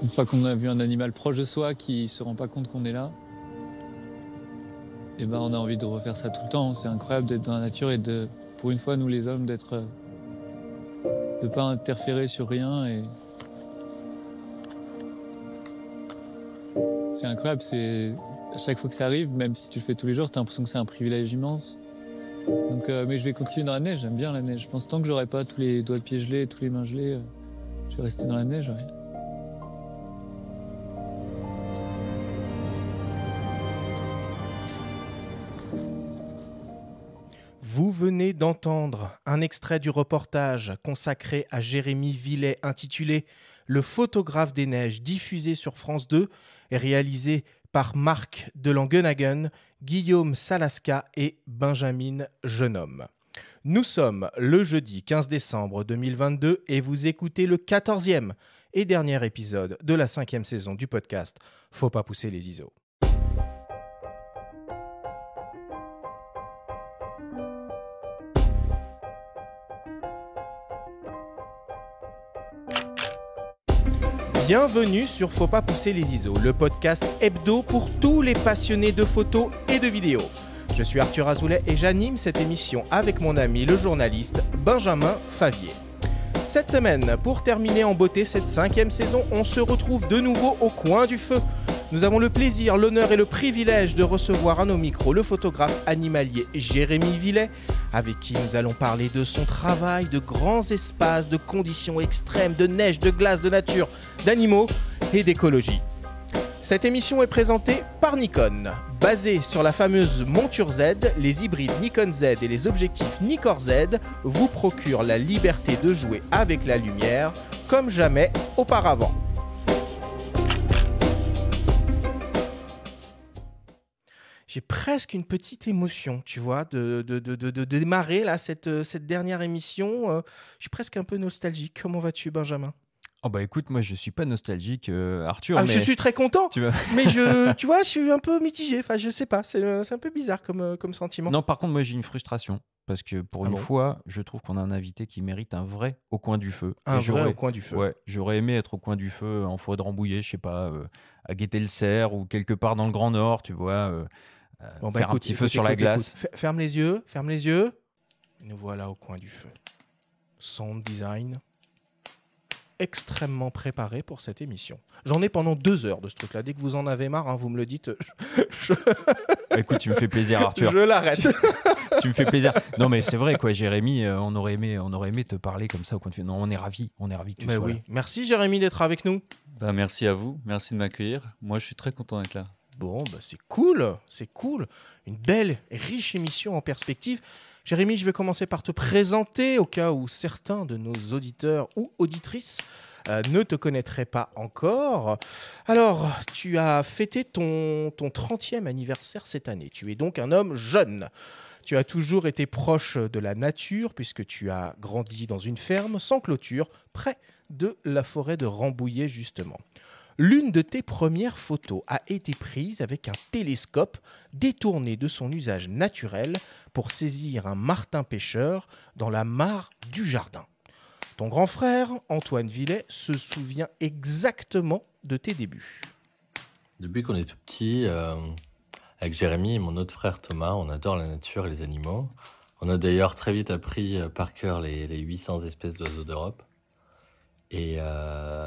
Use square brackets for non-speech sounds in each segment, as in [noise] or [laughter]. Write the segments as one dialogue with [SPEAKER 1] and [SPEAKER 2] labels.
[SPEAKER 1] Une fois qu'on a vu un animal proche de soi qui se rend pas compte qu'on est là, et eh ben on a envie de refaire ça tout le temps. C'est incroyable d'être dans la nature et de, pour une fois, nous les hommes, d'être, euh, de pas interférer sur rien et c'est incroyable. C'est à chaque fois que ça arrive, même si tu le fais tous les jours, tu as l'impression que c'est un privilège immense. Donc, euh, mais je vais continuer dans la neige. J'aime bien la neige. Je pense tant que j'aurai pas tous les doigts de pied gelés, tous les mains gelées, euh, je vais rester dans la neige.
[SPEAKER 2] d'entendre un extrait du reportage consacré à Jérémy Villet intitulé Le photographe des neiges, diffusé sur France 2 et réalisé par Marc de Guillaume Salaska et Benjamin Jeunhomme. Nous sommes le jeudi 15 décembre 2022 et vous écoutez le 14e et dernier épisode de la cinquième saison du podcast Faut pas pousser les ISO. Bienvenue sur Faut pas pousser les ISO, le podcast hebdo pour tous les passionnés de photos et de vidéos. Je suis Arthur Azoulay et j'anime cette émission avec mon ami le journaliste Benjamin Favier. Cette semaine, pour terminer en beauté cette cinquième saison, on se retrouve de nouveau au coin du feu nous avons le plaisir, l'honneur et le privilège de recevoir à nos micros le photographe animalier Jérémy Villet, avec qui nous allons parler de son travail, de grands espaces, de conditions extrêmes, de neige, de glace, de nature, d'animaux et d'écologie. Cette émission est présentée par Nikon. Basée sur la fameuse monture Z, les hybrides Nikon Z et les objectifs Nikkor Z vous procurent la liberté de jouer avec la lumière comme jamais auparavant. j'ai presque une petite émotion, tu vois, de, de, démarrer là cette, cette dernière émission. Euh, je suis presque un peu nostalgique. Comment vas-tu, Benjamin
[SPEAKER 3] Oh bah écoute, moi je suis pas nostalgique, euh, Arthur. Ah, je suis très content, [laughs] tu mais je, tu
[SPEAKER 2] vois, je suis un peu mitigé. Enfin, je sais pas, c'est euh, un peu bizarre comme, comme sentiment. Non,
[SPEAKER 3] par contre, moi j'ai une frustration parce que pour ah une fois, je trouve qu'on a un invité qui mérite un vrai au coin du feu. Un vrai au coin du feu. Ouais, j'aurais aimé être au coin du feu en foie de Rambouillet, je sais pas, à guetter le cerf ou quelque part dans le Grand Nord, tu vois. Euh, bon, bah, faire écoute, un petit feu sur la glace.
[SPEAKER 2] Ferme les yeux, ferme les yeux. Nous voilà au coin du feu. Sound design extrêmement préparé pour cette émission. J'en ai pendant deux heures de ce truc-là. Dès que vous en avez marre, hein, vous me le dites. Euh, bah,
[SPEAKER 3] écoute, tu me fais plaisir, Arthur. Je l'arrête. Tu... me fais plaisir. Non, mais c'est vrai, quoi, Jérémy, euh, on aurait aimé, on aurait aimé te parler comme ça au coin de Non, on est ravi, on est ravi
[SPEAKER 2] que tu mais oui. Merci,
[SPEAKER 1] Jérémy, d'être avec nous. Ben, merci à vous, merci de m'accueillir. Moi, je suis très content d'être
[SPEAKER 2] là. Bon, bah, c'est cool, c'est cool. Une belle et riche émission en perspective. Jérémy, je vais commencer par te présenter au cas où certains de nos auditeurs ou auditrices euh, ne te connaîtraient pas encore. Alors, tu as fêté ton, ton 30e anniversaire cette année. Tu es donc un homme jeune. Tu as toujours été proche de la nature puisque tu as grandi dans une ferme sans clôture, près de la forêt de Rambouillet justement. L'une de tes premières photos a été prise avec un télescope détourné de son usage naturel pour saisir un martin pêcheur dans la mare du jardin. Ton grand frère, Antoine Villet, se souvient exactement de tes débuts.
[SPEAKER 4] Depuis qu'on est tout petit, euh, avec Jérémy et mon autre frère Thomas, on adore la nature et les animaux. On a d'ailleurs très vite appris euh, par cœur les, 800 espèces d'oiseaux d'Europe. Et euh,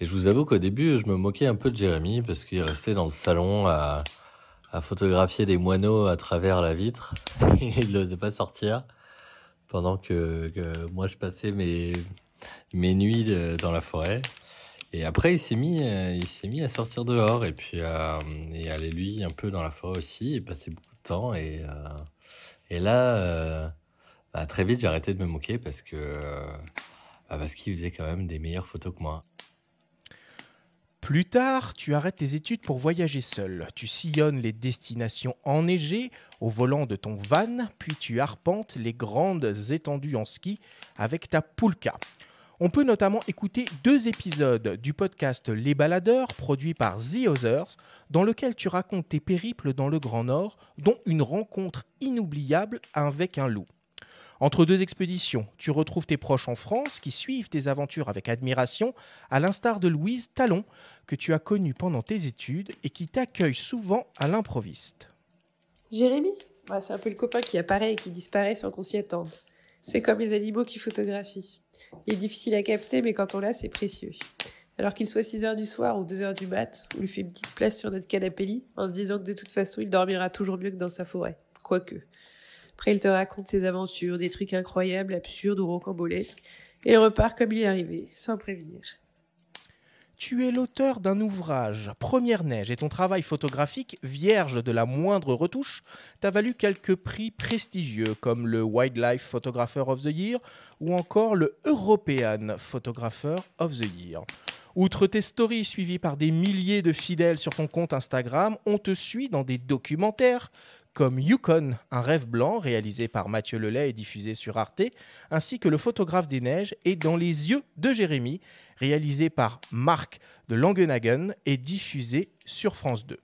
[SPEAKER 4] et je vous avoue qu'au début, je me moquais un peu de Jérémy parce qu'il restait dans le salon à, photographier des moineaux à travers la vitre. [laughs] il n'osait pas sortir pendant que, moi je passais mes, mes nuits dans la forêt. Et après, il s'est mis, euh, il s'est mis à sortir dehors et puis à, euh, aller lui un peu dans la forêt aussi et passer beaucoup de temps. Et, euh, et là, bah, très vite, j'ai arrêté de me moquer parce que bah, parce qu'il faisait quand même des meilleures photos que moi.
[SPEAKER 2] Plus tard, tu arrêtes tes études pour voyager seul. Tu sillonnes les destinations enneigées au volant de ton van, puis tu arpentes les grandes étendues en ski avec ta poulka. On peut notamment écouter deux épisodes du podcast Les Baladeurs, produit par The Others, dans lequel tu racontes tes périples dans le Grand Nord, dont une rencontre inoubliable avec un loup. Entre deux expéditions, tu retrouves tes proches en France qui suivent tes aventures avec admiration, à l'instar de Louise Talon, que tu as connu pendant tes études et qui t'accueille souvent à l'improviste
[SPEAKER 5] Jérémy C'est un peu le copain qui apparaît et qui disparaît sans qu'on s'y attende. C'est comme les animaux qui photographient. Il est difficile à capter, mais quand on l'a, c'est précieux. Alors qu'il soit 6 heures du soir ou 2 heures du mat, on lui fait une petite place sur notre canapé lit en se disant que de toute façon, il dormira toujours mieux que dans sa forêt. Quoique. Après, il te raconte ses aventures, des trucs incroyables, absurdes ou rocambolesques, et il repart comme il est arrivé, sans prévenir
[SPEAKER 2] tu es l'auteur d'un ouvrage, Première Neige, et ton travail photographique, vierge de la moindre retouche, t'a valu quelques prix prestigieux comme le Wildlife Photographer of the Year ou encore le European Photographer of the Year. Outre tes stories suivies par des milliers de fidèles sur ton compte Instagram, on te suit dans des documentaires, comme Yukon, un rêve blanc réalisé par Mathieu Lelay et diffusé sur Arte, ainsi que Le photographe des neiges et Dans les yeux de Jérémy, réalisé par Marc de Langenhagen et diffusé sur France 2.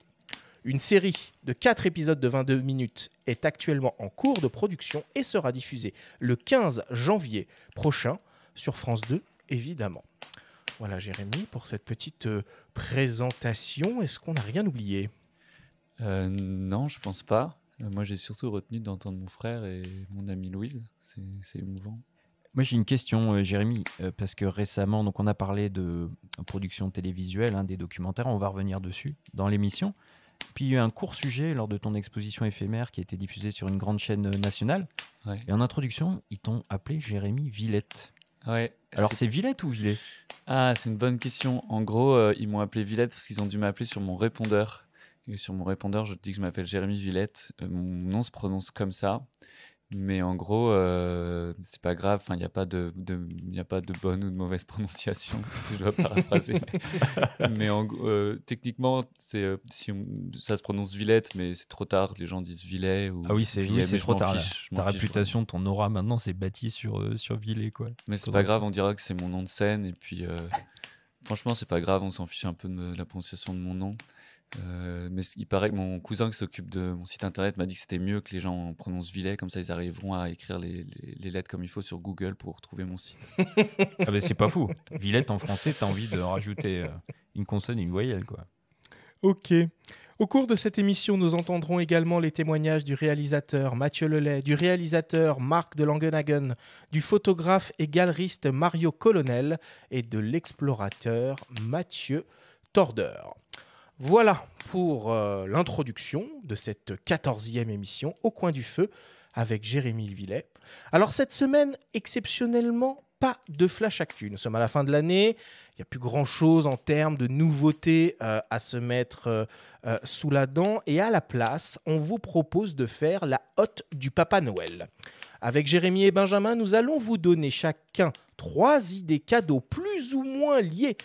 [SPEAKER 2] Une série de 4 épisodes de 22 minutes est actuellement en cours de production et sera diffusée le 15 janvier prochain sur France 2, évidemment. Voilà Jérémy pour cette petite euh, présentation. Est-ce qu'on n'a rien
[SPEAKER 1] oublié
[SPEAKER 3] euh, non, je pense pas.
[SPEAKER 1] Moi, j'ai surtout retenu d'entendre mon frère et mon ami Louise. C'est émouvant.
[SPEAKER 3] Moi, j'ai une question, euh, Jérémy, euh, parce que récemment, donc on a parlé de production télévisuelle, hein, des documentaires, on va revenir dessus dans l'émission. Puis il y a eu un court sujet lors de ton exposition éphémère qui a été diffusée sur une grande chaîne euh, nationale. Ouais. Et en introduction, ils t'ont appelé Jérémy Villette. Ouais. Alors c'est Villette ou Villet
[SPEAKER 1] Ah, c'est une bonne question. En gros, ils m'ont appelé Villette parce qu'ils ont dû m'appeler sur mon répondeur sur mon répondeur, je dis que je m'appelle Jérémy Villette. Euh, mon nom se prononce comme ça. Mais en gros, euh, c'est pas grave. il n'y a pas de, a pas de bonne ou de mauvaise [laughs] prononciation. [laughs] si je dois paraphraser. [laughs] mais euh, techniquement, si ça se prononce Villette, mais c'est trop tard. Les gens disent Villet ou. Ah oui, c'est trop tard. Ta réputation,
[SPEAKER 3] ton aura maintenant, c'est bâti sur sur Villet, quoi. Mais c'est pas grave.
[SPEAKER 1] On dira que c'est mon nom de scène. Et puis, franchement, c'est pas grave. On s'en fiche un peu de la prononciation de mon nom. Euh, mais il paraît que mon cousin qui s'occupe de mon site internet m'a dit que c'était mieux que les gens prononcent Villet, comme ça ils arriveront à écrire les, lettres comme il faut sur Google pour trouver mon site. [laughs] ah ben c'est pas fou. Villette en français, t'as envie de rajouter euh,
[SPEAKER 3] une consonne et une voyelle quoi.
[SPEAKER 6] Ok.
[SPEAKER 2] Au cours de cette émission, nous entendrons également les témoignages du réalisateur Mathieu Lelay, du réalisateur Marc de Langenhagen, du photographe et galeriste Mario Colonel et de l'explorateur Mathieu Tordeur. Voilà pour euh, l'introduction de cette 14e émission Au coin du feu avec Jérémy Villet. Alors cette semaine, exceptionnellement, pas de flash actu. Nous sommes à la fin de l'année, il n'y a plus grand-chose en termes de nouveautés euh, à se mettre euh, sous la dent. Et à la place, on vous propose de faire la hotte du Papa Noël. Avec Jérémy et Benjamin, nous allons vous donner chacun trois idées cadeaux plus ou moins liées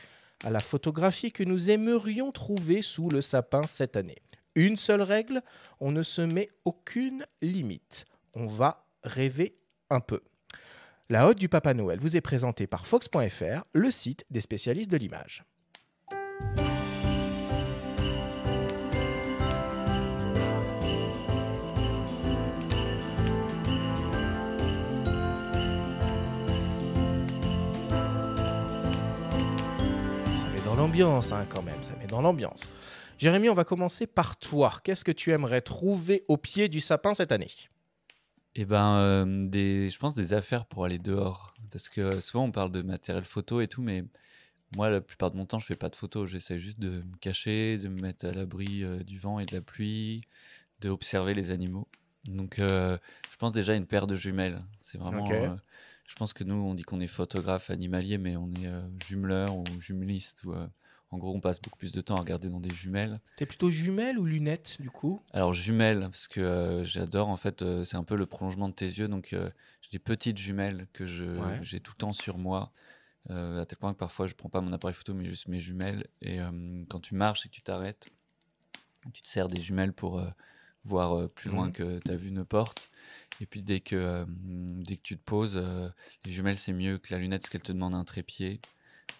[SPEAKER 2] à la photographie que nous aimerions trouver sous le sapin cette année. Une seule règle, on ne se met aucune limite. On va rêver un peu. La Haute du Papa Noël vous est présentée par Fox.fr, le site des spécialistes de l'image. Ambiance hein, quand même, ça met dans l'ambiance. Jérémy, on va commencer par toi. Qu'est-ce que tu aimerais trouver au pied du sapin cette année Eh
[SPEAKER 1] ben, euh, des, je pense des affaires pour aller dehors. Parce que souvent, on parle de matériel photo et tout, mais moi, la plupart de mon temps, je fais pas de photos. J'essaie juste de me cacher, de me mettre à l'abri euh, du vent et de la pluie, d'observer les animaux. Donc, euh, je pense déjà une paire de jumelles. C'est vraiment je pense que nous, on dit qu'on est photographe animalier, mais on est euh, jumeleur ou jumeliste. Euh, en gros, on passe beaucoup plus de temps à regarder dans des jumelles.
[SPEAKER 2] T'es plutôt jumelles ou lunettes, du coup
[SPEAKER 1] Alors, jumelles, parce que euh, j'adore, en fait, c'est un peu le prolongement de tes yeux. Donc, j'ai des petites jumelles que j'ai tout le temps sur moi. à tel point que parfois, je prends pas mon appareil photo, mais juste mes jumelles. Et quand tu marches et que tu t'arrêtes, tu te sers des jumelles pour voir plus loin mmh. que que ta vue ne porte. Et puis dès que, euh, dès que tu te poses, euh, les jumelles, c'est mieux que la lunette parce qu'elle te demande un trépied.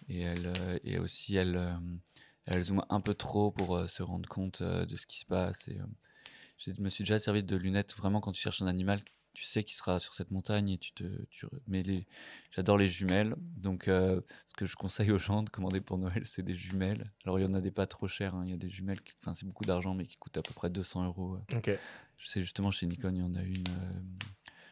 [SPEAKER 1] Et, elle, euh, et aussi, elle, elle un peu trop pour se rendre compte de ce qui se passe. Et, je me suis déjà servi de lunettes vraiment quand tu cherches un animal, tu sais qu'il sera sur cette montagne. Et tu te, les... j'adore les jumelles. Donc, ce que je conseille aux gens de commander pour Noël, c'est des jumelles. Alors, il y en a des pas trop chers, hein. Il y a des jumelles, enfin, c'est beaucoup d'argent, mais qui coûtent à peu près 200 euros. ok je sais justement, chez Nikon, il y en a une. Euh,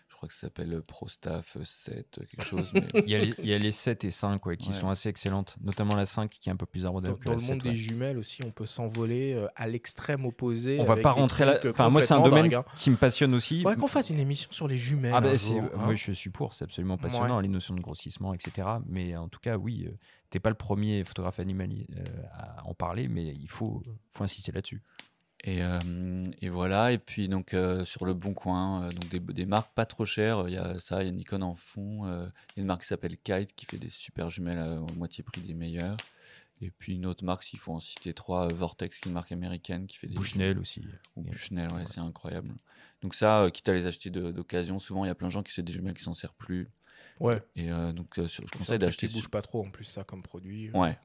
[SPEAKER 3] je crois que ça s'appelle ProStaff 7, quelque chose. [laughs] Il y, a les, 7 et 5 qui sont assez excellentes, notamment la 5 qui est un peu plus Dans, dans le monde des
[SPEAKER 2] jumelles aussi, on peut s'envoler euh, à l'extrême opposé. On va pas rentrer là. Enfin, moi, c'est un domaine hein.
[SPEAKER 3] qui me passionne aussi. qu'on
[SPEAKER 2] fasse une émission sur les jumelles. Ah bah, hein. je suis pour, c'est absolument passionnant,
[SPEAKER 3] les notions de grossissement, etc. Mais en tout cas, oui, tu euh, t'es pas le premier photographe animalier à en parler, mais il faut, faut insister là-dessus.
[SPEAKER 1] Et, euh, et, voilà, et puis donc euh, sur le bon coin, euh, donc des, marques pas trop chères, il y a ça, il y a Nikon en fond, il y a une marque qui s'appelle Kite qui fait des super jumelles à, moitié prix des meilleurs Et puis une autre marque, s'il faut en citer trois, Vortex, qui est une marque américaine qui fait des. Bushnell aussi. Bushnell, ouais, c'est incroyable. Donc ça, quitte à les acheter d'occasion, souvent il y a plein de gens qui achètent des jumelles qui s'en servent plus. Ouais. Et donc sur, je conseille d'acheter. Qui bouge pas trop en plus ça comme produit. Ouais.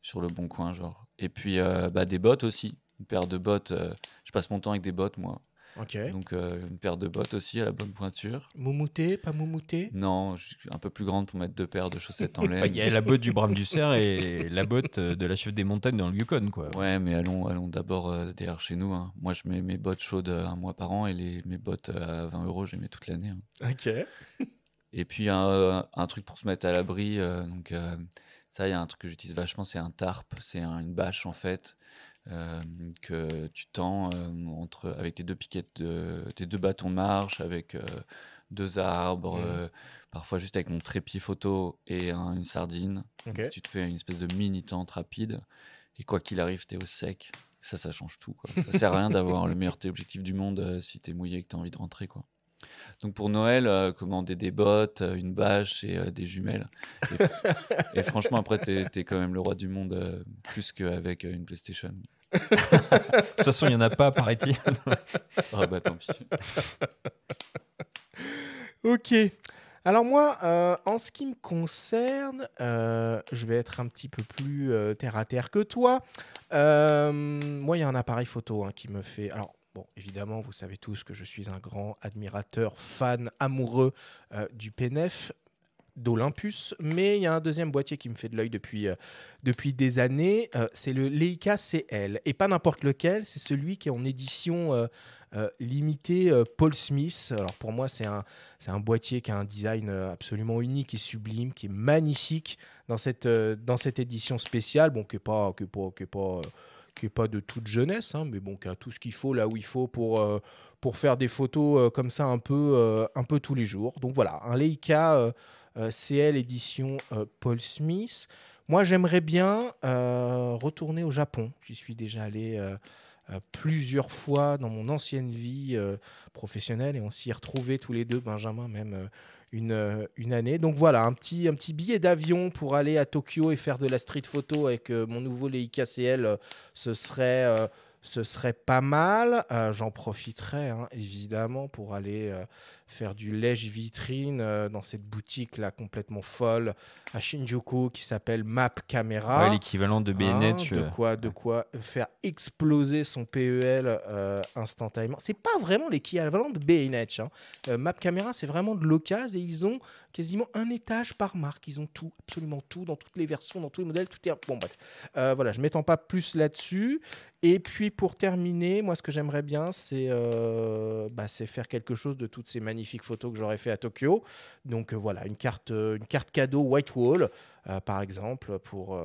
[SPEAKER 1] Sur le bon coin, genre. Et puis bah, des bottes aussi une paire de bottes. Euh, je passe mon temps avec des bottes, moi. Ok. Donc, euh, une paire de bottes aussi à la bonne
[SPEAKER 2] pointure. Moumouté, pas moumouté
[SPEAKER 1] Non, je suis un peu plus grande pour mettre deux paires de chaussettes en [laughs] l'air Il y a la botte du brame du cerf et la botte euh, de la chef des montagnes dans le Yukon, quoi. Ouais, mais allons, allons d'abord derrière chez nous. hein. Moi, je mets mes bottes chaudes un mois par an et les, mes bottes à 20 euros, je les mets toute l'année. Hein. Ok. Et puis, un, un truc pour se mettre à l'abri. donc, ça, il y a un truc que j'utilise vachement, c'est un tarp. C'est une bâche, en fait. Euh, que tu tends euh, entre, avec tes deux piquettes, de, tes deux bâtons de marche, avec euh, deux arbres, mm. parfois juste avec mon trépied photo et une sardine. Tu te fais une espèce de mini tente rapide. Et quoi qu'il arrive, tu es au sec. Ça, ça change tout. Quoi. Ça sert à rien d'avoir le meilleur objectif du monde si tu es mouillé et que tu as envie de rentrer. Quoi. Donc pour Noël, commander des bottes, une bâche et des jumelles. Et, franchement, après, t'es es quand même le roi du monde plus qu'avec une PlayStation de
[SPEAKER 2] toute façon, il n'y en a pas, paraît-il. [laughs] ah bah tant Ok. Alors moi, euh, en ce qui me concerne, euh, je vais être un petit peu plus euh, terre à terre que toi. moi, il y a un appareil photo hein, qui me fait. Alors bon, évidemment, vous savez tous que je suis un grand admirateur, fan, amoureux du PNF, d'Olympus, mais il y a un deuxième boîtier qui me fait de l'œil depuis, euh, depuis des années, euh, c'est le Leica CL, et pas n'importe lequel, c'est celui qui est en édition euh, limitée Paul Smith. Alors pour moi, c'est un, un boîtier qui a un design absolument unique et sublime, qui est magnifique dans cette, dans cette édition spéciale, bon, qui n'est pas... Que pas, que pas de toute jeunesse, hein, mais bon, qui a tout ce qu'il faut là où il faut pour, pour faire des photos comme ça un peu, un peu tous les jours. Donc voilà, un Leica euh, CL édition euh, Paul Smith. Moi, j'aimerais bien euh, retourner au Japon. J'y suis déjà allé plusieurs fois dans mon ancienne vie professionnelle et on s'y est retrouvés tous les deux, Benjamin même. Une, une, année. Donc voilà, un petit, un petit billet d'avion pour aller à Tokyo et faire de la street photo avec mon nouveau Leica CL, ce serait... ce serait pas mal. J'en profiterai hein, évidemment pour aller faire du lèche vitrine euh, dans cette boutique là complètement folle à Shinjuku qui s'appelle Map Camera. Ouais, l'équivalent de BNet. Hein, de euh, quoi, de quoi faire exploser son PEL euh, instantanément. C'est pas vraiment l'équivalent de BNH hein. Map Camera, c'est vraiment de l'occasion et ils ont quasiment un étage par marque. Ils ont tout, absolument tout, dans toutes les versions, dans tous les modèles, tout est. Bon, bref. voilà, je m'étends pas plus là-dessus. Et puis pour terminer, moi, ce que j'aimerais bien, c'est euh, bah, faire quelque chose de toutes ces manières magnifique photo que j'aurais fait à Tokyo. Donc euh, voilà, une carte, euh, une carte cadeau Wall, euh, par exemple, pour,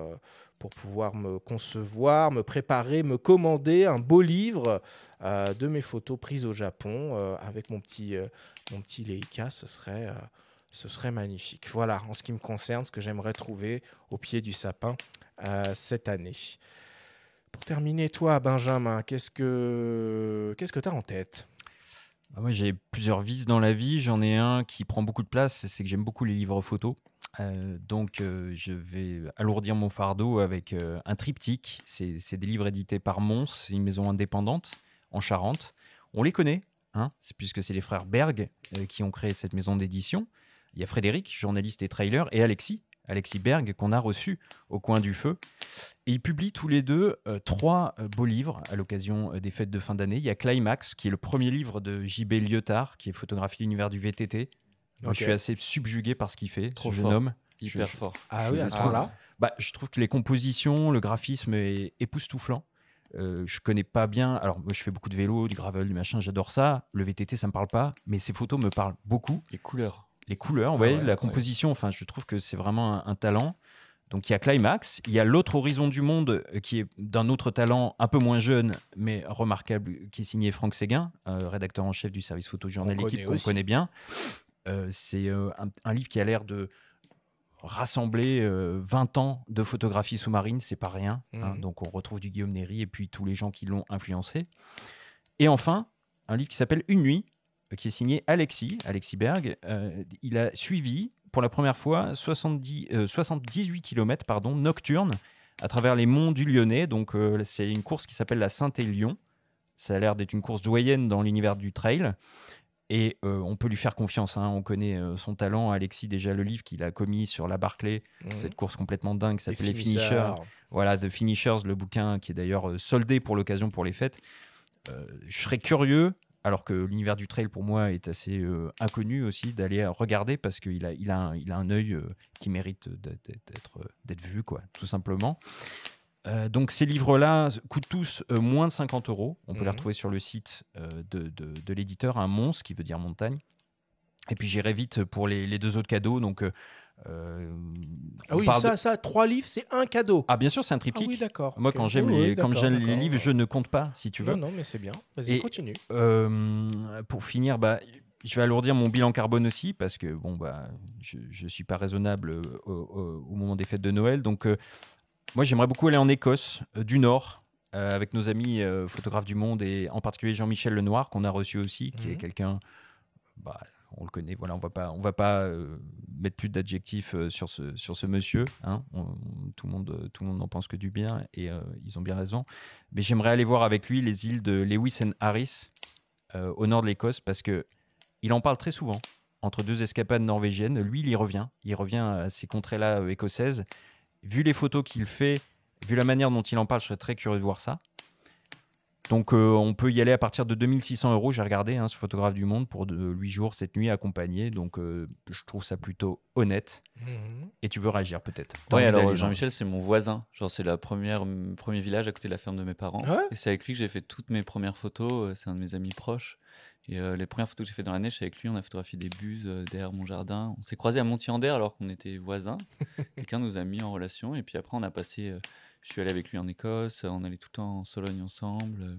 [SPEAKER 2] pour pouvoir me concevoir, me préparer, me commander un beau livre de mes photos prises au Japon avec mon petit, mon petit Leica. Ce serait ce serait magnifique. Voilà, en ce qui me concerne, ce que j'aimerais trouver au pied du sapin cette année. Pour terminer, toi, Benjamin, qu'est-ce que qu'est-ce que tu as en tête bah, moi, j'ai plusieurs vices dans la vie.
[SPEAKER 3] J'en ai un qui prend beaucoup de place, c'est que j'aime beaucoup les livres photos. Euh, donc, euh, je vais alourdir mon fardeau avec euh, un triptyque. C'est des livres édités par Mons, une maison indépendante en Charente. On les connaît, hein, c'est puisque c'est les frères Berg qui ont créé cette maison d'édition. Il y a Frédéric, journaliste et trailer, et Alexis, Alexis Berg, qu'on a reçu au coin du feu. Et il publie tous les deux euh, trois euh, beaux livres à l'occasion euh, des fêtes de fin d'année. Il y a Climax, qui est le premier livre de JB Lyotard, qui est photographie l'univers du VTT. je suis assez subjugué par ce qu'il fait, Trop ce jeune homme. Hyper fort. ah oui, à ce moment là bah, Je trouve que les compositions, le graphisme est époustouflant. Euh, je connais pas bien. Alors, moi, je fais beaucoup de vélo, du gravel, du machin, j'adore ça. Le VTT, ça me parle pas, mais ces photos me parlent beaucoup. Les couleurs les couleurs, ah ouais, la composition. Enfin, je trouve que c'est vraiment un, talent. Donc il y a Climax, il y a l'autre horizon du monde euh, qui est d'un autre talent un peu moins jeune mais remarquable qui est signé Franck Séguin, euh, rédacteur en chef du service photo du journal L'équipe qu'on connaît bien. Euh, c'est un, livre qui a l'air de rassembler 20 ans de photographie sous-marine, c'est pas rien. Hein. Mhm. donc on retrouve du Guillaume Néry et puis tous les gens qui l'ont influencé. Et enfin, un livre qui s'appelle Une nuit, euh, qui est signé Alexis, Alexis Berg. Euh, il a suivi pour la première fois 70, 78 km pardon, nocturne à travers les monts du Lyonnais. Donc, euh, c'est une course qui s'appelle la Saint-Élion. Ça a l'air d'être une course doyenne dans l'univers du trail. Et on peut lui faire confiance. Hein. On connaît son talent. Alexis, déjà, le livre qu'il a commis sur la Barclay, mhm. cette course complètement dingue s'appelle Les Finishers. Voilà, The Finishers, le bouquin qui est d'ailleurs soldé pour l'occasion pour les fêtes. je serais curieux alors que l'univers du trail pour moi est assez euh, inconnu aussi d'aller regarder parce qu'il a, il un, il a un œil euh, qui mérite euh, d'être vu, quoi, tout simplement. donc ces livres-là coûtent tous moins de 50 euros. On peut les mhm. retrouver sur le site de, l'éditeur, un hein, monstre qui veut dire montagne. Et puis j'irai vite pour les, les, deux autres cadeaux. Donc euh, ah oui, ça, ça,
[SPEAKER 2] trois livres, c'est un cadeau.
[SPEAKER 3] Ah bien sûr, c'est un triptyque. Ah oui, d'accord. Moi, quand j'aime les, les livres, je ne compte pas, si tu veux. Non, non, mais c'est bien. Vas-y, continue. Euh, pour finir, bah, je vais alourdir mon bilan carbone aussi parce que bon, bah, je ne suis pas raisonnable euh, au, moment des fêtes de Noël. Donc, moi, j'aimerais beaucoup aller en Écosse du Nord. avec nos amis photographes du monde et en particulier Jean-Michel Lenoir qu'on a reçu aussi, qui est mhm. quelqu'un bah, on le connaît. Voilà, on va pas, on va pas euh, mettre plus d'adjectifs euh, sur ce sur ce monsieur. Hein. tout le monde, euh, tout le monde pense que du bien et ils ont bien raison. Mais j'aimerais aller voir avec lui les îles de Lewis and Harris au nord de l'Écosse parce que il en parle très souvent entre deux escapades norvégiennes. Lui, il y revient. Il revient à ces contrées-là écossaises. Vu les photos qu'il fait, vu la manière dont il en parle, je serais très curieux de voir ça. Donc euh, on peut y aller à partir de 2600 euros, j'ai regardé hein, ce photographe du monde pour de, 8 jours, 7 nuits accompagné. Donc euh, je trouve ça plutôt honnête. Mhm. Et tu veux réagir peut-être Oui, alors Jean-Michel,
[SPEAKER 1] c'est mon voisin. Genre c'est le premier village à côté de la ferme de mes parents. Ah Et c'est avec lui que j'ai fait toutes mes premières photos. Euh, c'est un de mes amis proches. Et les premières photos que j'ai faites dans la c'est avec lui. On a photographié des buses derrière mon jardin. On s'est croisés à Montiander alors qu'on était voisins. [laughs] Quelqu'un nous a mis en relation. Et puis après, on a passé je suis allé avec lui en Écosse, on allait tout le temps en Sologne ensemble. Euh,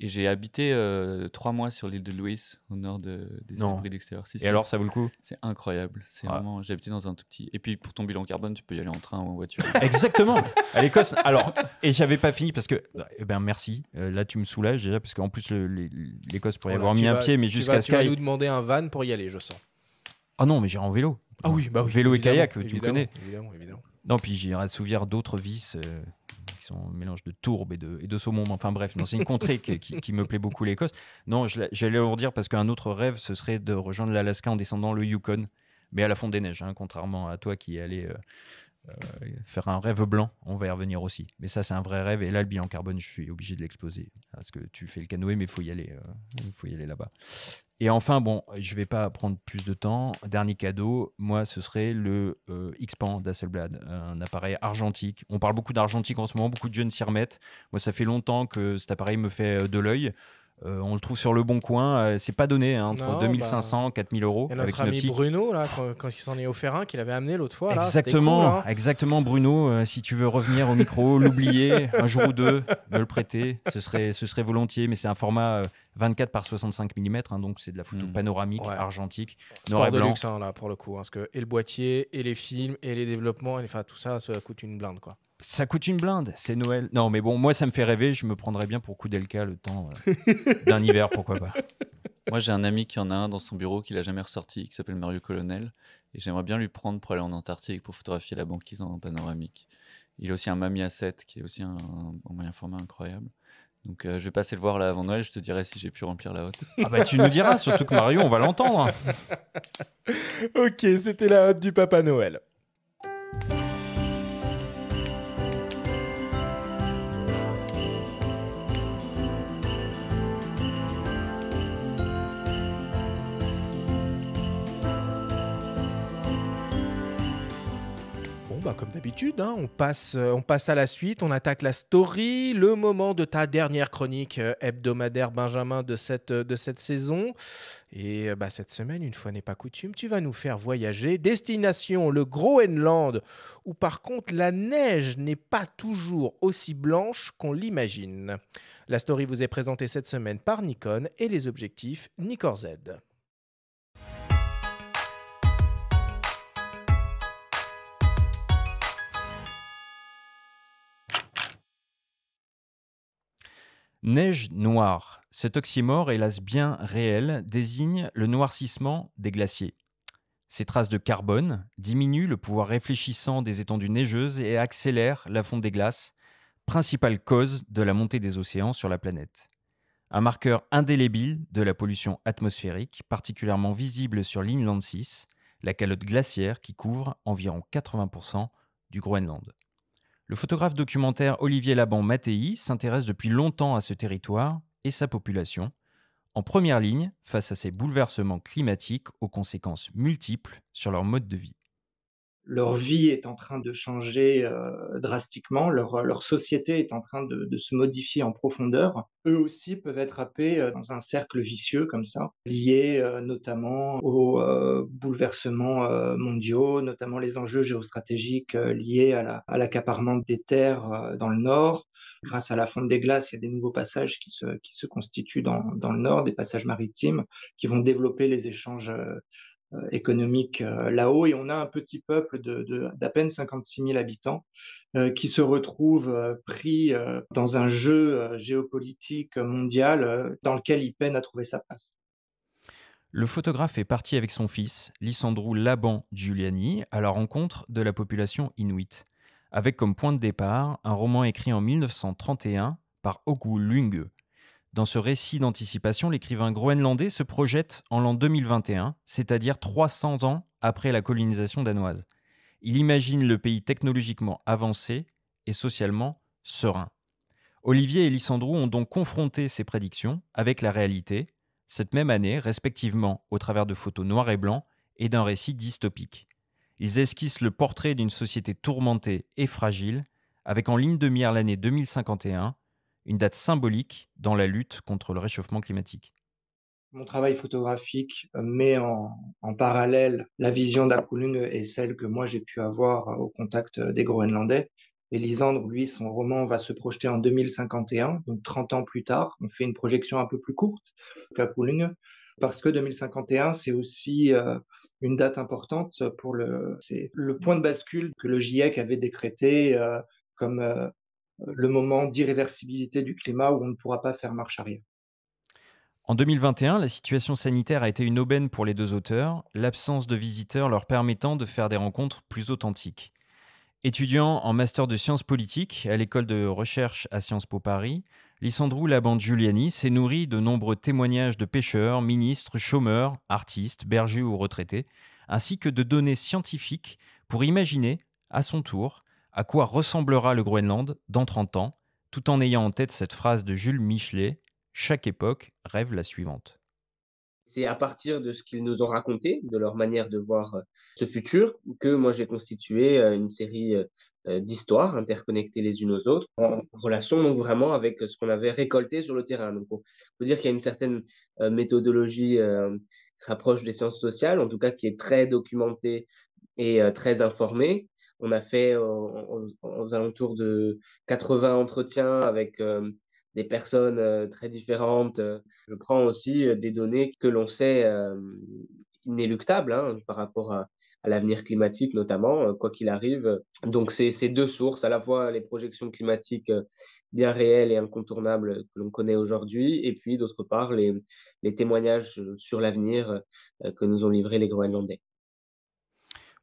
[SPEAKER 1] et j'ai habité euh, trois mois sur l'île de Louis, au nord de, des îles d'extérieur. et alors, ça vaut le coup C'est incroyable. C'est ah. vraiment. J'ai habité dans un tout petit. Et puis, pour ton bilan carbone, tu peux y aller en train ou en
[SPEAKER 3] voiture. [laughs] Exactement. à l'Écosse. [laughs] Alors, et j'avais pas fini parce que. Eh ben, merci. Euh, là, tu me soulages déjà parce qu'en plus, l'Écosse pourrait y avoir mis un pied, mais jusqu'à Sky. Tu vas nous
[SPEAKER 2] demander un van pour y aller, je sens.
[SPEAKER 3] Ah non, mais j'irai en vélo. Ah oui, bah oui. Vélo et kayak, tu me connais. Évidemment, évidemment. Non, puis j'ai se souvenir d'autres vices euh, qui sont un mélange de tourbe et de, saumon. Enfin bref, c'est une contrée qui, me plaît beaucoup, l'Écosse. Non, j'allais vous dire parce qu'un autre rêve, ce serait de rejoindre l'Alaska en descendant le Yukon, mais à la fonte des neiges, hein, contrairement à toi qui allais. Euh, euh, faire un rêve blanc, on va y revenir aussi. Mais ça, c'est un vrai rêve. Et là, le bilan carbone, je suis obligé de l'exposer. Parce que tu fais le canoë, mais il faut y aller. Euh, faut y aller là-bas. Et enfin, bon, je vais pas prendre plus de temps. Dernier cadeau, moi, ce serait le Xpan euh, X-Pan d'Asselblad, un appareil argentique. On parle beaucoup d'argentique en ce moment, beaucoup de jeunes s'y remettent. Moi, ça fait longtemps que cet appareil me fait de l'œil. Euh, on le trouve sur le bon coin, euh, c'est pas donné, hein, entre 2500 4000 bah, euros. Et notre ami
[SPEAKER 2] Bruno, quand, il s'en est offert un, qu'il avait amené l'autre fois. Exactement, hein.
[SPEAKER 3] exactement Bruno, euh, si tu veux revenir au micro, [laughs] l'oublier un jour ou deux, me le prêter, ce serait, volontiers, mais c'est un format 24 par 65 mm, hein, donc c'est de la photo mmh. panoramique, argentique,
[SPEAKER 2] noir de luxe, pour le coup, parce que et le boîtier, et les films, et les développements, enfin, tout ça, ça coûte une blinde, quoi
[SPEAKER 3] ça coûte une blinde, c'est Noël. Non, mais bon, moi, ça me fait rêver. Je me prendrais bien pour le le temps euh,
[SPEAKER 1] [laughs] d'un hiver, pourquoi pas. Moi, j'ai un ami qui en a un dans son bureau qu'il a jamais ressorti, qui s'appelle Mario Colonel. Et j'aimerais bien lui prendre pour aller en Antarctique pour photographier la banquise en panoramique. Il a aussi un Mami 7 qui est aussi un, moyen format incroyable. Donc euh, je vais passer le voir là avant Noël, je te dirai si j'ai pu remplir la hotte. Ah bah tu nous diras, surtout que Mario, on va l'entendre.
[SPEAKER 2] [laughs] ok, c'était la hotte du Papa Noël. Bah, comme d'habitude, hein, on, passe, euh, on passe à la suite, on attaque la story, le moment de ta dernière chronique euh, hebdomadaire, Benjamin, de cette, euh, de cette saison. Et bah, cette semaine, une fois n'est pas coutume, tu vas nous faire voyager. Destination le Groenland, où par contre la neige n'est pas toujours aussi blanche qu'on l'imagine. La story vous est présentée cette semaine par Nikon et les objectifs Z.
[SPEAKER 7] Neige
[SPEAKER 3] noire. Cet oxymore, hélas bien réel, désigne le noircissement des glaciers. Ces traces de carbone diminuent le pouvoir réfléchissant des étendues neigeuses et accélèrent la fonte des glaces, principale cause de la montée des océans sur la planète. Un marqueur indélébile de la pollution atmosphérique, particulièrement visible sur l'Inland 6, la calotte glaciaire qui couvre environ 80% du Groenland. Le photographe documentaire Olivier Laban Mattei s'intéresse depuis longtemps à ce territoire et sa population, en première ligne face à ces bouleversements climatiques aux conséquences multiples sur leur mode de vie
[SPEAKER 8] leur vie est en train de changer euh, drastiquement, euh, leur, société est en train de, se modifier en profondeur. Eux aussi peuvent être happés euh, dans un cercle vicieux comme ça, lié notamment aux bouleversements mondiaux, notamment les enjeux géostratégiques liés à l'accaparement des terres dans le nord. Grâce à la fonte des glaces, il y a des nouveaux passages qui se, constituent dans, le nord, des passages maritimes qui vont développer les échanges euh, économique euh, là-haut. Et on a un petit peuple de, d'à peine 56 000 habitants euh, qui se retrouve pris dans un jeu géopolitique mondial dans lequel il peine à trouver sa place.
[SPEAKER 3] Le photographe est parti avec son fils, Lisandro Laban Giuliani, à la rencontre de la population inuite, avec comme point de départ un roman écrit en 1931 par Ogu Lungue. Dans ce récit d'anticipation, l'écrivain groenlandais se projette en l'an 2021, c'est-à-dire 300 ans après la colonisation danoise. Il imagine le pays technologiquement avancé et socialement serein. Olivier et Lissandrou ont donc confronté ces prédictions avec la réalité, cette même année, respectivement au travers de photos noires et blancs et d'un récit dystopique. Ils esquissent le portrait d'une société tourmentée et fragile, avec en ligne de mire l'année 2051 une date symbolique dans la lutte contre le réchauffement climatique.
[SPEAKER 8] Mon travail photographique euh, met en, parallèle la vision d'Akulung et celle que moi j'ai pu avoir euh, au contact euh, des Groenlandais. Et Lisandre, lui, son roman va se projeter en 2051, donc 30 ans plus tard. On fait une projection un peu plus courte qu'Akulung, parce que 2051, c'est aussi une date importante pour le, le point de bascule que le GIEC avait décrété comme euh, le moment d'irréversibilité du climat où on ne pourra pas faire marche arrière.
[SPEAKER 3] En 2021, la situation sanitaire a été une aubaine pour les deux auteurs, l'absence de visiteurs leur permettant de faire des rencontres plus authentiques. Étudiant en master de sciences politiques à l'école de recherche à Sciences Po Paris, Lissandrou Labande-Giuliani s'est nourri de nombreux témoignages de pêcheurs, ministres, chômeurs, artistes, bergers ou retraités, ainsi que de données scientifiques pour imaginer, à son tour, à quoi ressemblera le Groenland dans 30 ans, tout en ayant en tête cette phrase de Jules Michelet, Chaque époque rêve la suivante.
[SPEAKER 1] C'est à partir de ce qu'ils nous ont raconté, de leur manière de voir euh, ce futur, que moi j'ai constitué euh, une série euh, d'histoires interconnectées les unes aux autres, en relation donc vraiment avec ce qu'on avait récolté sur le terrain. Donc on peut dire qu'il y a une certaine méthodologie qui se rapproche des sciences sociales, en tout cas qui est très documentée et très informée, on a fait euh, aux alentours de 80 entretiens avec euh, des personnes euh, très différentes. Je prends aussi des données que l'on sait inéluctables hein, par rapport à, l'avenir climatique notamment, quoi qu'il arrive. Donc c'est ces deux sources, à la fois les projections climatiques bien réelles et incontournables que l'on connaît
[SPEAKER 9] aujourd'hui, et puis d'autre part les témoignages sur l'avenir que nous ont livrés les Groenlandais.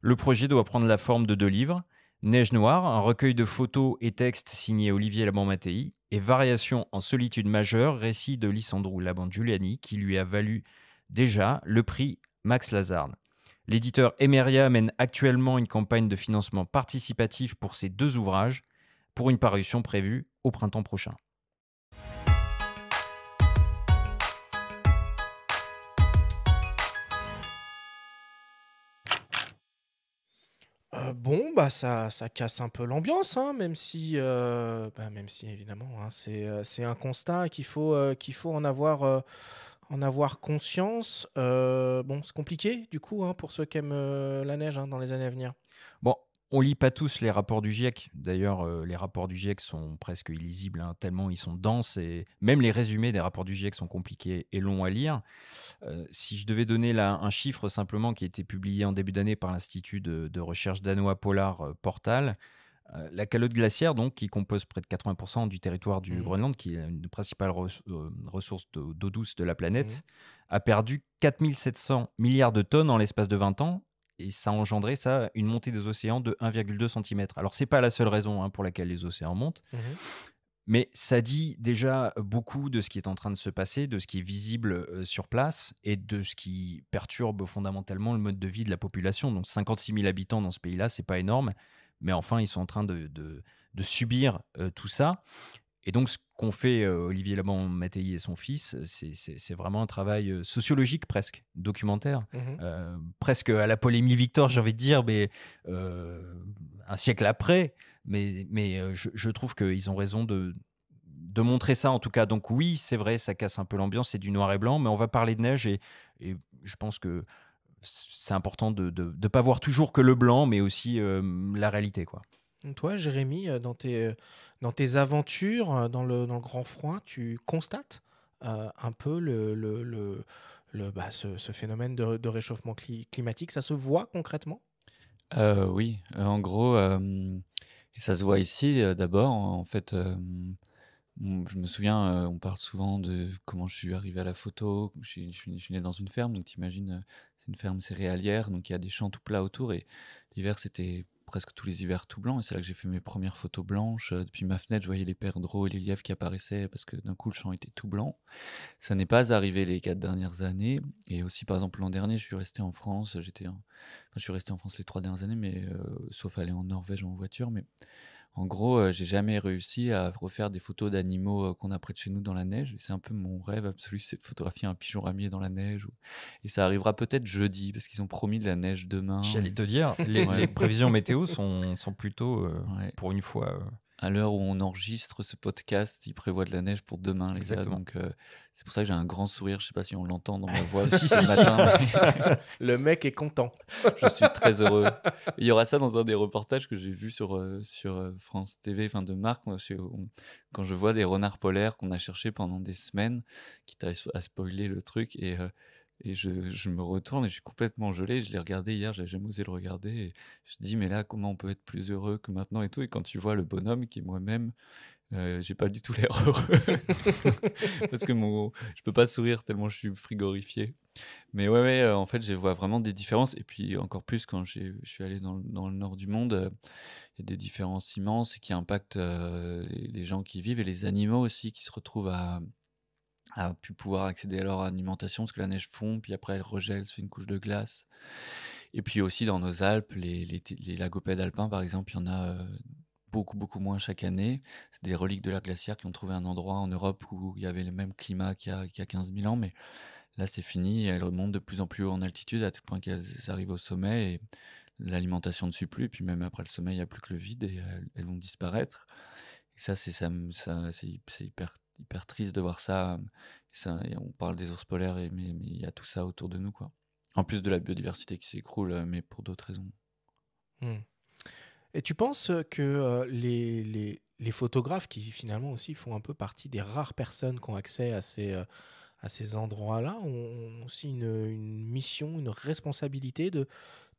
[SPEAKER 3] Le projet doit prendre la forme de deux livres, Neige Noire, un recueil de photos et textes signé Olivier laban mattei et Variation en solitude majeure, récit de Lisandro Laban-Giuliani, qui lui a valu déjà le prix Max Lazarne. L'éditeur Emeria mène actuellement une campagne de financement participatif pour ces deux ouvrages, pour une parution prévue au printemps prochain.
[SPEAKER 2] Euh, bon, bah ça, ça casse un peu l'ambiance, hein, même si, euh, bah, même si évidemment, hein, euh, c'est, un constat qu'il faut, qu'il faut en avoir, en avoir conscience. bon, c'est compliqué du coup hein, pour ceux qui aiment la neige dans les années à venir.
[SPEAKER 3] Bon, on lit pas tous les rapports du GIEC. D'ailleurs, euh, les rapports du GIEC sont presque illisibles, hein, tellement ils sont denses et même les résumés des rapports du GIEC sont compliqués et longs à lire. Euh, si je devais donner là un chiffre simplement qui a été publié en début d'année par l'Institut de, recherche danois Polar euh, Portal, la calotte glaciaire, donc, qui compose près de 80% du territoire du mmh. Groenland, qui est une principale ressource d'eau douce de la planète, mmh. a perdu 4700 milliards de tonnes en l'espace de 20 ans, et ça a engendré ça, une montée des océans de 1,2 cm. Alors c'est pas la seule raison hein, pour laquelle les océans montent, mhm. mais ça dit déjà beaucoup de ce qui est en train de se passer, de ce qui est visible euh, sur place et de ce qui perturbe fondamentalement le mode de vie de la population. Donc 56 000 habitants dans ce pays-là, c'est pas énorme, mais enfin ils sont en train de, subir euh, tout ça. Et donc, ce qu'ont fait euh, Olivier Laban Mattei et son fils, c'est vraiment un travail euh, sociologique presque, documentaire, mhm. euh, presque à la polémie Victor, j'ai envie de dire, mais un siècle après. Mais, je, trouve qu'ils ont raison de, montrer ça en tout cas. Donc oui, c'est vrai, ça casse un peu l'ambiance, c'est du noir et blanc, mais on va parler de neige et, je pense que c'est important de ne pas voir toujours que le blanc, mais aussi la réalité. quoi.
[SPEAKER 2] Toi, Jérémy, euh, dans tes, euh, dans tes aventures euh, dans le, grand froid, tu constates un peu le, le, le, bah, ce, phénomène de, réchauffement climatique. Ça se voit concrètement
[SPEAKER 1] Oui, en gros, ça se voit ici d'abord. En fait, je me souviens, on parle souvent de comment je suis arrivé à la photo. Je, je suis né dans une ferme, donc imagines, c'est une ferme céréalière, donc il y a des champs tout plats autour. Et l'hiver, c'était presque tous les hivers tout blanc. Et c'est là que j'ai fait mes premières photos blanches. Euh, depuis ma fenêtre, je voyais les perdreaux et les lièvres qui apparaissaient parce que d'un coup, le champ était tout blanc. Ça n'est pas arrivé les quatre dernières années. Et aussi, par exemple, l'an dernier, je suis resté en France. J'étais, je suis resté en France les trois dernières années, mais euh, sauf aller en Norvège en voiture. Mais en gros, j'ai jamais réussi à refaire des photos d'animaux qu'on a près de chez nous dans la neige. C'est un peu mon rêve absolu, c'est de photographier un pigeon ramier dans la neige. Et ça arrivera peut-être jeudi, parce qu'ils ont promis de la neige demain. J'allais te dire, [laughs] les, prévisions météo sont, plutôt, pour une fois, à l'heure où on enregistre ce podcast, il prévoit de la neige pour demain, les gars. Donc, euh, c'est pour ça que j'ai un grand sourire. Je sais pas si on l'entend dans ma [laughs] voix matin. [laughs] Le mec est content.
[SPEAKER 2] [laughs] Je suis très heureux.
[SPEAKER 1] Il y aura ça dans un des reportages que j'ai vu sur, euh, sur euh, France TV, enfin de Marc, quand je vois des renards polaires qu'on a cherchés pendant des semaines, qui à, à spoiler le truc. Et et je, je, me retourne et je suis complètement gelé. Je l'ai regardé hier, j'ai jamais osé le regarder. Et je dis, mais là, comment on peut être plus heureux que maintenant et tout. Et quand tu vois le bonhomme qui est moi-même, euh, j'ai pas du tout l'air heureux. [laughs] Parce que mon, je peux pas sourire tellement je suis frigorifié. Mais ouais, ouais euh, en fait, je vois vraiment des différences. Et puis encore plus quand je suis allé dans, dans, le nord du monde, euh, il y a des différences immenses qui impactent euh, les gens qui vivent et les animaux aussi qui se retrouvent à a pu pouvoir accéder à leur alimentation, parce que la neige fond, puis après elle regèle, se fait une couche de glace. Et puis aussi dans nos Alpes, les, les, les lagopèdes alpins, par exemple, il y en a euh, beaucoup, beaucoup moins chaque année. C'est des reliques de la glaciaire qui ont trouvé un endroit en Europe où il y avait le même climat qu'il y a, 15 000 ans, mais là c'est fini, elles remontent de plus en plus haut en altitude, à tel point qu'elles arrivent au sommet, et l'alimentation ne suit plus, et puis même après le sommet, il n'y a plus que le vide, et elles, vont disparaître. ça, c'est ça, ça, hyper hyper triste de voir ça. on parle des ours polaires, et, mais il y a tout ça autour de nous. Quoi. En plus de la biodiversité qui s'écroule, euh, mais pour d'autres raisons.
[SPEAKER 2] Hmm. Et tu penses que euh, les, photographes, qui finalement aussi font un peu partie des rares personnes qui ont accès à ces, euh, à ces endroits-là, ont, aussi une, mission, une responsabilité de,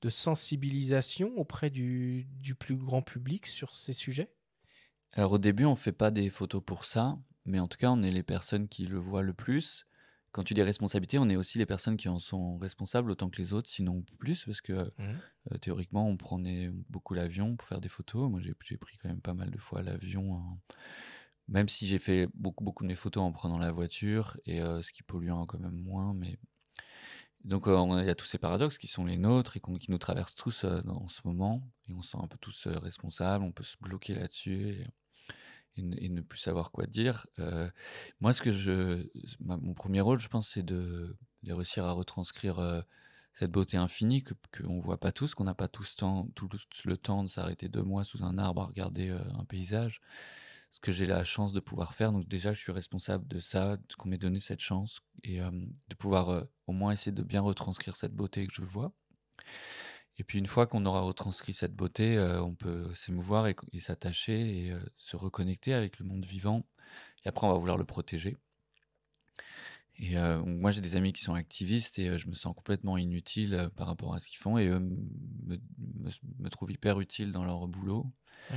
[SPEAKER 2] sensibilisation auprès du, du plus grand public sur ces sujets
[SPEAKER 1] alors au début, on fait pas des photos pour ça mais en tout cas, on est les personnes qui le voient le plus. Quand tu dis responsabilité, on est aussi les personnes qui en sont responsables autant que les autres, sinon plus, parce que euh, mhm. théoriquement, on prenait beaucoup l'avion pour faire des photos. Moi, j'ai pris quand même pas mal de fois l'avion. Hein. même si j'ai fait beaucoup beaucoup de mes photos en prenant la voiture et euh, ce qui pollue quand même moins mais donc euh, il y a tous ces paradoxes qui sont les nôtres et qui nous traversent tous en ce moment et on se sent un peu tous responsables on peut se bloquer là-dessus et et ne, plus savoir quoi dire. Euh, moi, ce que je, mon premier rôle, je pense, c'est de, réussir à retranscrire euh, cette beauté infinie qu'on que ne voit pas tous, qu'on n'a pas tous, temps, tout, le temps de s'arrêter deux mois sous un arbre à regarder euh, un paysage. Ce que j'ai la chance de pouvoir faire. Donc, déjà, je suis responsable de ça, qu'on m'ait donné cette chance et de pouvoir au moins essayer de bien retranscrire cette beauté que je vois. Et puis une fois qu'on aura retranscrit cette beauté, euh, on peut s'émouvoir et, s'attacher et euh, se reconnecter avec le monde vivant. Et après, on va vouloir le protéger. Et euh, moi, j'ai des amis qui sont activistes et je me sens complètement inutile par rapport à ce qu'ils font. Et eux me, me, trouvent hyper utile dans leur boulot. Ah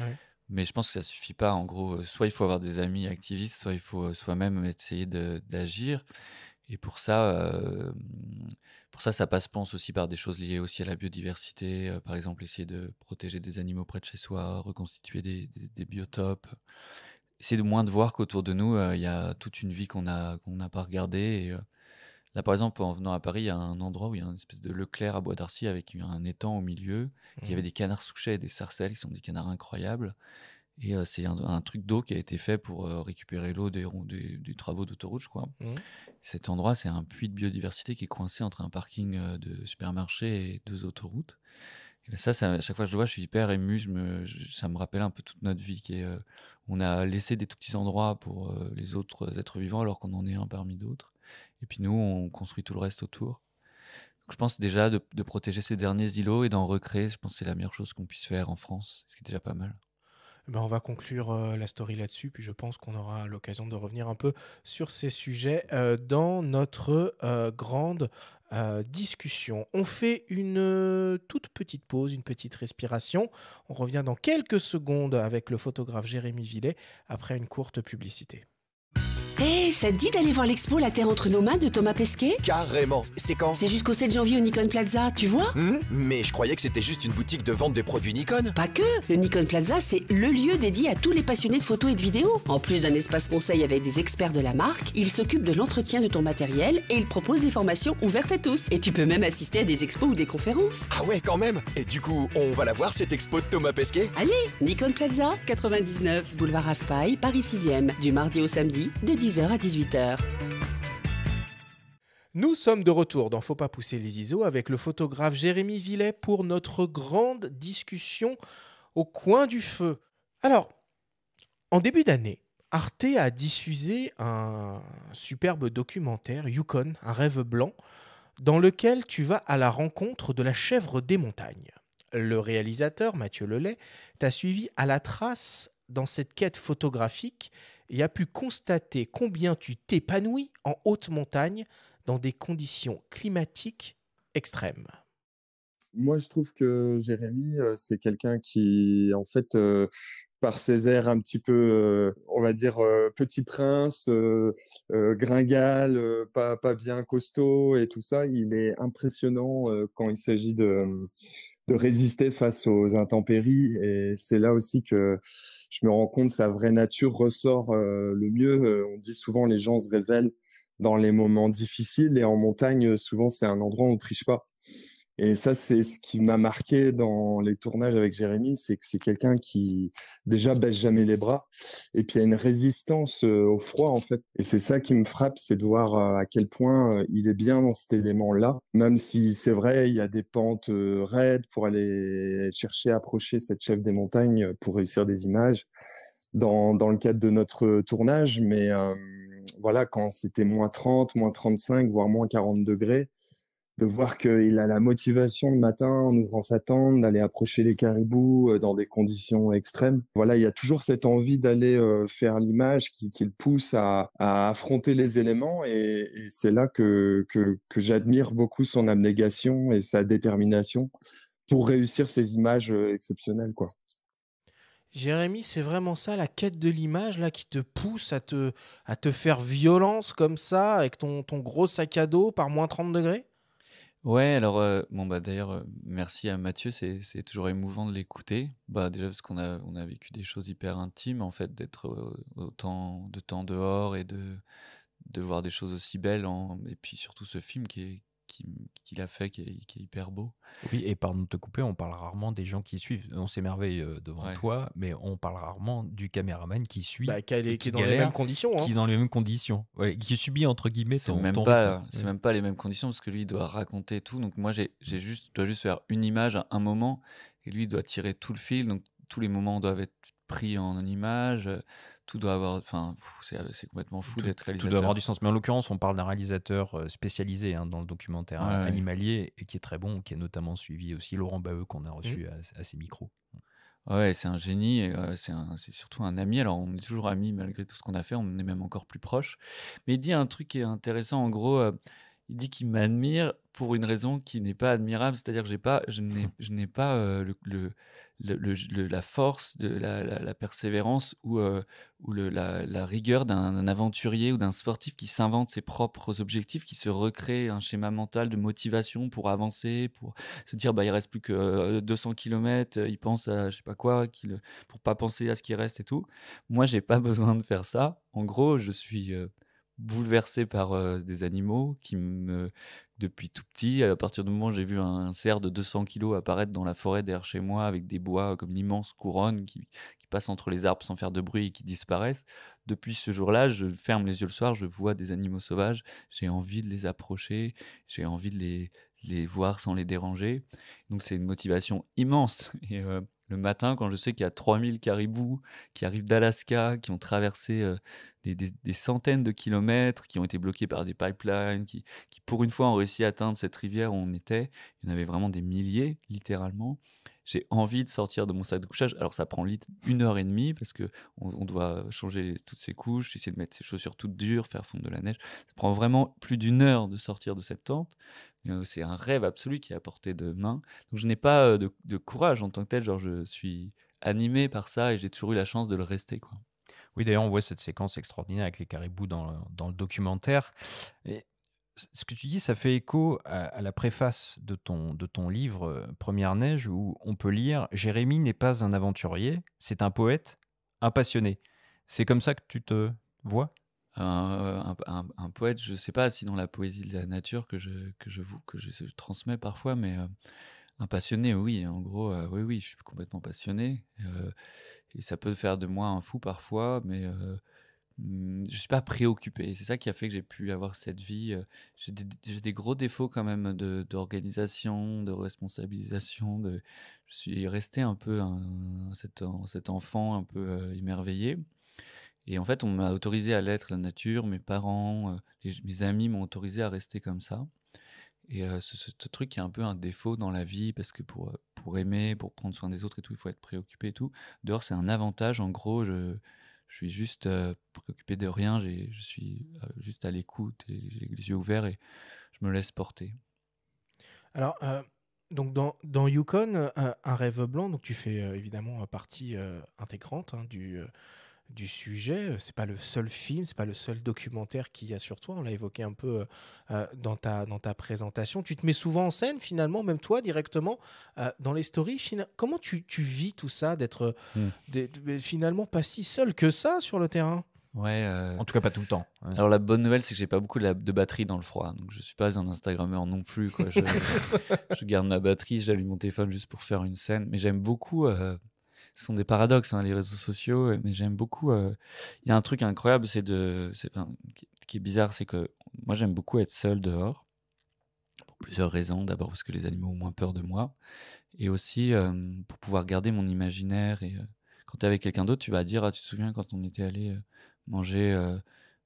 [SPEAKER 1] Mais je pense que ça suffit pas. En gros, soit il faut avoir des amis activistes, soit il faut soi-même essayer d'agir. Et pour ça, euh, pour ça, ça passe, pense aussi par des choses liées aussi à la biodiversité. Euh, par exemple, essayer de protéger des animaux près de chez soi, reconstituer des, biotopes. Essayer de moins de voir qu'autour de nous, euh, il y a toute une vie qu'on n'a n'a pas regardée. là, par exemple, en venant à Paris, il y a un endroit où il y a une espèce de Leclerc à Bois d'Arcy avec un étang au milieu. Il y mmh. avait des canards souchets et des sarcelles qui sont des canards incroyables. Et euh, c'est un, truc d'eau qui a été fait pour euh, récupérer l'eau des, travaux d'autoroute, je crois. Mmh. Cet endroit, c'est un puits de biodiversité qui est coincé entre un parking euh, de supermarché et deux autoroutes. Et ça, à chaque fois que je le vois, je suis hyper ému. ça me rappelle un peu toute notre vie. Qui est, on a laissé des tout petits endroits pour les autres êtres vivants, alors qu'on en est un parmi d'autres. Et puis nous, on construit tout le reste autour. je pense déjà de, de protéger ces derniers îlots et d'en recréer, je pense que c'est la meilleure chose qu'on puisse faire en France, ce qui est déjà pas mal.
[SPEAKER 2] Eh ben, on va conclure euh, la story là-dessus, puis je pense qu'on aura l'occasion de revenir un peu sur ces sujets euh, dans notre euh, grande discussion. On fait une toute petite pause, une petite respiration. On revient dans quelques secondes avec le photographe Jérémy Villet après une courte publicité.
[SPEAKER 5] Eh, ça te dit d'aller voir l'expo La Terre entre nos mains de Thomas Pesquet Carrément. C'est quand C'est jusqu'au 7 janvier au Nikon Plaza, tu vois
[SPEAKER 8] hmm, Mais je croyais que c'était juste une boutique de vente des produits
[SPEAKER 5] Nikon. Pas que. Le Nikon Plaza, c'est le lieu dédié à tous les passionnés de photos et de vidéos. En plus d'un espace conseil avec des experts de la marque, il s'occupe de l'entretien de ton matériel et il propose des formations ouvertes à tous. Et tu peux même assister à des expos ou des conférences.
[SPEAKER 6] Ah ouais, quand même. Et du coup, on va la voir cette expo de Thomas Pesquet
[SPEAKER 5] Allez, Nikon Plaza, 99 boulevard Aspail, Paris 6e, du mardi au samedi de 10 à 18
[SPEAKER 2] Nous sommes de retour dans Faut pas pousser les ISO avec le photographe Jérémy Villet pour notre grande discussion au coin du feu. Alors, en début d'année, Arte a diffusé un superbe documentaire, Yukon, un rêve blanc, dans lequel tu vas à la rencontre de la chèvre des montagnes. Le réalisateur, Mathieu Lelay, t'a suivi à la trace dans cette quête photographique et a pu constater combien tu t'épanouis en haute montagne dans des conditions climatiques extrêmes.
[SPEAKER 6] Moi, je trouve que Jérémy, euh, c'est quelqu'un qui, en fait, euh, par ses airs un petit peu, euh, on va dire, petit prince, gringale, gringal, pas, pas bien costaud et tout ça. Il est impressionnant quand il s'agit de, de résister face aux intempéries. Et c'est là aussi que je me rends compte sa vraie nature ressort euh, le mieux. Euh, on dit souvent les gens se révèlent dans les moments difficiles et en montagne, souvent c'est un endroit où on triche pas. Et ça, c'est ce qui m'a marqué dans les tournages avec Jérémy, c'est que c'est quelqu'un qui déjà baisse jamais les bras, et puis il y a une résistance au froid en fait. Et c'est ça qui me frappe, c'est de voir à quel point il est bien dans cet élément-là, même si c'est vrai, il y a des pentes raides pour aller chercher, à approcher cette chef des montagnes pour réussir des images dans, le cadre de notre tournage, mais voilà, quand c'était moins 30, moins 35, voire moins 40 degrés, de voir qu'il a la motivation le matin en nous sa tente d'aller approcher les caribous euh, dans des conditions extrêmes. Voilà, il y a toujours cette envie d'aller euh, faire l'image qui, le pousse à, affronter les éléments et, c'est là que, que, j'admire beaucoup son abnégation et sa détermination pour réussir ces images euh, exceptionnelles, quoi. Jérémy,
[SPEAKER 2] c'est vraiment ça, la quête de l'image là qui te pousse à te, à te faire violence comme ça, avec ton, ton gros sac à dos par moins 30 degrés
[SPEAKER 1] Ouais, alors, bon, bah, d'ailleurs, merci à Mathieu, c'est toujours émouvant de l'écouter. Bah, déjà parce qu'on a on a vécu des choses hyper intimes, en fait, d'être, autant de temps dehors et de de voir des choses aussi belles et puis surtout ce film qui est qu'il a fait qui est, hyper beau.
[SPEAKER 3] Oui, et pardon de te couper, on parle rarement des gens qui suivent. On s'émerveille euh, devant toi, mais on parle rarement du caméraman qui suit. qui, est, dans les mêmes conditions. Qui est dans les mêmes conditions. qui subit, entre guillemets, ton. Même ton pas, c'est même
[SPEAKER 1] pas les mêmes conditions parce que lui, il doit raconter tout. Donc moi, j'ai juste, dois juste faire une image à un moment et lui, doit tirer tout le fil. Donc tous les moments doivent être
[SPEAKER 3] pris en image tout doit avoir. Enfin, euh, c'est complètement fou Tout doit avoir du sens. Mais en l'occurrence, on parle d'un réalisateur euh, spécialisé hein, dans le documentaire animalier et qui est très bon, qui a notamment suivi aussi Laurent Baeux, qu'on a reçu mmh. à, ses micros.
[SPEAKER 1] Ouais, c'est un génie, euh, c'est surtout un ami. Alors, on est toujours amis malgré tout ce qu'on a fait, on est même encore plus proches. Mais il dit un truc qui est intéressant, en gros, il dit qu'il m'admire pour une raison qui n'est pas admirable, c'est-à-dire que pas, je n'ai pas le le, la force, de la, persévérance ou, euh, ou la, rigueur d'un aventurier ou d'un sportif qui s'invente ses propres objectifs, qui se recrée un schéma mental de motivation pour avancer, pour se dire bah il reste plus que 200 euh, km, il pense à je sais pas quoi, pour pour pas penser à ce qui reste et tout. Moi j'ai pas [laughs] besoin de faire ça. En gros je suis euh, bouleversé par des animaux qui depuis tout petit à partir du moment où j'ai vu un, cerf de 200 kilos apparaître dans la forêt derrière chez moi avec des bois comme une immense couronne qui, qui passe entre les arbres sans faire de bruit et qui disparaissent depuis ce jour-là je ferme les yeux le soir je vois des animaux sauvages j'ai envie de les approcher j'ai envie de les les voir sans les déranger donc c'est une motivation immense [laughs] le matin, quand je sais qu'il y a 3000 caribous qui arrivent d'Alaska, qui ont traversé euh, des, centaines de kilomètres, qui ont été bloqués par des pipelines, qui, pour une fois ont réussi à atteindre cette rivière où on était, il y en avait vraiment des milliers, littéralement. J'ai envie de sortir de mon sac de couchage. Alors ça prend une heure et demie parce que on, doit changer toutes ses couches, essayer de mettre ses chaussures toutes dures, faire fondre de la neige. Ça prend vraiment plus d'une heure de sortir de cette tente. Euh, c'est un rêve absolu qui est à portée de main. Donc je n'ai pas euh, de, courage en tant que tel. Genre, je suis animé par ça et j'ai toujours eu
[SPEAKER 3] la chance de le rester. Quoi. Oui, d'ailleurs, on voit cette séquence extraordinaire avec les caribous dans le, documentaire. Et ce que tu dis, ça fait écho à, la préface de ton, de ton livre euh, Première Neige, où on peut lire Jérémy n'est pas un aventurier, c'est un poète, un passionné. C'est comme ça que tu te vois euh, un,
[SPEAKER 1] poète, je sais pas, sinon la poésie de la nature que je, que je vous que je, transmets parfois, mais euh, un passionné, oui, en gros, euh, oui, oui, je suis complètement passionné. et ça peut faire de moi un fou parfois, mais mm, je suis pas préoccupé. C'est ça qui a fait que j'ai pu avoir cette vie. J'ai des, gros défauts quand même d'organisation, de, responsabilisation. Je suis resté un peu cet enfant un peu émerveillé. Et en fait, on m'a autorisé à l'être, la nature, mes parents, euh, mes amis m'ont autorisé à rester comme ça. Et euh, ce, truc qui est un peu un défaut dans la vie, parce que pour, euh, pour aimer, pour prendre soin des autres et tout, il faut être préoccupé et tout. Dehors, c'est un avantage. En gros, je, je suis juste préoccupé de rien. Je suis juste à l'écoute, j'ai les yeux ouverts et je me laisse porter.
[SPEAKER 2] Alors, donc dans, dans Yukon, un rêve blanc, donc tu fais évidemment partie intégrante hein, du du sujet. Euh, c'est pas le seul film, c'est pas le seul documentaire qu'il y a sur toi. On l'a évoqué un peu euh, euh, dans, ta, dans ta présentation. Tu te mets souvent en scène, finalement, même toi, directement, dans les stories. Comment tu, vis tout ça, d'être hmm. finalement pas si seul que ça sur le terrain
[SPEAKER 1] Ouais,
[SPEAKER 3] En tout cas, pas tout le temps.
[SPEAKER 1] Alors, la bonne nouvelle, c'est que j'ai pas beaucoup de, batterie dans le froid. Donc, je suis pas un Instagrammeur non plus. [laughs] Je... garde ma batterie, j'allume mon téléphone juste pour faire une scène. Mais j'aime beaucoup ce sont des paradoxes, hein, les réseaux sociaux, euh, mais j'aime beaucoup. Euh, il y a un truc incroyable, c'est de, qui est bizarre, c'est que moi j'aime beaucoup être seul dehors pour plusieurs raisons. D'abord parce que les animaux ont moins peur de moi, et aussi pour pouvoir garder mon imaginaire. Et euh, quand tu es avec quelqu'un d'autre, tu vas dire, ah, tu te souviens quand on était allé manger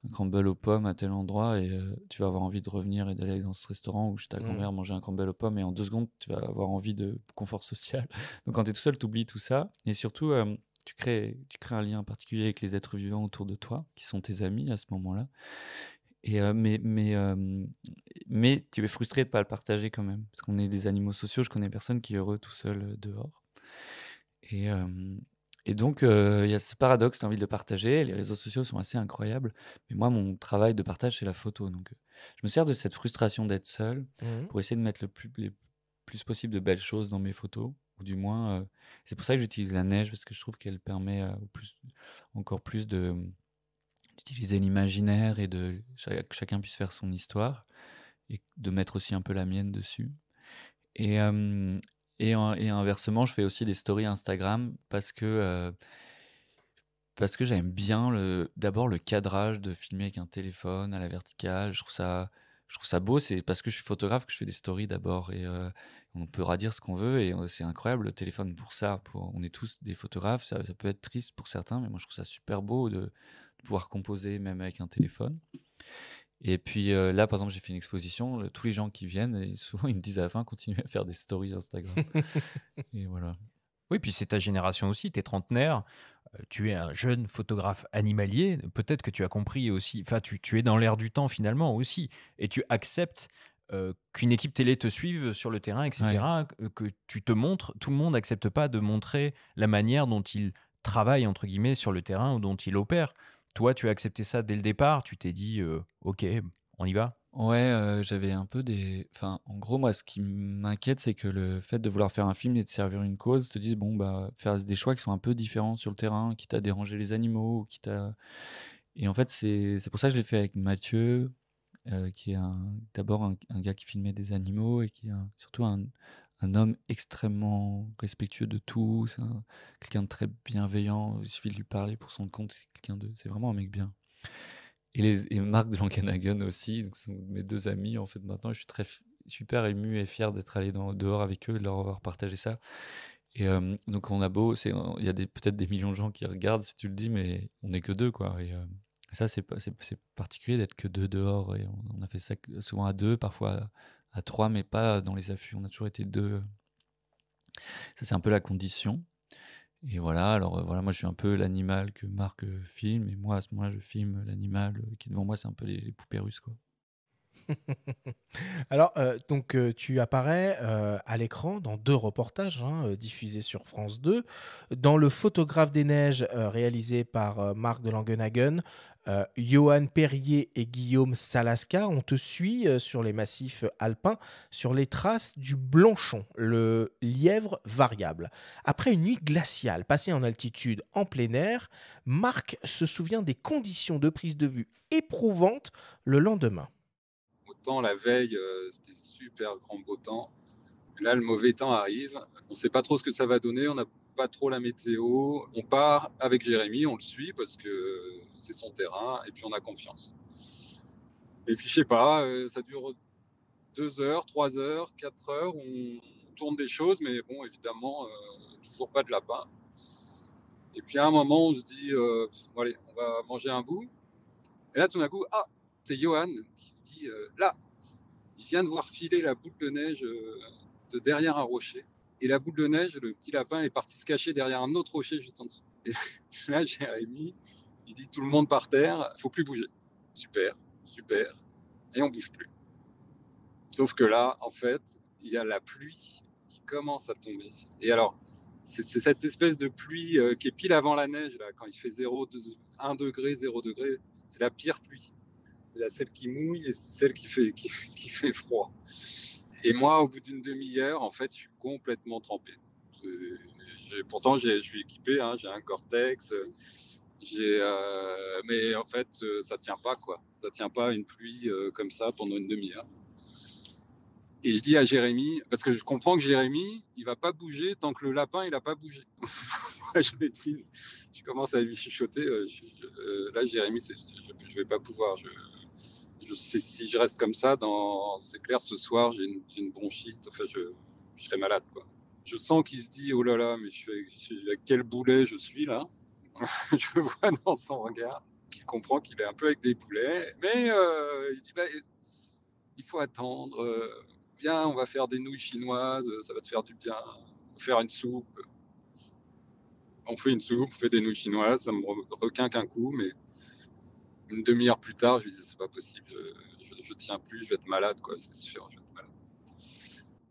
[SPEAKER 1] un crumble aux pommes à tel endroit et euh, tu vas avoir envie de revenir et d'aller dans ce restaurant où je ta mmh. grand-mère manger un crumble aux pommes et en deux secondes tu vas avoir envie de confort social. [laughs] Donc quand tu es tout seul, tu oublies tout ça et surtout euh, tu, crées, tu crées un lien particulier avec les êtres vivants autour de toi qui sont tes amis à ce moment-là. Et euh, mais, mais, mais tu es frustré de ne pas le partager quand même parce qu'on est des animaux sociaux, je connais personne qui est heureux tout seul dehors. Et, et donc, euh, il y a ce paradoxe, tu as envie de le partager. Les réseaux sociaux sont assez incroyables. Mais moi, mon travail de partage, c'est la photo. Donc, euh, je me sers de cette frustration d'être seul mmh pour essayer de mettre le plus, possible de belles choses dans mes photos. Ou du moins, euh, c'est pour ça que j'utilise la neige, parce que je trouve qu'elle permet au plus, encore plus de mmh, d'utiliser l'imaginaire et de que chacun puisse faire son histoire et de mettre aussi un peu la mienne dessus. Et, et, inversement, je fais aussi des stories Instagram parce que, euh, parce que j'aime bien d'abord le cadrage de filmer avec un téléphone à la verticale. Je trouve ça, je trouve ça beau. C'est parce que je suis photographe que je fais des stories d'abord. Et euh, on peut dire ce qu'on veut. Et euh, c'est incroyable le téléphone pour ça. Pour, on est tous des photographes. Ça, peut être triste pour certains, mais moi je trouve ça super beau de pouvoir composer même avec un téléphone. Et puis euh, là, par exemple, j'ai fait une exposition. tous les gens qui viennent, et souvent, ils me disent à la fin, continuez à faire des stories
[SPEAKER 3] Instagram. [laughs] et voilà. Oui, puis c'est ta génération aussi, t'es trentenaire, euh, tu es un jeune photographe animalier, peut-être que tu as compris aussi, enfin tu, es dans l'air du temps finalement aussi, et tu acceptes euh, qu'une équipe télé te suive sur le terrain, etc., que tu te montres, tout le monde n'accepte pas de montrer la manière dont il travaille, entre guillemets, sur le terrain ou dont il opère. Toi, tu as accepté ça dès le départ Tu t'es dit, euh, ok, on y va
[SPEAKER 1] Ouais, euh, j'avais un peu des. Enfin, en gros, moi, ce qui m'inquiète, c'est que le fait de vouloir faire un film et de servir une cause, te disent, bon, bah, faire des choix qui sont un peu différents sur le terrain, qui t'a déranger les animaux, qui t'a. Et en fait, c'est pour ça que je l'ai fait avec Mathieu, euh, qui est d'abord un, gars qui filmait des animaux et qui est surtout un, un homme extrêmement respectueux de tout, quelqu'un de très bienveillant. Il suffit de lui parler pour son compte. C'est quelqu'un de, c'est vraiment un mec bien. Et, les, et Marc de Lancanagan aussi, donc sont mes deux amis. En fait, maintenant, je suis très super ému et fier d'être allé dans, dehors avec eux, de leur avoir partagé ça. Et euh, donc, on a beau, il y a peut-être des millions de gens qui regardent, si tu le dis, mais on n'est que deux, quoi. Et, euh, ça, c'est particulier d'être que deux dehors. Et on, on a fait ça souvent à deux, parfois à trois, mais pas dans les affûts. On a toujours été deux. Ça, c'est un peu la condition. Et voilà, alors euh, voilà, moi je suis un peu l'animal que Marc euh, filme, et moi à ce moment-là, je filme l'animal euh, qui est devant moi, c'est un peu les, poupées russes,
[SPEAKER 2] [laughs] Alors, donc, tu apparais à l'écran dans deux reportages hein, diffusés sur France 2. Dans Le photographe des neiges, réalisé par Marc de Langenhagen, euh, Johan Perrier et Guillaume Salasca, on te suit euh, sur les massifs alpins, sur les traces du Blanchon, le lièvre variable. Après une nuit glaciale passée en altitude en plein air, Marc se souvient des conditions de prise de vue éprouvantes le lendemain.
[SPEAKER 10] Autant la veille, euh, c'était super grand beau temps. Là, le mauvais temps arrive. On ne sait pas trop ce que ça va donner trop la météo. On part avec Jérémy, on le suit parce que c'est son terrain et puis on a confiance. Et puis je sais pas, euh, ça dure deux heures, trois heures, quatre heures. On tourne des choses, mais bon, évidemment, euh, toujours pas de lapin. Et puis à un moment, on se dit, euh, allez, on va manger un bout. Et là, tout d'un coup, ah, c'est Johan qui dit, là, il vient de voir filer la boule de neige de derrière un rocher. Et la boule de neige, le petit lapin, est parti se cacher derrière un autre rocher juste en dessous. Et [laughs] là, Jérémy, il dit tout le monde par terre, faut plus bouger. Super, super. Et on bouge plus. Sauf que là, en fait, il y a la pluie qui commence à tomber. Et alors, c'est cette espèce de pluie euh, qui est pile avant la neige, là, quand il fait 0, 1 degré, 0 degré. C'est la pire pluie. C'est celle qui mouille et celle qui fait, qui [laughs] fait froid. Et moi, au bout d'une demi-heure, en fait, je suis complètement trempé. Pourtant, je suis équipé, hein, j'ai un Cortex, euh, mais en fait, euh, ça tient pas quoi. Ça tient pas une pluie euh, comme ça pendant une demi-heure. Et je dis à Jérémy, parce que je comprends que Jérémy, il va pas bouger tant que le lapin il a pas bougé. [laughs] je dis, je commence à lui chuchoter. là, Jérémy, je, ne vais pas pouvoir. Je, je, si, si, je reste comme ça, c'est clair, ce soir, j'ai une, bronchite, enfin, je, serai malade. Quoi. Je sens qu'il se dit, oh là là, mais je, suis quel boulet je suis là [laughs] Je vois dans son regard qu'il comprend qu'il est un peu avec des boulets, mais euh, il dit, bah, il faut attendre, euh, viens, on va faire des nouilles chinoises, ça va te faire du bien, on faire une soupe. On fait une soupe, on fait des nouilles chinoises, ça me requinque un coup, mais une demi-heure plus tard, je lui disais, c'est pas possible, je, je, tiens plus, je vais être malade, quoi, c'est sûr, je vais être malade.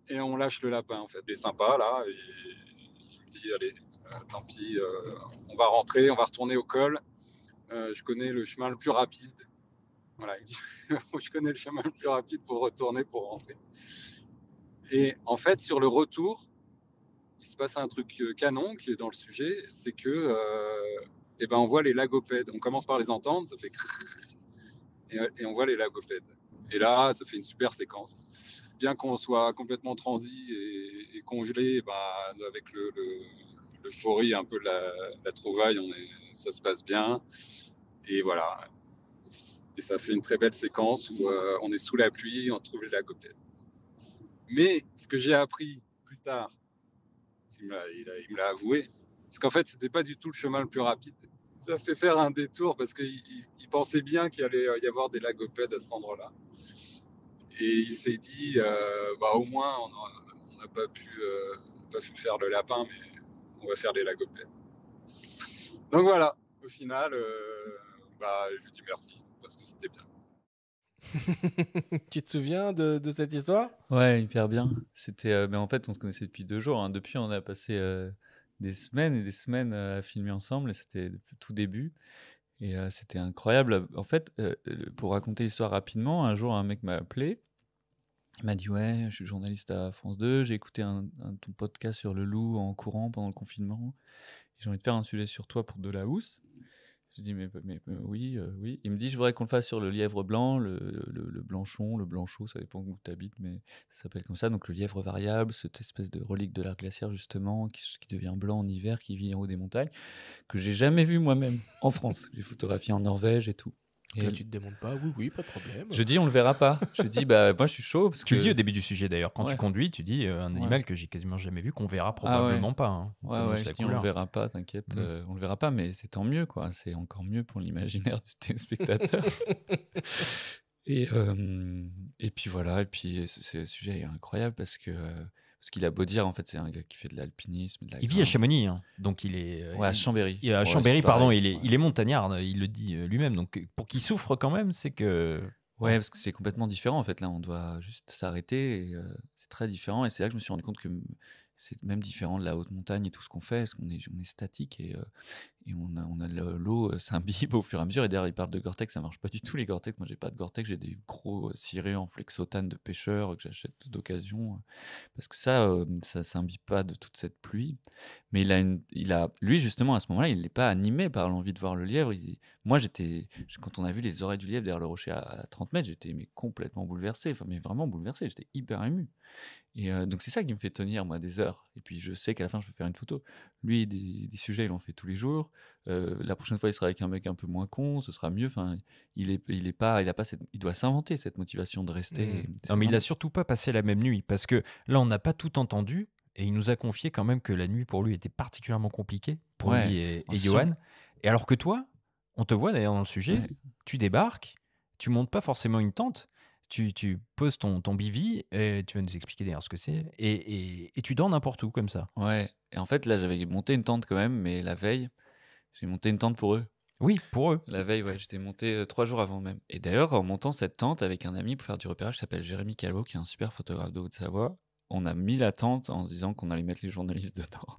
[SPEAKER 10] Et on lâche le lapin, en fait. Il est sympa, là, et il me dit, allez, euh, tant pis, euh, on va rentrer, on va retourner au col. Euh, je connais le chemin le plus rapide. Voilà, il dit, [laughs] je connais le chemin le plus rapide pour retourner, pour rentrer. Et en fait, sur le retour, il se passe un truc canon qui est dans le sujet, c'est que et ben on voit les lagopèdes. On commence par les entendre, ça fait et, on voit les lagopèdes. Et là, ça fait une super séquence. Bien qu'on soit complètement transi et, congelé, ben, avec le, le l'euphorie un peu de la, trouvaille, on est, ça se passe bien. Et voilà. Et ça fait une très belle séquence où euh, on est sous la pluie, on trouve les lagopèdes. Mais ce que j'ai appris plus tard, il me l'a avoué, c'est qu'en fait, c'était pas du tout le chemin le plus rapide. Ça fait faire un détour parce qu'il il pensait bien qu'il allait euh, y avoir des lagopèdes à ce endroit-là. Et il s'est dit, euh, bah, au moins, on n'a pas, pu, euh, pas faire le lapin, mais on va faire les lagopèdes. Donc voilà, au final, bah, je lui dis merci parce que c'était bien.
[SPEAKER 2] [laughs] tu te souviens de, cette histoire
[SPEAKER 1] Ouais, hyper bien. C'était, mais en fait, on se connaissait depuis deux jours. Hein. Depuis, on a passé des semaines et des semaines à filmer ensemble, et c'était le tout début. Et c'était incroyable. En fait, pour raconter l'histoire rapidement, un jour, un mec m'a appelé. Il m'a dit Ouais, je suis journaliste à France 2, j'ai écouté un, ton podcast sur le loup en courant pendant le confinement. J'ai envie de faire un sujet sur toi pour De La Housse. Je dis, mais, oui, euh, oui. Il me dit, je voudrais qu'on le fasse sur le lièvre blanc, le, le, blanchon, le blanchot, ça dépend où tu habites, mais ça s'appelle comme ça. Donc le lièvre variable, cette espèce de relique de l'art glaciaire, justement, qui, qui, devient blanc en hiver, qui vit en haut des montagnes, que j'ai jamais vu moi-même en France. J'ai photographié en Norvège et tout. Et là, tu te demandes
[SPEAKER 2] pas, oui, oui, pas de problème. Je dis,
[SPEAKER 1] on le verra pas. Je dis, bah, moi, je suis chaud. Parce tu que... le dis au début du sujet d'ailleurs. Quand tu
[SPEAKER 3] conduis, tu dis euh, un animal que j'ai quasiment jamais vu, qu'on verra ah probablement pas. Hein. on le verra pas, t'inquiète, mm. euh, on le verra pas, mais c'est
[SPEAKER 1] tant mieux, quoi. C'est encore mieux pour l'imaginaire du [laughs] téléspectateur. et, euh, et puis voilà, et puis c'est ce sujet est incroyable parce que ce qu'il a beau dire, en fait, c'est un gars qui fait de l'alpinisme. il vit à Chamonix, hein. donc il est. Euh, ouais, à Chambéry. à Chambéry, pardon, il,
[SPEAKER 3] est, il montagnard, il le dit euh, lui-même. Donc euh, pour qu'il souffre quand même, c'est que. Ouais, parce que
[SPEAKER 1] c'est complètement différent, en fait. Là, on doit juste s'arrêter. c'est très différent. Et c'est là que je me suis rendu compte que c'est même différent de la haute montagne et tout ce qu'on fait, parce qu'on est, on est statique et, euh, et on a, on a l'eau euh, s'imbibe [laughs] au fur et à mesure. Et d'ailleurs, il parle de Gore-Tex, ça marche pas du tout les Gore-Tex. Moi, j'ai pas de Gore-Tex, j'ai des gros euh, cirés en flexotane de pêcheurs que j'achète d'occasion, parce que ça, ça ça s'imbibe pas de toute cette pluie. Mais il a, une, il a, lui justement à ce moment-là, il n'est pas animé par l'envie de voir le lièvre. moi, j'étais, quand on a vu les oreilles du lièvre derrière le rocher à, 30 mètres, j'étais complètement bouleversé, enfin mais vraiment bouleversé. J'étais hyper ému. Et donc c'est ça qui me fait tenir moi des heures. Et puis je sais qu'à la fin je peux faire une photo. Lui des, sujets il en fait tous les jours. la prochaine fois il sera avec un mec un peu moins con, ce sera mieux. Enfin il est pas il a pas il doit s'inventer cette motivation de rester. Mmh. Non mais il a surtout
[SPEAKER 3] pas passé la même nuit parce que là on n'a pas tout entendu et il nous a confié quand même que la nuit pour lui était particulièrement compliquée pour lui et, Johan. Et alors que toi on te voit d'ailleurs dans le sujet, tu débarques, tu montes pas forcément une tente tu, poses ton, ton bivy, et tu vas nous expliquer d'ailleurs ce que c'est, et, et, tu dors n'importe où comme ça.
[SPEAKER 1] Ouais, et en fait, là, j'avais monté une tente quand même, mais la veille, j'ai monté une tente pour eux. Oui, pour eux. La veille, ouais, j'étais monté euh, trois jours avant même. Et d'ailleurs, en montant cette tente avec un ami pour faire du repérage, s'appelle Jérémy Calvo, qui est un super photographe de Haute-Savoie, on a mis l'attente en se disant qu'on allait mettre les journalistes [laughs] dedans.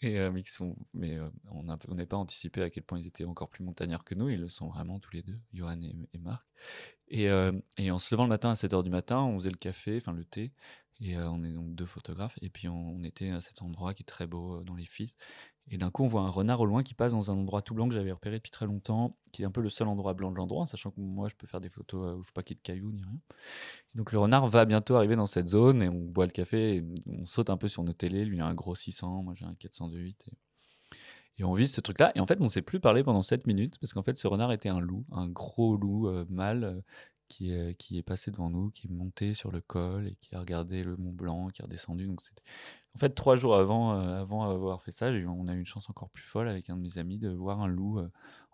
[SPEAKER 1] Et, euh, mais sont, mais euh, on n'est pas anticipé à quel point ils étaient encore plus montagnards que nous. Ils le sont vraiment tous les deux, Johan et, Marc. Euh, et, en se levant le matin à 7h du matin, on faisait le café, enfin le thé. Et on est donc deux photographes. Et puis on, on, était à cet endroit qui est très beau dans les fils. Et d'un coup, on voit un renard au loin qui passe dans un endroit tout blanc que j'avais repéré depuis très longtemps, qui est un peu le seul endroit blanc de l'endroit, sachant que moi, je peux faire des photos euh, où je ne pas qu'il y ait de cailloux ni rien. donc le renard va bientôt arriver dans cette zone et on boit le café, et on saute un peu sur nos télés. Lui, il a un gros 600, moi j'ai un 408. Et... on vit ce truc-là. Et en fait, on ne s'est plus parlé pendant 7 minutes parce qu'en fait, ce renard était un loup, un gros loup euh, mâle euh, qui, est passé devant nous, qui est monté sur le col et qui a regardé le Mont Blanc, qui est redescendu. Donc en fait, trois jours avant, euh, avant avoir fait ça, on a eu une chance encore plus folle avec un de mes amis de voir un loup en euh,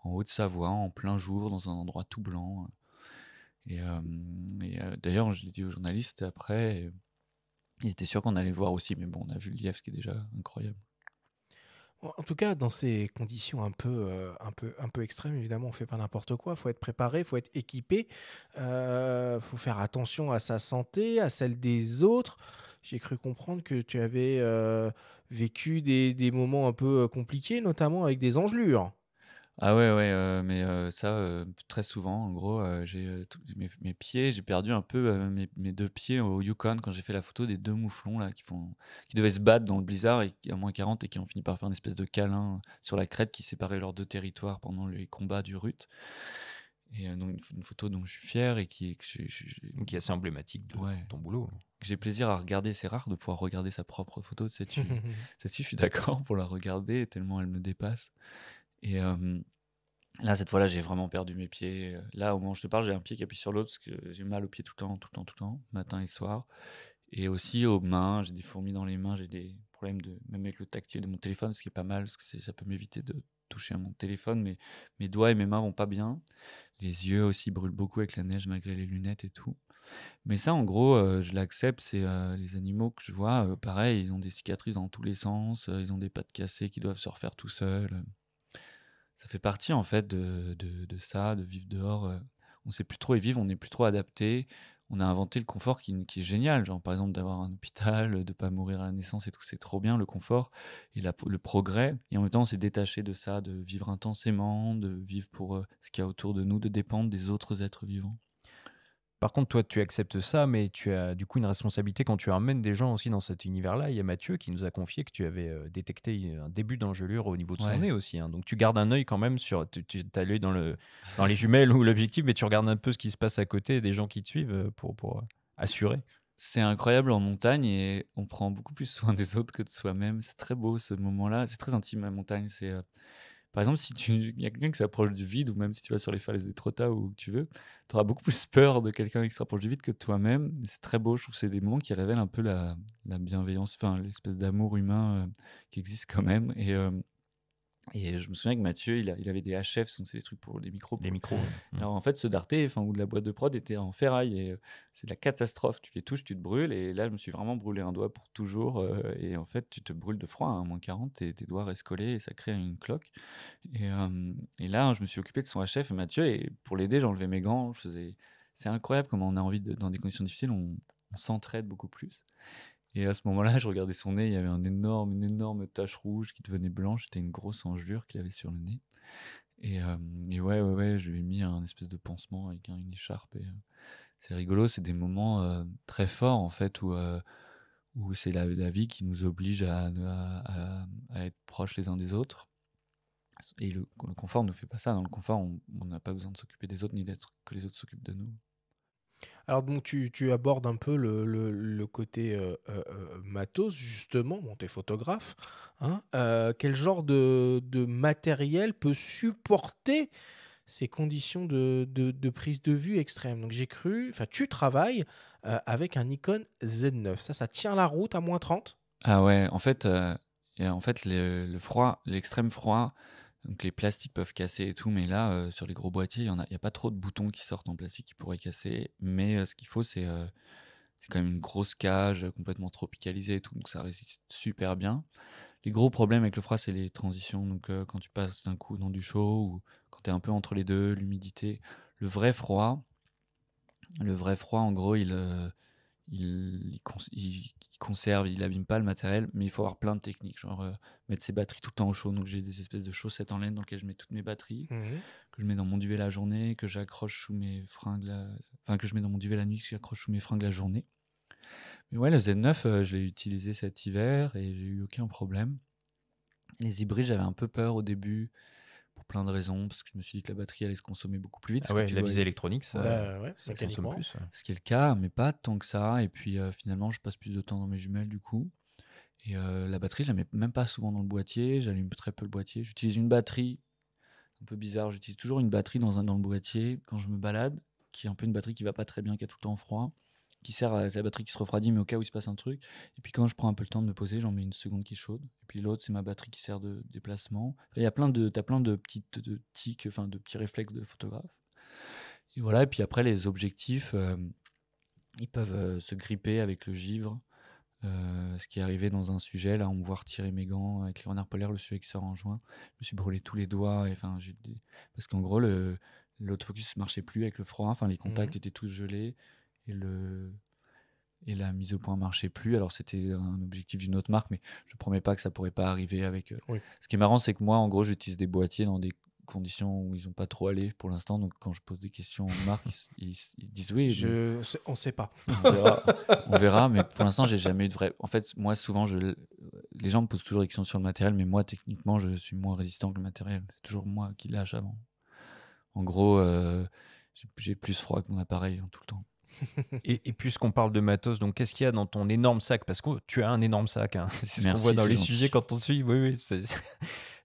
[SPEAKER 1] en Haute-Savoie, en plein jour, dans un endroit tout blanc. Euh. Et, d'ailleurs, je l'ai dit aux journalistes après, ils étaient sûrs qu'on allait le voir aussi, mais bon, on a vu le lièvre, ce qui est déjà incroyable.
[SPEAKER 2] En tout cas, dans ces conditions un peu, euh, un peu, un peu extrêmes, évidemment, on ne fait pas n'importe quoi. Il faut être préparé, il faut être équipé, il euh, faut faire attention à sa santé, à celle des autres. J'ai cru comprendre que tu avais euh, vécu des, des, moments un peu compliqués, notamment avec des engelures.
[SPEAKER 1] Ah ouais, ouais, euh, mais euh, ça, euh, très souvent, en gros, j'ai mes, pieds, j'ai perdu un peu mes, deux pieds au Yukon quand j'ai fait la photo des deux mouflons là, qui, font, qui devaient se battre dans le blizzard et, à moins 40 et qui ont fini par faire une espèce de câlin sur la crête qui séparait leurs deux territoires pendant les combats du Rut. Et donc, une, photo dont je suis fier et qui, qui est assez emblématique de ton boulot. j'ai plaisir à regarder. C'est rare de pouvoir regarder sa propre photo. de cette tu, ci [laughs] je suis d'accord pour la regarder tellement elle me dépasse. Et euh, là, cette fois-là, j'ai vraiment perdu mes pieds. Là, au moment où je te parle, j'ai un pied qui appuie sur l'autre parce que j'ai mal au pied tout le temps, tout le temps, tout le temps, matin et soir. Et aussi aux mains, j'ai des fourmis dans les mains, j'ai des problèmes de même avec le tactile de mon téléphone, ce qui est pas mal, parce que ça peut m'éviter de toucher à mon téléphone, mais mes doigts et mes mains vont pas bien. Les yeux aussi brûlent beaucoup avec la neige malgré les lunettes et tout. Mais ça, en gros, euh, je l'accepte. C'est euh, les animaux que je vois, pareil, ils ont des cicatrices dans tous les sens, ils ont des pattes cassées qui doivent se refaire tout seuls ça fait partie en fait de, ça, de vivre dehors. Euh. on ne sait plus trop y vivre, on n'est plus trop adapté. On a inventé le confort qui, est génial, genre par exemple d'avoir un hôpital, de ne pas mourir à la naissance et tout, c'est trop bien le confort et le progrès. Et en même temps, on s'est détaché de ça, de vivre
[SPEAKER 3] intensément, de vivre pour euh, ce qu'il y a autour de nous, de dépendre des autres êtres vivants. Par contre, toi, tu acceptes ça, mais tu as du coup une responsabilité quand tu emmènes des gens aussi dans cet univers-là. Il y a Mathieu qui nous a confié que tu avais euh, détecté un début d'engelure au niveau de son nez aussi. Hein. Donc tu gardes un œil quand même sur. Tu, as l'œil dans, les jumelles ou l'objectif, mais tu regardes un peu ce qui se passe à côté des gens qui te suivent euh, pour, euh, assurer. C'est incroyable en montagne et on prend beaucoup plus soin
[SPEAKER 1] des autres que de soi-même. C'est très beau ce moment-là. C'est très intime la montagne. C'est. Par exemple, si tu, y a quelqu'un qui s'approche du vide, ou même si tu vas sur les falaises des Trotta ou où tu veux, tu auras beaucoup plus peur de quelqu'un qui s'approche du vide que toi-même. C'est très beau, je trouve que c'est des moments qui révèlent un peu la, bienveillance, enfin l'espèce d'amour humain euh, qui existe quand même. Et, euh, et je me souviens que Mathieu, il, avait des HF, c'est des trucs pour les micros. Des micros. Mm. Alors en fait, ce darté, enfin, ou de la boîte de prod, était en ferraille. Et euh, c'est de la catastrophe. Tu les touches, tu te brûles. Et là, je me suis vraiment brûlé un doigt pour toujours. Euh, et en fait, tu te brûles de froid, hein, à moins 40, tes doigts restent collés et ça crée une cloque. Et, euh, là, je me suis occupé de son HF Mathieu. Et pour l'aider, j'enlevais mes gants. Je C'est incroyable comment on a envie, dans des conditions difficiles, on s'entraide beaucoup plus. Et à ce moment-là, je regardais son nez, il y avait un énorme, une énorme tache rouge qui devenait blanche, c'était une grosse enjure qu'il avait sur le nez. Et, euh, ouais, ouais, je lui ai mis un espèce de pansement avec une écharpe. Et, euh, c'est rigolo, c'est des moments euh, très forts en fait où, où c'est la, vie qui nous oblige à, à, être proches les uns des autres. Et le, le confort ne fait pas ça. Dans le confort, on n'a pas besoin de s'occuper des autres ni d'être que les autres s'occupent de nous.
[SPEAKER 2] Alors donc tu, abordes un peu le, côté euh, euh, euh, matos, justement, bon, tu photographe. Hein. quel genre de, matériel peut supporter ces conditions de, prise de vue extrême Donc j'ai cru, enfin tu travailles avec un Nikon Z9. Ça, ça tient la route à moins 30
[SPEAKER 1] Ah ouais, en fait, en fait le froid, l'extrême froid, donc les plastiques peuvent casser et tout, mais là, euh, sur les gros boîtiers, il n'y a, pas trop de boutons qui sortent en plastique qui pourraient casser. Mais euh, ce qu'il faut, euh, c'est quand même une grosse cage complètement tropicalisée et tout, donc ça résiste super bien. Les gros problèmes avec le froid, c'est les transitions. Donc quand tu passes d'un coup dans du chaud ou quand tu es un peu entre les deux, l'humidité. Le vrai froid, le vrai froid, en gros, il, il, conserve, il n'abîme pas le matériel, mais il faut avoir plein de techniques, genre euh, mettre ses batteries tout le temps au chaud. Donc j'ai des espèces de chaussettes en laine dans lesquelles je mets toutes mes batteries, mhm. que je mets dans mon duvet la journée, que j'accroche sous mes fringues, enfin que je mets dans mon duvet la nuit, que j'accroche sous mes fringues la journée. Mais ouais, le Z9, euh, je l'ai utilisé cet hiver et j'ai eu aucun problème. Les hybrides, j'avais un peu peur au début pour plein de raisons, parce que je me suis dit que la batterie allait se consommer beaucoup plus vite. Ah ouais, la visée électronique, ça, bah, consomme plus. Ce qui est le cas, mais pas tant que ça. Et puis euh, finalement, je passe plus de temps dans mes jumelles du coup. Et euh, la batterie, je la mets même pas souvent dans le boîtier. J'allume très peu le boîtier. J'utilise une batterie, un peu bizarre, j'utilise toujours une batterie dans, un, dans le boîtier quand je me balade, qui est un peu une batterie qui va pas très bien, qui a tout le temps froid qui sert à la batterie qui se refroidit, mais au cas où il se passe un truc. Et puis quand je prends un peu le temps de me poser, j'en mets une seconde qui est chaude. Et puis l'autre, c'est ma batterie qui sert de déplacement. Il y a plein de, as plein de petites de tics, enfin de petits réflexes de photographe. Et voilà. Et puis après, les objectifs, euh, ils peuvent euh, se gripper avec le givre. Euh, ce qui est arrivé dans un sujet, là, on me voit retirer mes gants avec les renards polaires, le sujet qui sort en juin. Je me suis brûlé tous les doigts, enfin, parce qu'en gros, l'autofocus ne marchait plus avec le froid, enfin, les contacts mmh. étaient tous gelés et le et la mise au point marchait plus. Alors c'était un objectif d'une autre marque, mais je promets pas que ça pourrait pas arriver avec. Euh, ce qui est marrant, c'est que moi, en gros, j'utilise des boîtiers dans des conditions où ils n'ont pas trop allé pour l'instant. Donc quand je pose des questions aux marques, ils, disent oui. Je...
[SPEAKER 2] On ne sait pas. On verra, mais pour
[SPEAKER 1] l'instant, j'ai jamais eu de vrai. En fait, moi, souvent, je... les gens me posent toujours des questions sur le matériel, mais moi, techniquement, je suis moins résistant que le matériel. C'est toujours moi qui lâche avant. En gros, euh, j'ai plus froid que mon appareil hein, tout le temps.
[SPEAKER 3] [laughs] et, puisqu'on parle de matos, donc qu'est-ce qu'il y a dans ton énorme sac Parce que tu as un énorme sac, hein. [laughs]
[SPEAKER 11] c'est ce qu'on voit dans les sujets
[SPEAKER 4] quand on suit. Oui, oui,
[SPEAKER 3] c'est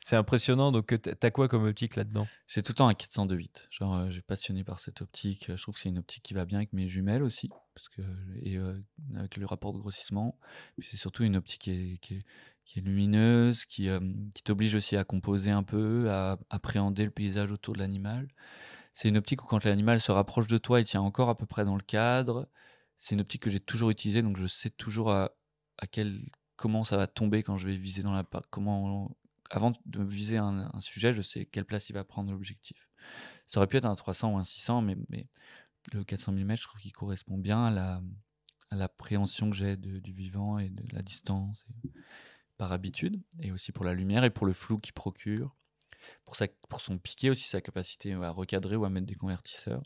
[SPEAKER 3] [laughs] impressionnant. Donc, t'as quoi comme optique
[SPEAKER 1] là-dedans c'est tout le temps un 402.8. Genre, euh, j'ai passionné par cette optique. Je trouve que c'est une optique qui va bien avec mes jumelles aussi, parce euh, avec le rapport de grossissement. C'est surtout une optique qui est, lumineuse, euh, qui t'oblige aussi à composer un peu, à appréhender le paysage autour de l'animal. C'est une optique où quand l'animal se rapproche de toi, il tient encore à peu près dans le cadre. C'est une optique que j'ai toujours utilisée, donc je sais toujours euh, à, quel, comment ça va tomber quand je vais viser dans la comment avant de viser un, sujet, je sais quelle place il va prendre l'objectif. Ça aurait pu être un 300 ou un 600, mais, mais le 400 mm, je trouve qu'il correspond bien à la, l'appréhension que j'ai du vivant et de la distance par habitude, et aussi pour la lumière et pour le flou qu'il procure pour, sa, pour son piqué aussi, sa capacité à recadrer ou à mettre des convertisseurs.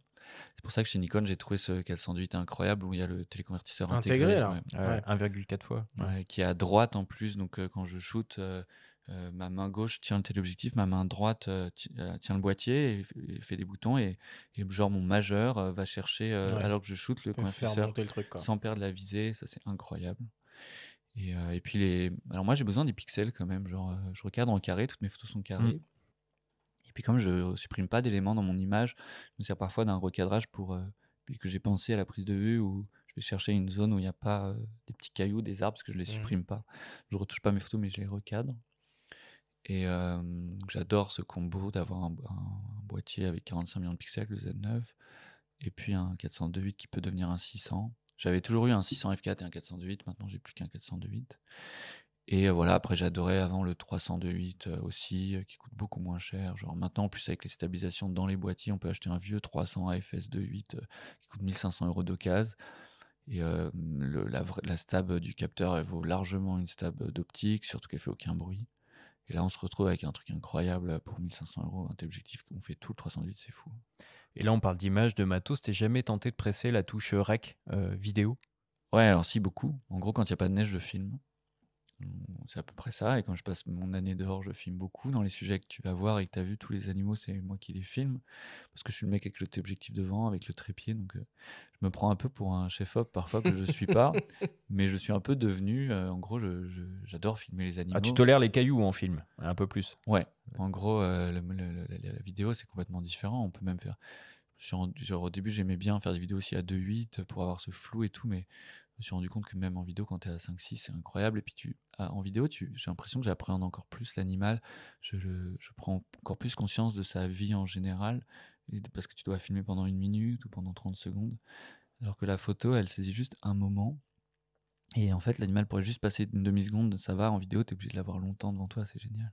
[SPEAKER 1] C'est pour ça que chez Nikon, j'ai trouvé ce qu'elle 108 incroyable où il y a le téléconvertisseur intégré, ouais. 1,4 fois. qui est à droite en plus, donc euh, quand je shoot, euh, euh, ma main gauche tient le téléobjectif, ma main droite tient le boîtier et, fait des boutons et, genre mon majeur va chercher alors que je shoot le convertisseur sans perdre la visée, ça c'est incroyable. Et, et, puis les, alors moi j'ai besoin des pixels quand même, genre je recadre en carré, toutes mes photos sont carrées. Mm. Et puis comme je supprime pas d'éléments dans mon image, je me sers parfois d'un recadrage pour euh, puis que j'ai pensé à la prise de vue où je vais chercher une zone où il n'y a pas euh, des petits cailloux, des arbres, parce que je les mmh. supprime pas. Je retouche pas mes photos, mais je les recadre. Et j'adore ce combo d'avoir un, boîtier avec 45 millions de pixels, le Z9, et puis un 402.8 qui peut devenir un 600. J'avais toujours eu un 600 f4 et un 402.8, maintenant j'ai plus qu'un 402.8. Et voilà, après j'adorais avant le 302.8 aussi, qui coûte beaucoup moins cher. Genre maintenant, en plus avec les stabilisations dans les boîtiers, on peut acheter un vieux 300 AFS 2.8 qui coûte 1500 euros d'occasion. Et la, stab du capteur, elle vaut largement une stab d'optique, surtout qu'elle fait aucun bruit. Et là, on se retrouve avec un truc incroyable pour 1500 euros, un
[SPEAKER 3] objectif qu'on fait tout le 308, c'est fou. Et là, on parle d'image, de matos. T'es jamais tenté de presser la touche REC vidéo Ouais, alors si, beaucoup. En gros, quand il n'y a pas de neige, je filme.
[SPEAKER 1] C'est à peu près ça. Et quand je passe mon année dehors, je filme beaucoup. Dans les sujets que tu vas voir et que tu as vu, tous les animaux, c'est moi qui les filme. Parce que je suis le mec avec le objectif devant, avec le trépied. Donc, euh, je me prends un peu pour un chef-op parfois que je ne suis pas. [laughs] mais je suis un peu devenu. Euh, en gros, j'adore filmer les ah, animaux. tu tolères les cailloux en film Un peu plus Ouais. En gros, euh, la vidéo, c'est complètement différent. On peut même faire. Genre, au début, j'aimais bien faire des vidéos aussi à 2.8 pour avoir ce flou et tout, mais je me suis rendu compte que même en vidéo, quand tu es à 5-6, c'est incroyable. Et puis tu, ah, en vidéo, tu, j'ai l'impression que j'appréhende encore plus l'animal. Je, prends encore plus conscience de sa vie en général, parce que tu dois filmer pendant une minute ou pendant 30 secondes. Alors que la photo, elle saisit juste un moment. Et en fait, l'animal pourrait juste passer une demi-seconde, ça
[SPEAKER 2] va, en vidéo, tu es obligé de l'avoir
[SPEAKER 1] longtemps devant toi, c'est génial.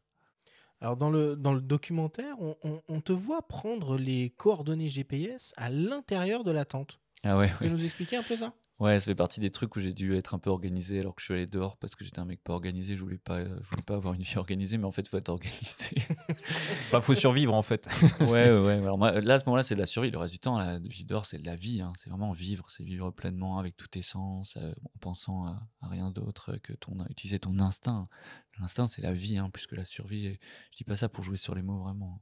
[SPEAKER 2] Alors dans le, dans le documentaire, on, on, te voit prendre les coordonnées GPS à l'intérieur de la tente. Ah tu peux nous expliquer un peu ça
[SPEAKER 1] Ouais, ça fait partie des trucs où j'ai dû être un peu organisé alors que je suis allé dehors parce que j'étais un mec pas organisé, je voulais pas, euh, voulais pas avoir une vie [laughs] organisée, mais en fait, faut être organisé. enfin, faut survivre en fait. [laughs] ouais, ouais, là, à ce moment-là, c'est de la survie. Le reste du temps, la vie dehors, c'est de la vie. Hein. C'est vraiment vivre, c'est vivre pleinement avec tout tes sens, euh, en pensant à, rien d'autre que ton, utiliser ton instinct. L'instinct, c'est la vie, hein, plus que la survie. je dis pas ça pour jouer sur les mots vraiment.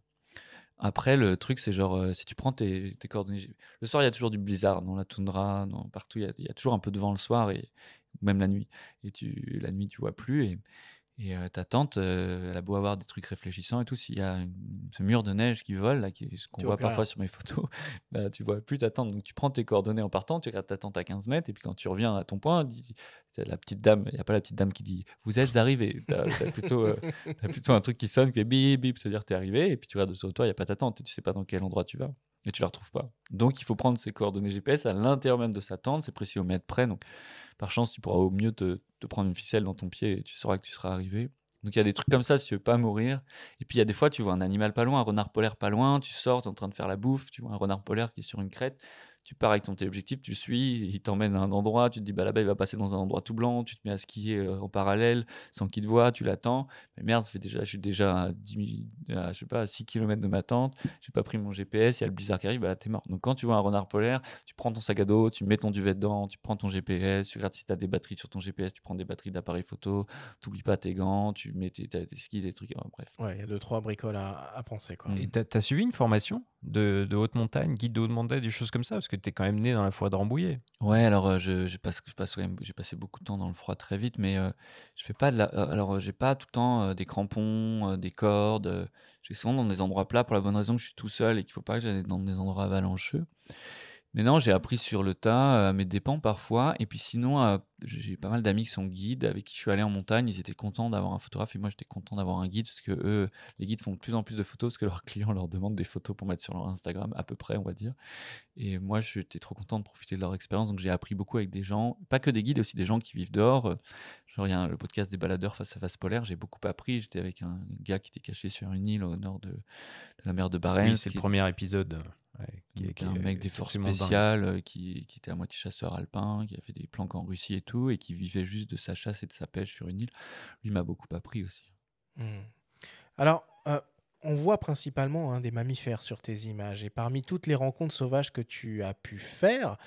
[SPEAKER 1] Après, le truc, c'est genre, euh, si tu prends tes, coordonnées. Le soir, il y a toujours du blizzard dans la toundra, partout. Il y, a toujours un peu de vent le soir, et, même la nuit. Et tu, la nuit, tu vois plus. Et, et euh, ta tante, euh, elle a beau avoir des trucs réfléchissants et tout, s'il y a ce mur de neige qui vole, là, qui, ce qu'on voit parfois sur mes photos, tu [laughs] bah, tu vois plus ta tante. Donc tu prends tes coordonnées en partant, tu regardes ta tante à 15 mètres, et puis quand tu reviens à ton point, la petite dame, il n'y a pas la petite dame qui dit Vous êtes arrivé. Tu as, plutôt, euh, plutôt un truc qui sonne, qui est bip bip, c'est-à-dire tu es arrivé, et puis tu regardes autour de toi, il n'y a pas ta tante, et tu sais pas dans quel endroit tu vas et tu la retrouves pas. Donc il faut prendre ses coordonnées GPS à l'intérieur même de sa tente, c'est précis au mètre près. Donc par chance, tu pourras au mieux te, prendre une ficelle dans ton pied et tu sauras que tu seras arrivé. Donc il y a des trucs comme ça si tu veux pas mourir. Et puis il y a des fois, tu vois un animal pas loin, un renard polaire pas loin, tu sors, tu es en train de faire la bouffe, tu vois un renard polaire qui est sur une crête, tu pars avec ton téléobjectif, tu suis, il t'emmène à un endroit, tu te dis bah là-bas il va passer dans un endroit tout blanc, tu te mets à skier euh, en parallèle sans qu'il te voie tu l'attends. Mais merde, fait déjà, je suis déjà à, je sais pas, 6 km de ma tente, j'ai pas pris mon GPS, il y a le blizzard qui arrive, bah là t'es mort. Donc quand tu vois un renard polaire, tu prends ton sac à dos, tu mets ton duvet dedans, tu prends ton GPS, tu regardes si tu as des batteries sur ton GPS, tu prends des batteries d'appareil photo,
[SPEAKER 3] t'oublies pas tes gants, tu mets tes, skis, des trucs, bref.
[SPEAKER 2] Ouais, il y a deux, trois bricoles à, penser quoi. Et mm.
[SPEAKER 3] t'as as suivi une formation de, haute montagne, guide de haute des choses comme ça parce que quand même né dans la foie de Rambouillet.
[SPEAKER 1] Ouais, alors euh, je, passe, j'ai passé beaucoup de temps dans le froid très vite, mais euh, je fais pas de euh, alors j'ai pas tout le temps des crampons, des cordes. j'ai souvent dans des endroits plats pour la bonne raison que je suis tout seul et qu'il faut pas que j'aille dans des endroits avalancheux. Mais non, j'ai appris sur le tas, à euh, mes dépens parfois. Et puis sinon, euh, j'ai pas mal d'amis qui sont guides, avec qui je suis allé en montagne. Ils étaient contents d'avoir un photographe et moi j'étais content d'avoir un guide parce que eux, les guides font de plus en plus de photos parce que [laughs] leurs clients leur demandent des photos pour mettre sur leur Instagram, à peu près, on va dire. Et moi j'étais trop content de profiter de leur expérience. Donc j'ai appris beaucoup avec des gens, pas que des guides, aussi des gens qui vivent dehors. Genre, il y le podcast des baladeurs face à face polaire, j'ai beaucoup appris. J'étais avec un gars qui était caché sur une île au nord de, la mer de Barents. Oui, c'est le premier épisode qui, un mec des forces spéciales euh, qui, était à moitié chasseur alpin, qui a fait des planques en Russie et tout, et qui vivait juste de sa chasse et de sa pêche sur une île. Lui m'a beaucoup appris aussi.
[SPEAKER 2] Hmm. Alors, euh, on voit principalement hein, des mammifères sur tes images, et parmi toutes les rencontres sauvages que tu as pu faire,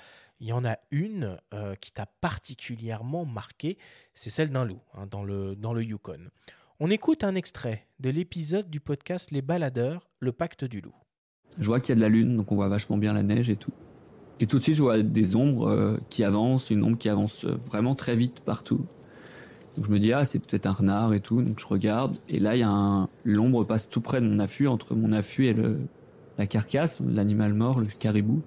[SPEAKER 2] il y en a une euh, qui t'a particulièrement marqué, c'est celle d'un loup hein, dans, le, dans le Yukon. On écoute un extrait de l'épisode du podcast Les Baladeurs, le pacte du loup.
[SPEAKER 1] Je vois qu'il y a de la lune, donc on voit vachement bien la neige et tout. Et tout de suite, je vois des ombres euh, qui avancent, une ombre qui avance euh, vraiment très vite partout. Donc je me dis, ah, c'est peut-être un renard et tout. Donc je regarde, et là, il y a un... l'ombre passe tout près de mon affût, entre mon affût et le... la carcasse, l'animal mort, le caribou.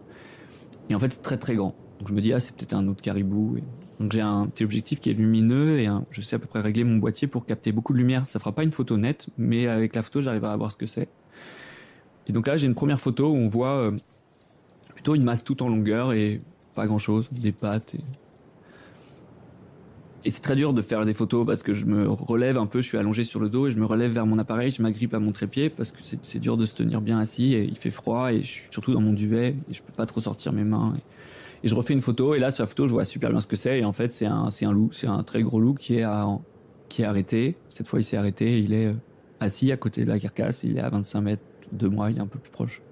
[SPEAKER 1] Et en fait, c'est très très grand. Donc je me dis, ah, c'est peut-être un autre caribou. Et... Donc j'ai un petit objectif qui est lumineux et je sais à peu près régler mon boîtier pour capter beaucoup de lumière. Ça fera pas une photo nette, mais avec la photo, j'arriverai à voir ce que c'est. Et donc là, j'ai une première photo où on voit euh, plutôt une masse toute en longueur et pas grand chose, des pattes. Et, c'est très dur de faire des photos parce que je me relève un peu, je suis allongé sur le dos et je me relève vers mon appareil, je m'agrippe à mon trépied parce que c'est dur de se tenir bien assis et il fait froid et je suis surtout dans mon duvet et je peux pas trop sortir mes mains. Et, je refais une photo et là sur la photo je vois super bien ce que c'est et en fait c'est un, un loup, c'est un très gros loup qui est, à, qui est arrêté. Cette fois il s'est arrêté, il est euh, assis à côté de la carcasse, il est à 25 mètres de moi, il est un peu plus proche.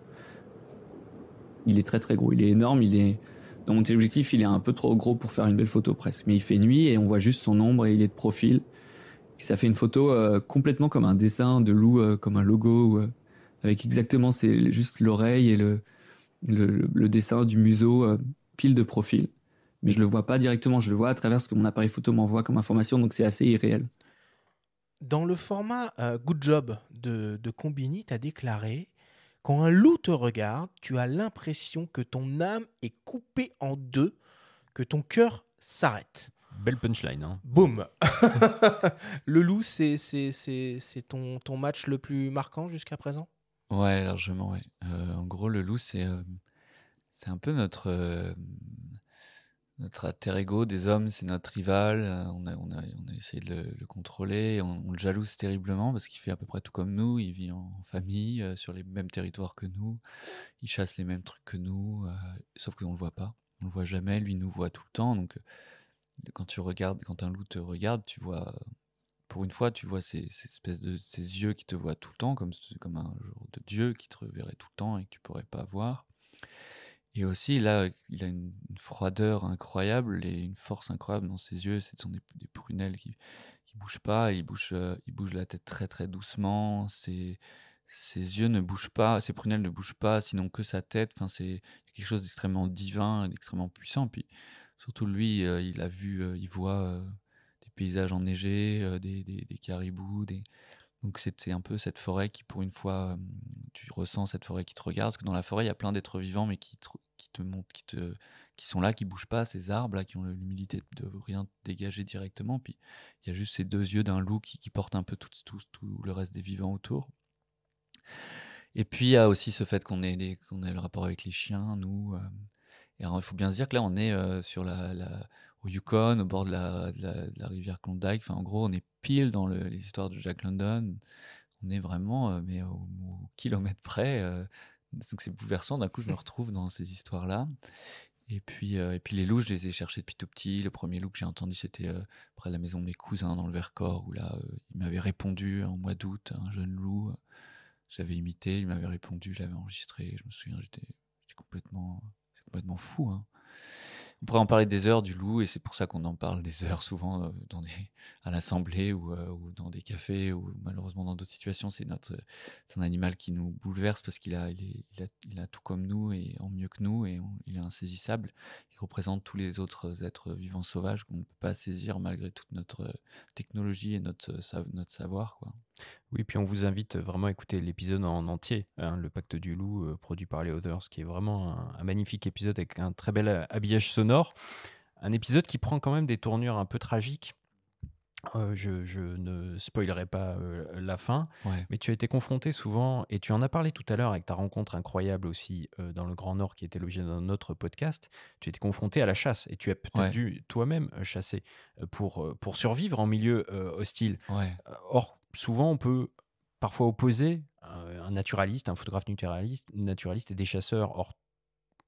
[SPEAKER 1] Il est très très gros, il est énorme, il est dans mon téléobjectif, il est un peu trop gros pour faire une belle photo presque, mais il fait nuit et on voit juste son ombre et il est de profil. Et ça fait une photo euh, complètement comme un dessin de loup, euh, comme un logo, euh, avec exactement c'est juste l'oreille et le, dessin du museau pile de profil. Mais je le vois pas directement, je le vois à travers ce que mon appareil photo m'envoie comme information, donc c'est assez irréel.
[SPEAKER 2] Dans le format euh, Good Job de, de Combini, tu as déclaré Quand un loup te regarde, tu as l'impression que ton âme est coupée en deux, que ton cœur s'arrête. Belle punchline. Hein. Boum [laughs] Le loup, c'est ton, ton match le plus marquant jusqu'à présent
[SPEAKER 1] Ouais, largement, ouais. Euh, en gros, le loup, c'est euh, c'est un peu notre notre alter ego des hommes, c'est notre rival. Euh, on a, essayé de le, contrôler. On, le jalouse terriblement parce qu'il fait à peu près tout comme nous. Il vit en famille, euh, sur les mêmes territoires que nous. Il chasse les mêmes trucs que nous. Euh, sauf qu'on ne le voit pas. On ne le voit jamais. Lui nous voit tout le temps. Donc, quand tu regardes, quand un loup te regarde, tu vois. Pour une fois, tu vois ces, espèces de ces yeux qui te voient tout le temps, comme, comme un genre de Dieu qui te reverrait tout le temps et que tu pourrais pas voir. Et aussi, là, il a une, froideur incroyable et une force incroyable dans ses yeux. Ce sont des, prunelles qui ne bougent pas. Il bouge, euh, il bouge la tête très très doucement. Ses, ses yeux ne bougent pas, ses prunelles ne bougent pas, sinon que sa tête. Enfin, c'est quelque chose d'extrêmement divin, et d'extrêmement puissant. Puis surtout, lui, euh, il a vu, euh, il voit des paysages enneigés, des, caribous, des, donc c'est un peu cette forêt qui, pour une fois, euh, tu ressens cette forêt qui te regarde, parce que dans la forêt, il y a plein d'êtres vivants, mais qui qui te montent, qui, te, qui sont là, qui bougent pas, ces arbres là, qui ont l'humilité de rien dégager directement. Puis il y a juste ces deux yeux d'un loup qui, qui un peu tout, tout le reste des vivants autour. Et puis il y a aussi ce fait qu'on ait, qu'on le rapport avec les chiens, nous. Euh. il faut bien se dire que là, on est euh, sur la au Yukon, au bord de la, rivière Klondike. Enfin, en gros, on est pile dans les histoires de Jack London. On est vraiment, euh, mais au, kilomètre près. Euh, c'est bouleversant. D'un coup, je me [laughs] retrouve dans ces histoires-là. Et puis, euh, et puis les loups, je les ai cherchés depuis tout petit. Le premier loup que j'ai entendu, c'était près de la maison de mes cousins dans le Vercors, où là, il m'avait répondu en mois d'août, un jeune loup. J'avais imité, il m'avait répondu, je l'avais enregistré. Je me souviens, j'étais complètement, complètement fou. Hein on pourrait en parler des heures du loup, et c'est pour ça qu'on en parle des heures souvent euh, dans à l'assemblée euh, ou, dans des cafés, ou malheureusement dans d'autres situations. C'est notre, un animal qui nous bouleverse parce qu'il a, a, tout comme nous et en mieux que nous, et il est insaisissable représente tous les autres êtres vivants sauvages qu'on ne peut pas saisir malgré toute notre euh, technologie et notre,
[SPEAKER 3] euh, notre savoir. Quoi. Oui, puis on vous invite vraiment à écouter l'épisode en entier, hein, le pacte du loup euh, produit par les Others, qui est vraiment un magnifique épisode avec un très bel habillage sonore. Un épisode qui prend quand même des tournures un peu tragiques euh, je, ne spoilerai pas euh, la fin, mais tu as été confronté souvent, et tu en as parlé tout à l'heure avec ta rencontre incroyable aussi euh, dans le Grand Nord qui était l'objet d'un autre podcast, tu étais confronté à la chasse, et tu as peut-être dû toi-même chasser pour, pour survivre en milieu hostile. Or, souvent, on peut parfois opposer un naturaliste, un photographe naturaliste, naturaliste et des chasseurs. Or,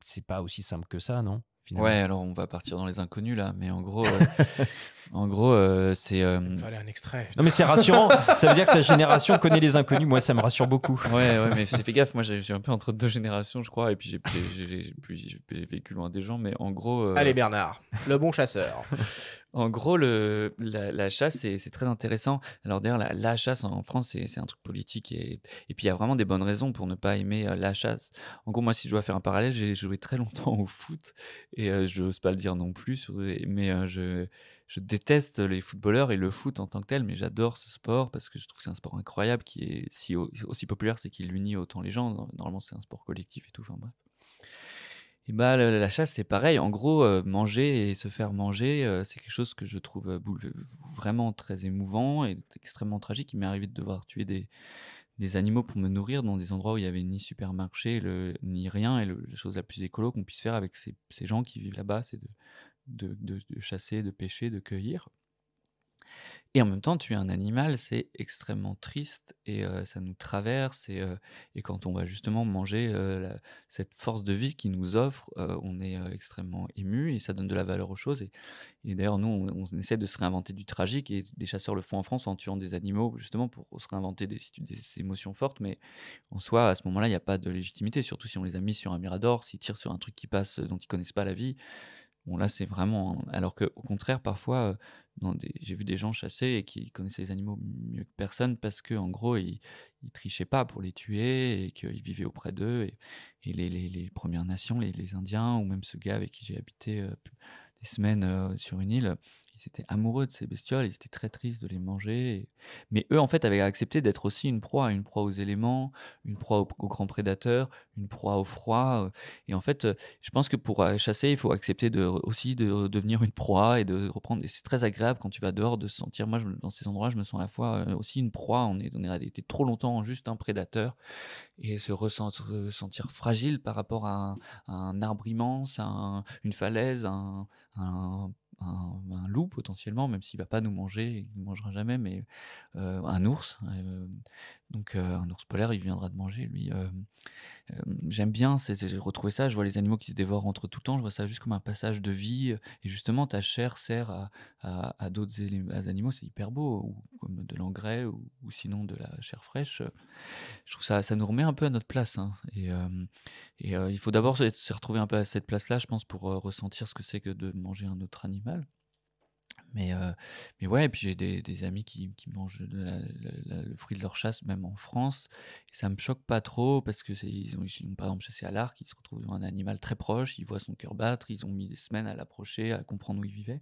[SPEAKER 3] c'est pas aussi simple que ça, non Ouais, alors on
[SPEAKER 1] va partir dans les inconnus là, mais en gros, euh, [laughs] en gros, euh, c'est. Euh, fallait
[SPEAKER 2] un extrait.
[SPEAKER 3] Non mais c'est rassurant. ça veut dire que ta génération connaît les inconnus. Moi, ça me rassure beaucoup. Ouais, ouais, mais fais
[SPEAKER 1] gaffe. Moi, je suis un peu entre deux générations, je crois, et puis j'ai vécu loin des gens, mais en gros. Allez Bernard, le bon chasseur. [laughs] en gros, le, la, chasse, c'est très intéressant. Alors d'ailleurs, la, chasse en France, c'est un truc politique et, et puis il y a vraiment des bonnes raisons pour ne pas aimer la chasse. En gros, moi, si je dois faire un parallèle, j'ai joué très longtemps au foot et je n'ose pas le dire non plus, mais je, déteste les footballeurs et le foot en tant que tel, mais j'adore ce sport parce que je trouve que c'est un sport incroyable qui est si, aussi populaire, c'est qu'il unit autant les gens. Normalement, c'est un sport collectif et tout. Et bah, la, chasse, c'est pareil. En gros, manger et se faire manger, c'est quelque chose que je trouve vraiment très émouvant et extrêmement tragique. Il m'est arrivé de devoir tuer des, des animaux pour me nourrir dans des endroits où il n'y avait ni supermarché, ni rien. Et la chose la plus écolo qu'on puisse faire avec ces, gens qui vivent là-bas, c'est de, chasser, de pêcher, de cueillir. Et en même temps, tu tuer un animal, c'est extrêmement triste et ça nous traverse. Et, quand on va justement manger cette force de vie qui nous offre, on est extrêmement ému et ça donne de la valeur aux choses. Et, d'ailleurs, nous, on, essaie de se réinventer du tragique et des chasseurs le font en France en tuant des animaux, justement pour se réinventer des, émotions fortes. Mais en soi, à ce moment-là, il n'y a pas de légitimité, surtout si on les a mis sur un mirador, s'ils tirent sur un truc qui passe dont ils connaissent pas la vie. Bon, là, c'est vraiment. Alors qu'au contraire, parfois, euh, j'ai vu des gens chasser et qui connaissaient les animaux mieux que personne parce qu'en en gros, ils, trichaient pas pour les tuer et qu'ils vivaient auprès d'eux. Et, les... Premières Nations, les... Indiens, ou même ce gars avec qui j'ai habité euh, des semaines euh, sur une île, ils étaient amoureux de ces bestioles, ils étaient très tristes de les manger. Mais eux, en fait, avaient accepté d'être aussi une proie, une proie aux éléments, une proie aux, grands prédateurs, une proie au froid. Euh, et en fait, euh, je pense que pour euh, chasser, il faut accepter de, aussi de devenir une proie et de reprendre. Et c'est très agréable quand tu vas dehors de se sentir. Moi, dans ces endroits, je me sens à la fois aussi une proie. On, est, on a été trop longtemps juste un prédateur et se ressentir, fragile par rapport à, un arbre immense, une falaise, à un un, loup potentiellement, même s'il va pas nous manger, il ne mangera jamais, mais euh, un ours. Euh, donc euh, un ours polaire, il viendra de manger, lui. Euh, euh, j'aime bien, j'ai retrouvé ça, je vois les animaux qui se dévorent entre tout le temps, je vois ça juste comme un passage de vie. Et justement, ta chair sert à, d'autres animaux, c'est hyper beau, ou comme de l'engrais, ou, sinon de la chair fraîche. Je trouve ça, ça nous remet un peu à notre place. Hein, et, il faut d'abord se retrouver un peu à cette place-là, je pense, pour ressentir ce que c'est que de manger un autre animal. Mais, mais ouais, et puis j'ai des, amis qui, mangent le fruit de leur chasse, même en France. Et ça me choque pas trop parce que ils ont, par exemple chassé à l'arc, ils se retrouvent devant un animal très proche, ils voient son cœur battre, ils ont mis des semaines à l'approcher, à comprendre où il vivait.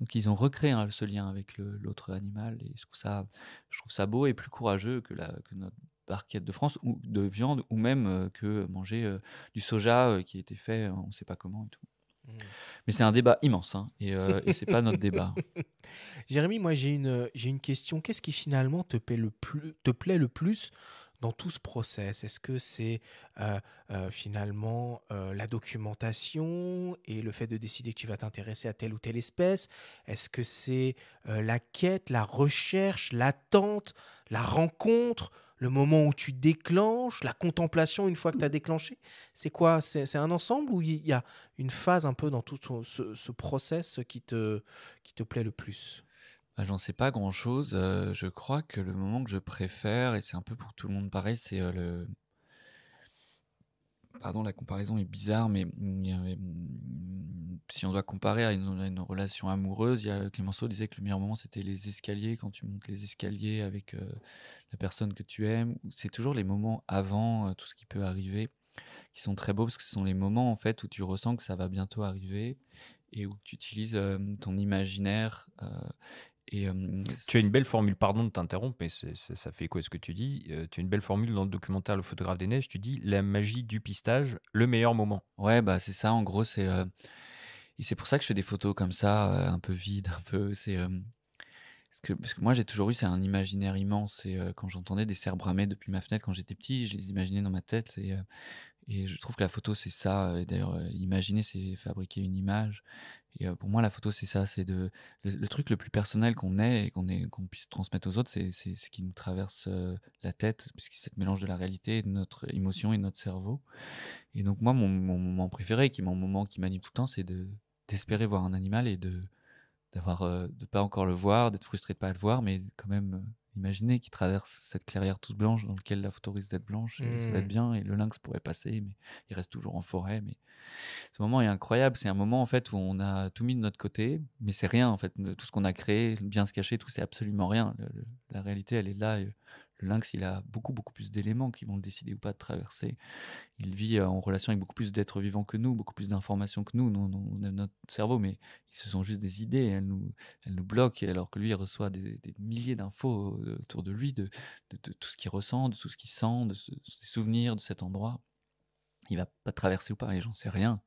[SPEAKER 1] Donc ils ont recréé hein, ce lien avec l'autre animal et je trouve, ça, je trouve ça beau et plus courageux que, la, notre barquette de France ou de viande ou même que manger du soja qui était fait on ne sait pas comment et tout. Mais c'est un débat immense hein, et, ce euh, et c'est pas notre débat.
[SPEAKER 2] [laughs] Jérémy, moi j'ai une, une question. Qu'est-ce qui finalement te plaît le plus, te plaît le plus dans tout ce process Est-ce que c'est euh, euh, finalement la documentation et le fait de décider que tu vas t'intéresser à telle ou telle espèce Est-ce que c'est la quête, la recherche, l'attente, la rencontre, le moment où tu déclenches, la contemplation une fois que tu as déclenché C'est quoi C'est un ensemble ou il y a une phase un peu dans tout ce, process qui te, qui te plaît le plus
[SPEAKER 1] bah, J'en sais pas grand-chose. Euh, je crois que le moment que je préfère, et c'est un peu pour tout le monde pareil, c'est euh, le, pardon, la comparaison est bizarre, mais euh, si on doit comparer à une, une relation amoureuse, il y a, Clémenceau disait que le meilleur moment c'était les escaliers, quand tu montes les escaliers avec euh, la personne que tu aimes. C'est toujours les moments avant euh, tout ce qui peut arriver qui sont très beaux parce que ce sont les moments en fait où tu ressens que ça va bientôt arriver
[SPEAKER 3] et où tu utilises ton imaginaire euh, tu as une belle formule, pardon de t'interrompre, mais ça fait quoi ce que tu dis euh, Tu as une belle formule dans le documentaire Le photographe des neiges, tu dis la magie du pistage, le meilleur moment. Ouais, bah c'est ça, en gros, c'est. Euh, et c'est
[SPEAKER 1] pour ça que je fais des photos comme ça, un peu vides, un peu. C'est. Que, parce que moi j'ai toujours eu c'est un imaginaire immense et quand j'entendais des cerfs bramés depuis ma fenêtre quand j'étais petit je les imaginais dans ma tête et et je trouve que la photo, c'est ça. Euh, d'ailleurs, euh, imaginer, c'est fabriquer une image. Et euh, pour moi, la photo, c'est ça. C'est de le, truc le plus personnel qu'on ait et qu'on puisse transmettre aux autres, c'est ce qui nous traverse la tête, puisque c'est ce mélange de la réalité, de notre émotion et de notre cerveau. Et donc, moi, mon, moment préféré, qui est mon moment qui m'anime tout le temps, c'est d'espérer voir un animal et de d'avoir de pas encore le voir, d'être frustré de pas le voir, mais quand même Imaginez qu'il traverse cette clairière toute blanche dans laquelle la photo risque d'être blanche et ça va être mmh. bien et le lynx pourrait passer, mais il reste toujours en forêt. Mais ce moment est incroyable. C'est un moment en fait où on a tout mis de notre côté, mais c'est rien en fait. Tout ce qu'on a créé, bien se cacher, tout c'est absolument rien. la réalité, elle est là. Et lynx, il a beaucoup, beaucoup plus d'éléments qui vont le décider ou pas de traverser. Il vit euh, en relation avec beaucoup plus d'êtres vivants que nous, beaucoup plus d'informations que nous. Nous, on notre cerveau, mais ce sont juste des idées. Elles nous, elles nous bloquent, alors que lui, il reçoit des, milliers d'infos euh, autour de lui, de, tout ce qu'il ressent, de tout ce qu'il sent, de ses souvenirs de cet endroit. Il va pas traverser ou pas, et j'en sais rien.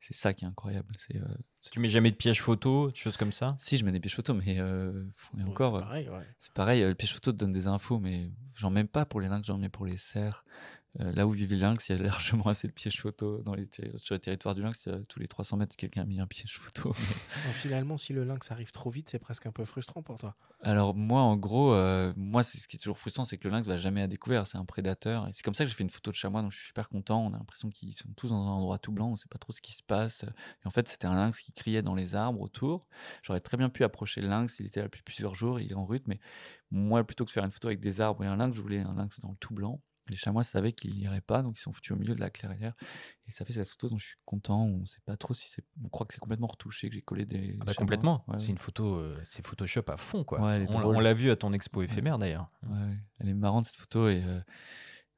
[SPEAKER 1] C'est ça qui est incroyable. C'est, euh, tu mets jamais de pièges photo, des choses comme ça Si, je mets des pièges photos, mais euh, encore. C'est pareil, le piège photo te donne des infos, mais j'en mets pas pour les lynx, j'en mets pour les cerfs, euh, là où vivait le lynx, il y a [laughs] largement assez de pièges photo dans sur le territoire du lynx. Tous les 300 mètres, quelqu'un a mis un piège
[SPEAKER 2] photo. [laughs] finalement, si le lynx arrive trop vite, c'est presque un peu frustrant pour toi.
[SPEAKER 1] Alors moi, en gros, euh, moi, c'est ce qui est toujours frustrant, c'est que le lynx va jamais à découvert. C'est un prédateur. Et c'est comme ça que j'ai fait une photo de chamois, donc je suis super content. On a l'impression qu'ils sont tous dans un endroit tout blanc. On ne sait pas trop ce qui se passe. Et en fait, c'était un lynx qui criait dans les arbres autour. J'aurais très bien pu approcher le lynx. Il était là depuis plusieurs jours. Il est en route, mais moi, plutôt que de faire une photo avec des arbres et un lynx, je voulais un lynx dans le tout blanc les chamois savaient qu'ils n'iraient pas, donc ils sont foutus au milieu de la clairière. Et ça fait cette photo dont je suis content. On sait pas trop si c'est. On croit que c'est complètement retouché, que j'ai collé des. Ah bah complètement. c'est une
[SPEAKER 3] photo. Euh, c'est Photoshop à fond, quoi. on l'a vu à ton expo éphémère, d'ailleurs.
[SPEAKER 1] Elle est marrante, cette photo. Et, euh,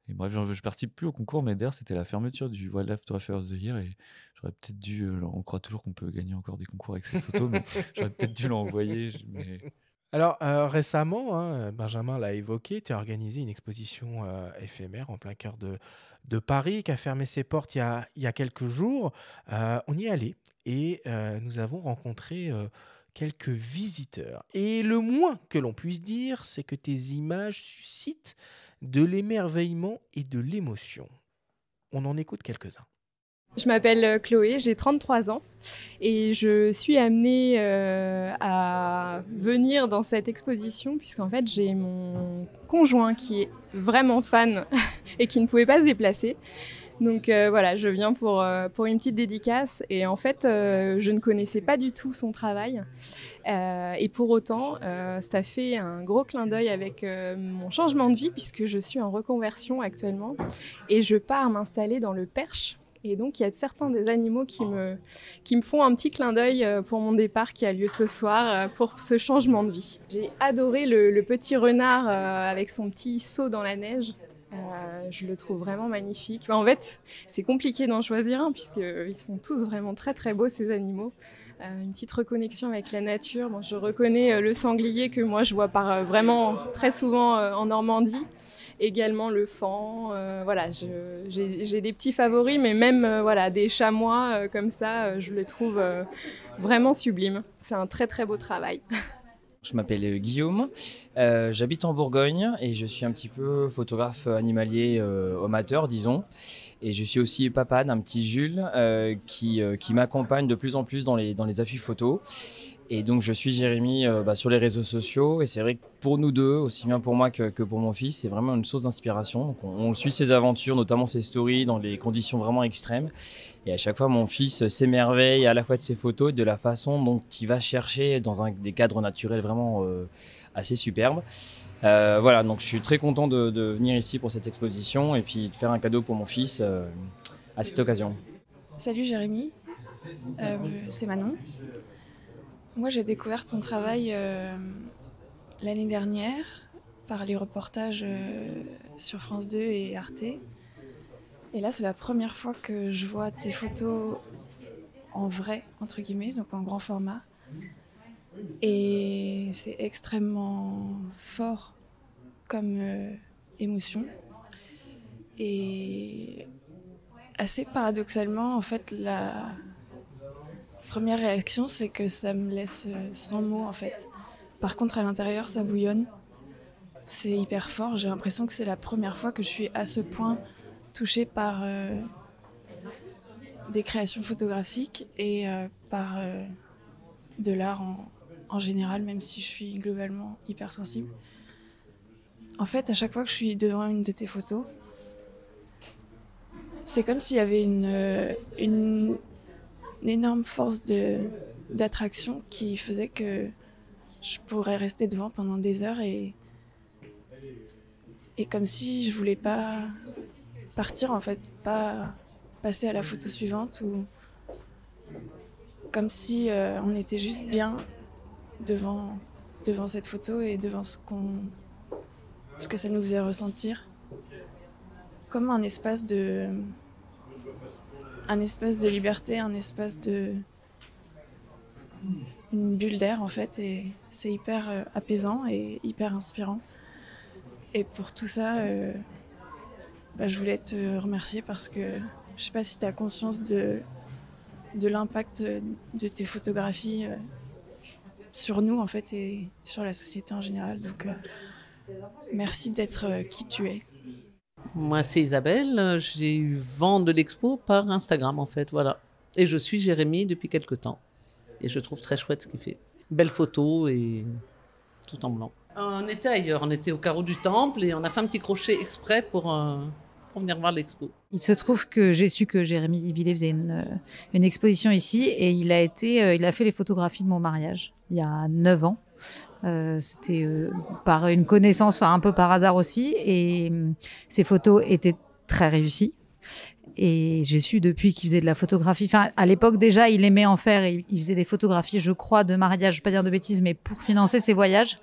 [SPEAKER 1] bref, je je participe plus au concours, mais d'ailleurs, c'était la fermeture du Wildlife Photographer of the Year. Et j'aurais peut-être dû. Euh, on croit toujours qu'on peut gagner encore des concours avec cette photo, mais [laughs] j'aurais peut-être dû l'envoyer.
[SPEAKER 11] Mais
[SPEAKER 2] alors euh, récemment, hein, Benjamin l'a évoqué, tu as organisé une exposition euh, éphémère en plein cœur de, Paris qui a fermé ses portes il y a, quelques jours. Euh, on y est allé et nous avons rencontré quelques visiteurs. Et le moins que l'on puisse dire, c'est que tes images suscitent de l'émerveillement et de l'émotion. On en écoute quelques-uns.
[SPEAKER 5] Je m'appelle euh, Chloé, j'ai 33 ans et je suis amenée euh, à venir dans cette exposition puisqu'en fait j'ai mon conjoint qui est vraiment fan [laughs] et qui ne pouvait pas se déplacer. Donc euh, voilà, je viens pour, pour une petite dédicace et en fait je ne connaissais pas du tout son travail et pour autant ça fait un gros clin d'œil avec mon changement de vie puisque je suis en reconversion actuellement et je pars m'installer dans le Perche et donc, il y a certains des animaux qui oh. me, qui me font un petit clin d'œil euh, pour mon départ qui a lieu ce soir euh, pour ce changement de vie. J'ai adoré le, petit renard euh, avec son petit saut dans la neige. je le trouve vraiment magnifique. en fait, c'est compliqué d'en choisir un puisqu'ils sont tous vraiment très très beaux ces animaux. Euh, une petite reconnexion avec la nature. Bon, je reconnais euh, le sanglier que moi je vois par, euh, vraiment très souvent en Normandie, également le fan. voilà, j'ai des petits favoris, mais même voilà des chamois comme ça, je les trouve vraiment sublimes. C'est un très très beau travail. [laughs]
[SPEAKER 9] Je m'appelle Guillaume, j'habite en Bourgogne et je suis un petit peu photographe animalier amateur, disons. Et je suis aussi papa d'un petit Jules euh, qui, euh, qui m'accompagne de plus en plus dans les, dans les affiches photos. Et donc je suis Jérémy euh, bah, sur les réseaux sociaux. Et c'est vrai que pour nous deux, aussi bien pour moi que, que pour mon fils, c'est vraiment une source d'inspiration. On, on, suit ses aventures, notamment ses stories, dans des conditions vraiment extrêmes. Et à chaque fois, mon fils s'émerveille à la fois de ses photos et de la façon dont il va chercher dans un, des cadres naturels vraiment assez superbes. Euh, voilà, donc je suis très content de, venir ici pour cette exposition et puis de faire un cadeau pour mon fils euh, à cette occasion.
[SPEAKER 12] Salut Jérémy, euh, c'est Manon. Moi j'ai découvert ton travail l'année dernière par les reportages sur France 2 et Arte. Et là c'est la première fois que je vois tes photos en vrai, entre guillemets, donc en grand format. Et c'est extrêmement fort comme euh, émotion. Et assez paradoxalement, en fait, la première réaction, c'est que ça me laisse sans mots, en fait. Par contre, à l'intérieur, ça bouillonne. C'est hyper fort. J'ai l'impression que c'est la première fois que je suis à ce point touchée par euh, des créations photographiques et euh, par de l'art en, en général, même si je suis globalement hypersensible. En fait, à chaque fois que je suis devant une de tes photos, c'est comme s'il y avait une, euh, une, énorme force d'attraction qui faisait que je pourrais rester devant pendant des heures et, et comme si je voulais pas partir en fait, pas passer à la photo suivante ou comme si euh, on était juste bien devant, devant cette photo et devant ce, qu'on, ce que ça nous faisait ressentir. Comme un espace de, un espace de liberté, un espace de. une bulle d'air en fait, et c'est hyper euh, apaisant et hyper inspirant. Et pour tout ça, euh, bah, je voulais te remercier parce que je sais pas si tu as conscience de, de l'impact de tes photographies euh, sur nous en fait et sur la société en général. Donc euh, merci d'être euh, qui tu es.
[SPEAKER 7] Moi, c'est Isabelle. J'ai eu vent de l'expo par Instagram, en fait. Voilà. Et je suis Jérémy depuis quelques temps. Et je trouve très chouette ce qu'il fait. Belle photo et tout en blanc. Euh, on était ailleurs. On était au carreau du temple et on a fait un petit crochet exprès pour, pour venir voir
[SPEAKER 13] Il se trouve que j'ai su que Jérémy Villet faisait une, euh, exposition ici et il a, été, euh, il a fait les photographies de mon mariage il y a 9 ans. Euh, c'était par une connaissance, un peu par hasard aussi. Et ses ces photos étaient très réussies. Et j'ai su depuis qu'il faisait de la photographie. Enfin, à l'époque déjà, il aimait en faire. Il, il faisait des photographies, je crois, de mariage, je vais pas dire de bêtises, mais pour financer ses voyages.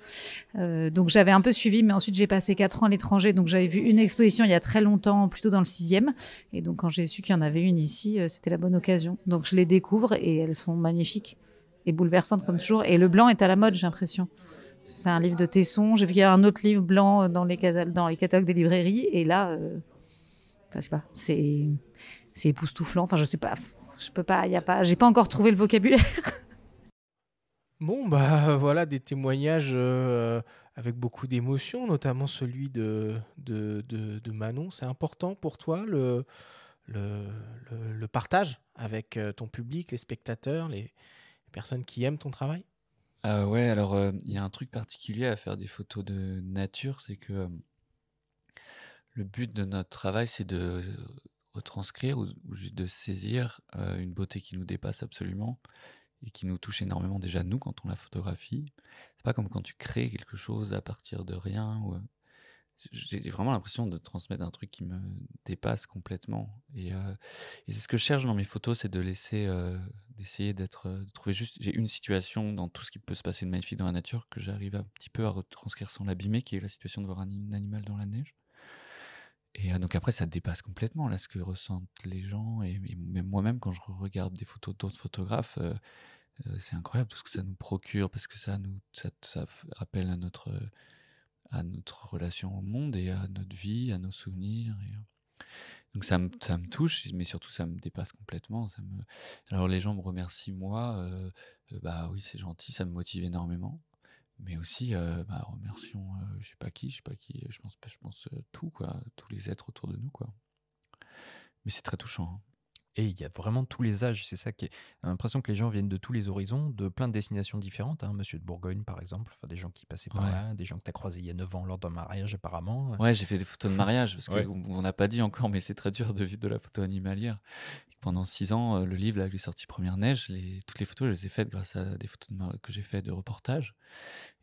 [SPEAKER 13] Euh, donc j'avais un peu suivi, mais ensuite j'ai passé quatre ans à l'étranger. Donc j'avais vu une exposition il y a très longtemps, plutôt dans le sixième. Et donc quand j'ai su qu'il y en avait une ici, euh, c'était la bonne occasion. Donc je les découvre et elles sont magnifiques et bouleversantes comme toujours. Et le blanc est à la mode, j'ai l'impression. C'est un livre de Tesson. J'ai vu qu'il y a un autre livre blanc dans les, dans les catalogues des librairies. Et là, euh, je ne sais pas, c'est c'est époustouflant. Enfin, je sais pas. Je peux pas. Il y a pas. J'ai pas encore trouvé le vocabulaire. [laughs]
[SPEAKER 2] Bon, bah voilà des témoignages euh, avec beaucoup d'émotion, notamment celui de, de, de, Manon. C'est important pour toi le, le, le, partage avec euh, ton public, les spectateurs, les, personnes qui aiment ton travail
[SPEAKER 1] euh, Ouais, alors euh, il y a un truc particulier à faire des photos de nature, c'est que le but de notre travail, c'est de retranscrire ou, juste de saisir euh, une beauté qui nous dépasse absolument et qui nous touche énormément déjà nous quand on la photographie. C'est pas comme quand tu crées quelque chose à partir de rien. Ou... Euh, j'ai vraiment l'impression de transmettre un truc qui me dépasse complètement. Et, euh, c'est ce que je cherche dans mes photos, c'est de laisser, d'essayer d'être, de trouver juste. J'ai une situation dans tout ce qui peut se passer de magnifique dans la nature que j'arrive un petit peu à retranscrire sans l'abîmer, qui est la situation de voir un animal dans la neige. Et donc après, ça dépasse complètement là ce que ressentent les gens. Et, même moi-même, quand je regarde des photos d'autres photographes, c'est incroyable tout ce que ça nous procure parce que ça nous ça, ça, rappelle à notre à notre relation au monde et à notre vie, à nos souvenirs. Donc ça me, ça me touche, mais surtout ça me dépasse complètement. Ça me... Alors les gens me remercient moi, bah oui c'est gentil, ça me motive énormément mais aussi euh, bah, remercions euh, je sais pas qui, je sais pas qui, je pense, je pense euh, tout quoi, tous les êtres autour de nous quoi.
[SPEAKER 3] Mais c'est très touchant. Hein. Et il y a vraiment tous les âges, c'est ça qui est. J'ai l'impression que les gens viennent de tous les horizons, de plein de destinations différentes. Hein. Monsieur de Bourgogne, par exemple, enfin, des gens qui passaient par là, des gens que tu as croisés il y a 9 ans lors d'un mariage, apparemment. Euh. Ouais, j'ai fait des photos de [laughs] mariage, parce
[SPEAKER 1] qu'on n'a pas dit encore, mais c'est très dur de vivre de la photo animalière. pendant 6 ans, euh, le livre, là, lui sorti Première Neige, les, toutes les photos, je les ai faites grâce à des photos que j'ai faites de reportage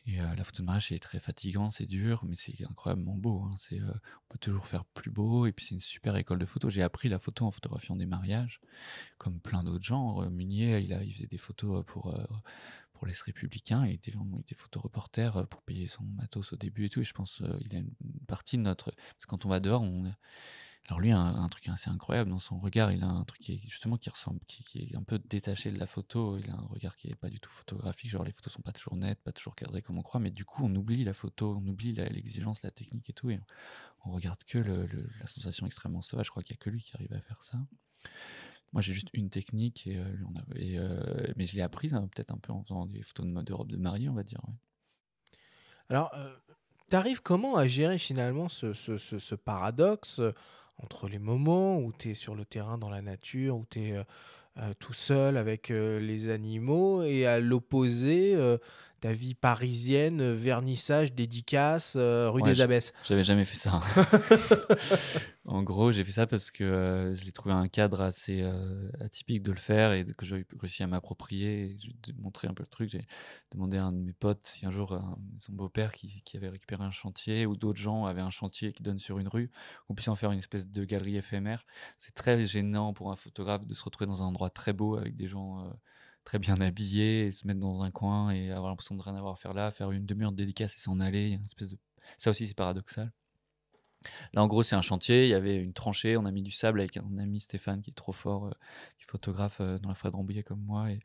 [SPEAKER 1] et euh, la photo de mariage, c'est très fatigant, c'est dur, mais c'est incroyablement beau. Hein. C'est, euh, on peut toujours faire plus beau. Et puis, c'est une super école de photo. J'ai appris la photo en photographiant des mariages, comme plein d'autres gens. Munier, il, a, faisait des photos euh, pour, pour l'Est républicain. Il était vraiment, il était photoreporter pour payer son matos au début et tout. Et je pense qu'il a une partie de notre. Parce que quand on va dehors, on alors lui a un, truc assez incroyable dans son regard. Il a un truc qui est justement qui ressemble, qui, est un peu détaché de la photo. Il a un regard qui est pas du tout photographique. Genre les photos sont pas toujours nettes, pas toujours cadrées comme on croit. Mais du coup, on oublie la photo, on oublie l'exigence, la, technique et tout, et on, regarde que la sensation extrêmement sauvage. Je crois qu'il n'y a que lui qui arrive à faire ça. Moi, j'ai juste une technique et, euh, lui, on euh, mais je l'ai apprise
[SPEAKER 2] hein, peut-être un peu en faisant des photos de mode de de mariée, on va dire. Alors. Euh, tu arrives comment à gérer finalement ce paradoxe entre les moments où tu es sur le terrain dans la nature, où tu es euh, euh, tout seul avec euh, les animaux, et à l'opposé, ta vie parisienne, euh, vernissage, dédicace, euh, rue des Abbesses.
[SPEAKER 1] J'avais jamais fait ça. [laughs] [laughs] en gros, j'ai fait ça parce que euh, je l'ai trouvé un cadre assez atypique de le faire et que j'ai réussi à m'approprier. J'ai montrer un peu le truc. J'ai demandé à un de mes potes si un jour son beau-père qui, qui, avait récupéré un chantier ou d'autres gens avaient un chantier qui donne sur une rue, on puisse en faire une espèce de galerie éphémère. C'est très gênant pour un photographe de se retrouver dans un endroit très beau avec des gens très bien habillé, se mettre dans un coin et avoir l'impression de rien avoir à faire là, faire une demi-heure de dédicace et s'en aller. Ça aussi, c'est paradoxal. Là, en gros, c'est un chantier. Il y avait une tranchée. On a mis du sable avec un ami Stéphane qui est trop fort, euh, qui photographe euh, dans la forêt de comme moi. Et,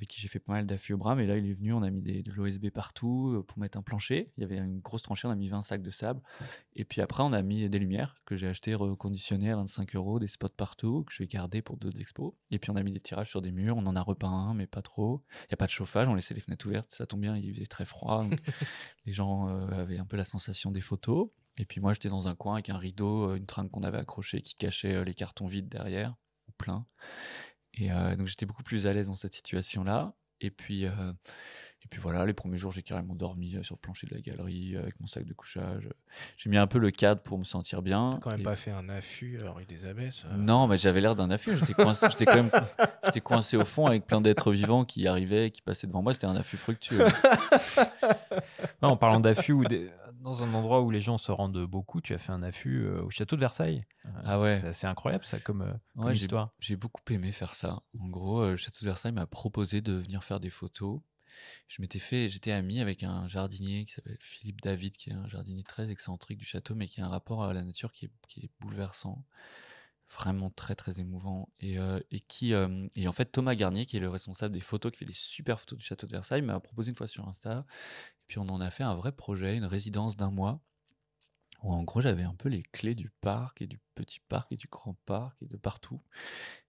[SPEAKER 1] avec qui j'ai fait pas mal d'affûts bras. Mais là, il est venu, on a mis des, de l'OSB partout euh, pour mettre un plancher. Il y avait une grosse tranchée, on a mis 20 sacs de sable. Et puis après, on a mis des lumières que j'ai achetées reconditionnées à 25 euros, des spots partout que je vais garder pour d'autres expos. Et puis on a mis des tirages sur des murs, on en a repeint un, mais pas trop. Il n'y a pas de chauffage, on laissait les fenêtres ouvertes, ça tombe bien, il faisait très froid. [laughs] les gens euh, avaient un peu la sensation des photos. Et puis moi, j'étais dans un coin avec un rideau, euh, une trame qu'on avait accrochée qui cachait les cartons vides derrière, ou plein. Et euh, donc j'étais beaucoup plus à l'aise dans cette situation-là. Et puis, euh, et puis voilà, les premiers jours, j'ai carrément dormi euh, sur le plancher de la galerie avec mon sac de couchage. J'ai mis un peu le cadre pour me sentir bien. n'as quand même pas fait
[SPEAKER 2] un affût à rue des
[SPEAKER 1] Non, mais j'avais l'air d'un affût. J'étais coincé, j'étais quand même j'étais coincé au fond avec plein d'êtres vivants qui arrivaient, qui passaient devant moi. C'était un affût fructueux. non, [laughs] en parlant d'affût
[SPEAKER 3] ou des dans un endroit où les gens se rendent beaucoup, tu as fait un affût euh, au château de Versailles. Euh, ah ouais. C'est incroyable ça comme, euh, histoire. J'ai beaucoup aimé faire ça. En gros, le château de Versailles m'a proposé de venir
[SPEAKER 1] faire des photos. Je m'étais fait, j'étais ami avec un jardinier qui s'appelle Philippe David, qui est un jardinier très excentrique du château, mais qui a un rapport à la nature qui est, qui est bouleversant vraiment très très émouvant et, euh, qui euh, et en fait Thomas Garnier qui est le responsable des photos qui fait des super photos du château de Versailles m'a proposé une fois sur Insta et puis on en a fait un vrai projet une résidence d'un mois où en gros j'avais un peu les clés du parc et du petit parc et du grand parc et de partout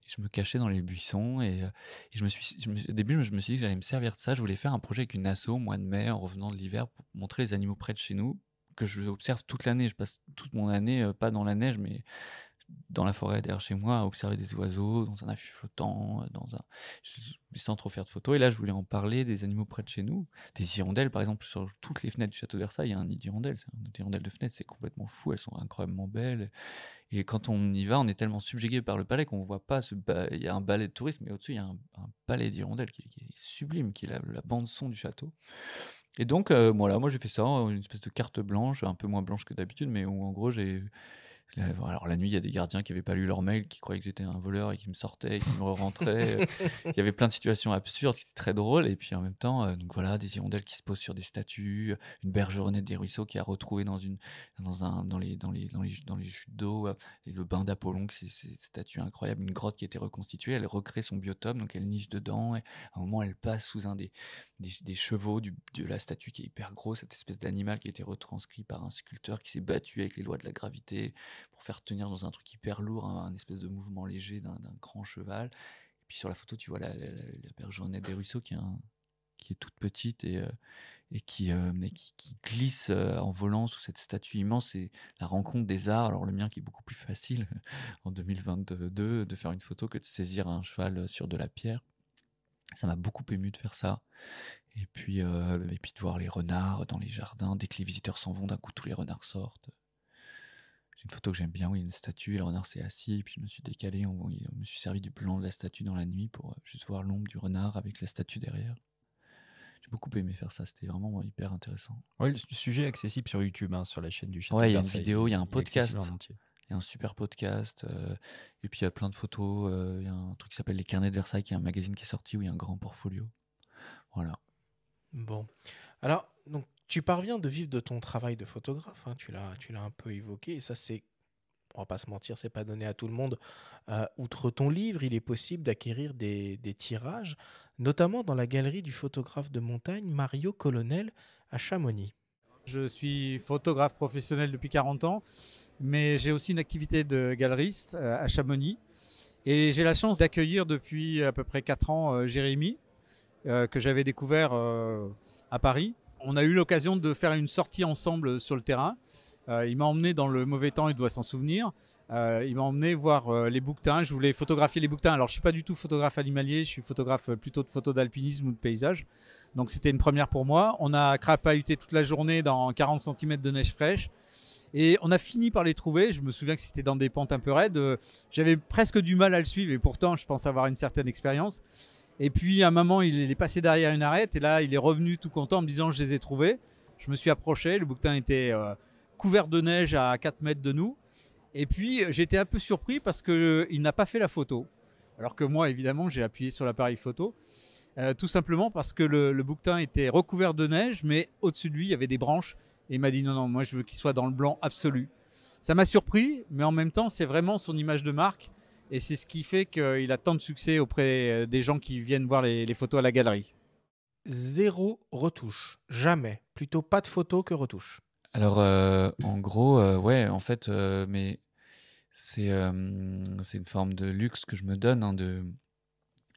[SPEAKER 1] et je me cachais dans les buissons et, euh, je, me suis, au début je me suis dit que j'allais me servir de ça je voulais faire un projet avec une asso au mois de mai en revenant de l'hiver pour montrer les animaux près de chez nous que je observe toute l'année je passe toute mon année pas dans la neige mais dans la forêt derrière chez moi à observer des oiseaux dans un affût flottant, euh, dans un... sans trop faire de photos. Et là, je voulais en parler des animaux près de chez nous, des hirondelles par exemple sur toutes les fenêtres du château de Versailles, il y a un nid d'hirondelles, c'est un de fenêtre, c'est complètement fou, elles sont incroyablement belles. Et quand on y va, on est tellement subjugué par le palais qu'on ne voit pas ce il y a un balai de tourisme, mais au-dessus il y a un, palais d'hirondelles qui, est sublime, qui est la, bande son du château. Et donc euh, voilà, moi j'ai fait ça, une espèce de carte blanche, un peu moins blanche que d'habitude, mais où en gros j'ai alors la nuit, il y a des gardiens qui n'avaient pas lu leur mail, qui croyaient que j'étais un voleur et qui me sortaient, et qui me rentraient. [laughs] il y avait plein de situations absurdes, c'était très drôle. Et puis en même temps, euh, donc voilà, des hirondelles qui se posent sur des statues, une bergeronnette des ruisseaux qui a retrouvé dans une, dans un, dans les, dans les, dans les, dans chutes d'eau euh, et le bain d'Apollon, c'est cette statue incroyable, une grotte qui a été reconstituée. Elle recrée son biotome, donc elle niche dedans. Et à un moment, elle passe sous un des, des, chevaux, de la statue qui est hyper grosse, cette espèce d'animal qui a été retranscrit par un sculpteur qui s'est battu avec les lois de la gravité pour faire tenir dans un truc hyper lourd un espèce de mouvement léger d'un grand cheval. Et puis sur la photo, tu vois la, la, des Ruisseaux qui est, toute petite et, euh, euh, qui, glisse euh, en volant sous cette statue immense. C'est la rencontre des arts. Alors le mien qui est beaucoup plus facile [laughs] en 2022 de faire une photo que de saisir un cheval sur de la pierre. Ça m'a beaucoup ému de faire ça. Et puis, euh, puis de voir les renards dans les jardins. Dès que les visiteurs s'en vont, d'un coup, tous les renards sortent. J'ai une photo que j'aime bien où il y a une statue, le renard s'est assis, puis je me suis décalé, on, me suis servi du plan de la statue dans la nuit pour euh, juste voir l'ombre du renard avec la statue derrière. J'ai beaucoup aimé faire ça, c'était vraiment hyper intéressant.
[SPEAKER 3] Oui, le sujet est accessible sur YouTube, hein, sur la chaîne du chat. Oui, il y a une vidéo, il y a un podcast y a un super podcast. Euh,
[SPEAKER 1] et puis il y a plein de photos. Euh, il y a un truc qui s'appelle Les Carnets de Versailles, qui est un magazine qui est sorti où il y a un grand portfolio. Voilà.
[SPEAKER 2] Bon. Alors, donc, tu parviens de vivre de ton travail de photographe. Hein, tu l'as, tu l'as un peu évoqué. Et ça, c'est on va pas se mentir, c'est pas donné à tout le monde. Euh, outre ton livre, il est possible d'acquérir des, des, tirages, notamment dans la galerie du photographe de montagne Mario Colonel à Chamonix.
[SPEAKER 7] Je suis photographe professionnel depuis 40 ans mais j'ai aussi une activité de galeriste euh, à Chamonix. Et j'ai la chance d'accueillir depuis euh, à peu près 4 ans euh, Jérémy, que j'avais découvert à Paris. On a eu l'occasion de faire une sortie ensemble sur le terrain. il m'a emmené dans le mauvais temps, il doit s'en souvenir. il m'a emmené voir les bouquetins. Je voulais photographier les bouquetins. Alors, je suis pas du tout photographe animalier, je suis photographe plutôt de photos d'alpinisme ou de paysage. Donc, c'était une première pour moi. On a crapahuté toute la journée dans 40 cm de neige fraîche. Et on a fini par les trouver. Je me souviens que c'était dans des pentes un peu raides. J'avais presque du mal à le suivre et pourtant, je pense avoir une certaine expérience. Et puis, à un moment, il est passé derrière une arête et là, il est revenu tout content en me disant Je les ai trouvés. Je me suis approché. Le bouquetin était euh, couvert de neige à 4 mètres de nous. Et puis, j'étais un peu surpris parce qu'il euh, n'a pas fait la photo. Alors que moi, évidemment, j'ai appuyé sur l'appareil photo. Euh, tout simplement parce que le, le bouquetin était recouvert de neige, mais au-dessus de lui, il y avait des branches et il m'a dit non, non, moi je veux qu'il soit dans le blanc absolu. Ça m'a surpris, mais en même temps, c'est vraiment son image de marque. Et c'est ce qui fait qu'il a tant de succès auprès euh, des gens qui viennent voir les, photos à la galerie.
[SPEAKER 2] Zéro retouche, jamais. Plutôt pas de photos que retouche. Alors,
[SPEAKER 1] euh, en gros, euh, ouais, en fait, mais c'est une forme de luxe que je me donne. Hein, de...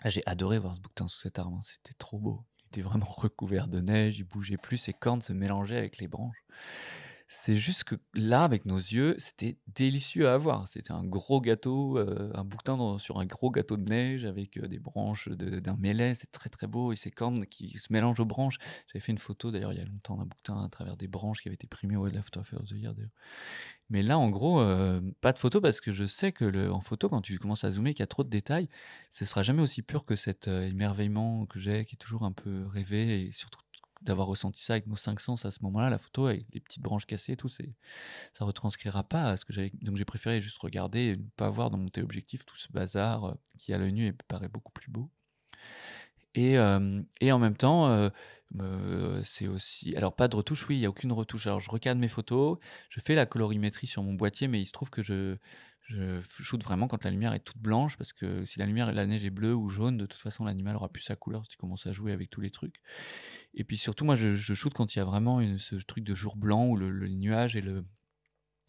[SPEAKER 1] Ah, j'ai adoré voir ce bouquetin sous cet arbre, hein, c'était trop beau vraiment [laughs] recouvert de neige, il bougeait plus, ses cornes se mélangeaient avec les branches. C'est juste que là, avec nos yeux, c'était délicieux à avoir. C'était un gros gâteau, euh, un bouquetin sur un gros gâteau de neige avec euh, des branches d'un de, C'est très très beau et ces cornes qui se mélangent aux branches. J'avais fait une photo d'ailleurs il y a longtemps d'un bouquetin à travers des branches qui avaient été primé au Left of the Year Mais là, en gros, euh, pas de photo parce que je sais que en photo, quand tu commences à zoomer, qu'il y a trop de détails, ce sera jamais aussi pur que cet émerveillement que j'ai, qui est toujours un peu rêvé et surtout d'avoir ressenti ça avec nos cinq sens à ce moment-là, la photo avec les petites branches cassées et tout, c'est, ça retranscrira pas ce que j'avais. Donc j'ai préféré juste regarder et ne pas voir dans mon téléobjectif tout ce bazar euh, qui à l'œil nu paraît beaucoup plus beau. Et, euh, en même temps, euh, c'est aussi. Alors, pas de retouche, oui, il n'y a aucune retouche. Alors, je recadre mes photos, je fais la colorimétrie sur mon boîtier, mais il se trouve que je, je shoote vraiment quand la lumière est toute blanche parce que si la lumière la neige est bleue ou jaune de toute façon l'animal aura plus sa couleur si tu commences à jouer avec tous les trucs et puis surtout moi je, je quand il y a vraiment ce truc de jour blanc où le, nuage et le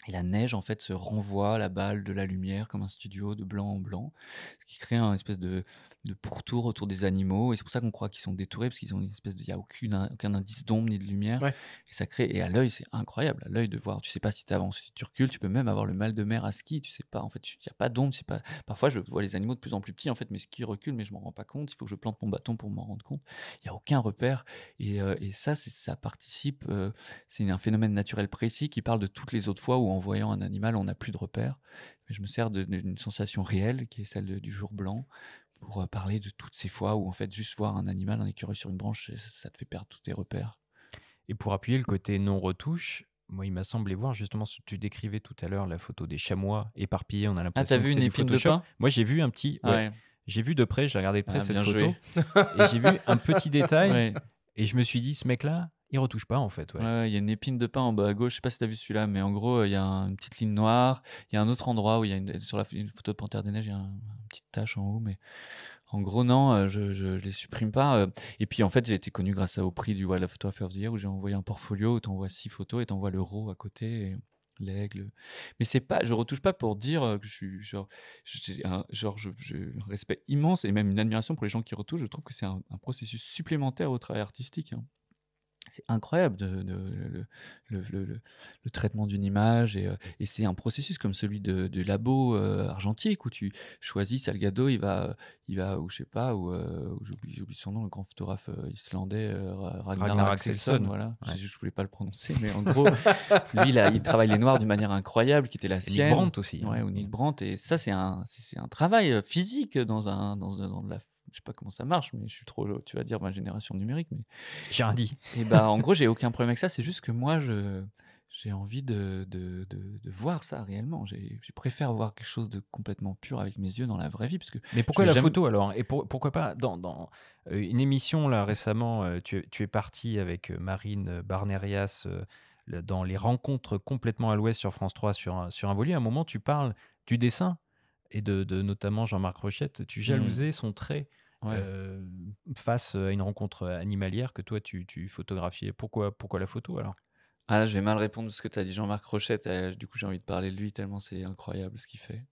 [SPEAKER 1] la neige, en fait, se renvoie la balle de la lumière comme un studio de blanc en blanc, ce qui crée un espèce de de pourtour autour des animaux. Et c'est pour ça qu'on croit qu'ils sont détourés, parce qu'ils ont une espèce de. Il n'y a aucune, aucun indice d'ombre ni de lumière. Et ça crée. à l'œil, c'est incroyable. À l'œil de voir. Tu sais pas si tu avances, si tu recules. Tu peux même avoir le mal de mer à ski. Tu sais pas. En fait, il n'y a pas d'ombre. Pas... Parfois, je vois les animaux de plus en plus petits, en fait, mais qui recule mais je m'en rends pas compte. Il faut que je plante mon bâton pour m'en rendre compte. Il n'y a aucun repère. Et, euh, et ça, ça participe. Euh, c'est un phénomène naturel précis qui parle de toutes les autres fois où, en voyant un animal, on n'a plus de repère. je me sers d'une sensation réelle qui est celle du jour blanc pour euh, parler de toutes ces fois où en fait juste voir un animal, un écureuil
[SPEAKER 3] sur une branche, ça te fait perdre tous tes repères. Et pour appuyer le côté non retouche, moi, il m'a semblé voir justement, ce que tu décrivais tout à l'heure la photo des chamois éparpillés. On a ah, l'impression ah, que c'est Photoshop. De moi, j'ai vu un petit. J'ai vu de près, j'ai regardé de près ah, cette photo. et j'ai vu un petit [laughs] détail. Et je me suis dit, ce mec-là, il retouche pas en fait. Ouais. il y a une épine de pain en bas à gauche. Je sais
[SPEAKER 1] pas si tu as vu celui-là, mais en gros, euh, il y a une petite ligne noire. Il y a un autre endroit où il y a une, sur la photo de Panthère des Neiges, il y a une petite tache en haut, mais en gros, non, euh, je, ne les supprime pas. Euh. Et puis en fait, j'ai été connu grâce au prix du Wall of the où j'ai envoyé un portfolio où envoies six photos et le l'euro à côté. l'aigle. Mais c'est pas, je retouche pas pour dire que je suis genre, j'ai un, genre, je, respect immense et même une admiration pour les gens qui retouchent. Je trouve que c'est un, processus supplémentaire au travail artistique. Hein c'est incroyable de, le, traitement d'une image euh, et, c'est un processus comme celui de, labo euh, argentique où tu choisis Salgado il va il va ou je sais pas ou euh, j'oublie son nom le grand photographe islandais Ragnar, Axelsson voilà je, ne voulais pas le prononcer mais en gros [laughs] lui il, travaille les noirs d'une manière incroyable qui était la et sienne Nick Brandt aussi hein. ouais, ou Nick Brandt et ça c'est un c'est un travail physique dans un dans, dans la je sais pas comment ça marche, mais je suis trop, tu vas dire, ma génération numérique. Mais... J'ai rien dit. Et eh ben, en gros, j'ai [laughs] aucun problème avec ça. C'est juste que moi, je, j'ai envie de, de, de, voir ça réellement. Je préfère voir quelque chose de complètement pur
[SPEAKER 3] avec mes yeux dans la vraie vie. Parce que Mais pourquoi la photo alors Et pourquoi pas dans, dans, euh, une émission là récemment, tu, euh, tu es parti avec euh, Marine Barnerias dans les rencontres complètement à l'ouest sur France 3 sur un, sur un volet. À un moment, tu parles du dessin et de, notamment Jean-Marc Rochette, tu mmh. jalousais son trait. Euh, face à une rencontre animalière que toi tu, tu photographiais. Pourquoi, pourquoi la photo alors ah je vais mal répondre à ce
[SPEAKER 1] que tu as dit, Jean-Marc Rochette. Euh, du coup, j'ai envie de parler de lui tellement c'est incroyable ce qu'il fait.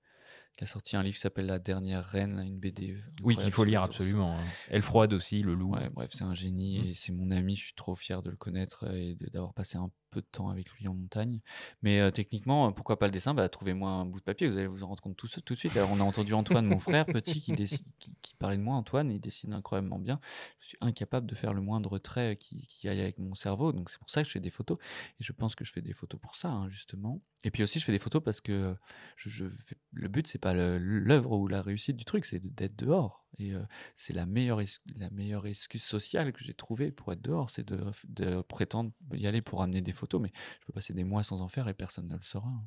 [SPEAKER 1] Il a sorti un livre qui s'appelle La dernière reine, une BD.
[SPEAKER 3] Oui, qu'il faut lire absolument. Hein. Elle froide aussi, Le loup. bref,
[SPEAKER 1] c'est un génie et c'est mon ami. Je suis trop fier de le connaître et d'avoir passé un peu de temps avec lui en montagne. Mais euh, techniquement, euh, pourquoi pas le dessin bah, Trouvez-moi un bout de papier, vous allez vous en rendre compte tout, de suite. Alors, on a entendu Antoine, mon frère petit, qui, qui, qui, parlait de moi. Antoine, il dessine incroyablement bien. Je suis incapable de faire le moindre trait euh, qui, aille avec mon cerveau. Donc, c'est pour ça que je fais des photos. Et je pense que je fais des photos pour ça, hein, justement. Et puis aussi, je fais des photos parce que je, le but, c'est pas l'œuvre ou la réussite du truc, c'est d'être dehors. Et c'est la meilleure, la meilleure excuse sociale que j'ai trouvée pour être dehors, c'est de, prétendre y aller pour amener des photos, mais je peux passer des mois
[SPEAKER 2] sans en faire et personne ne le saura. Hein.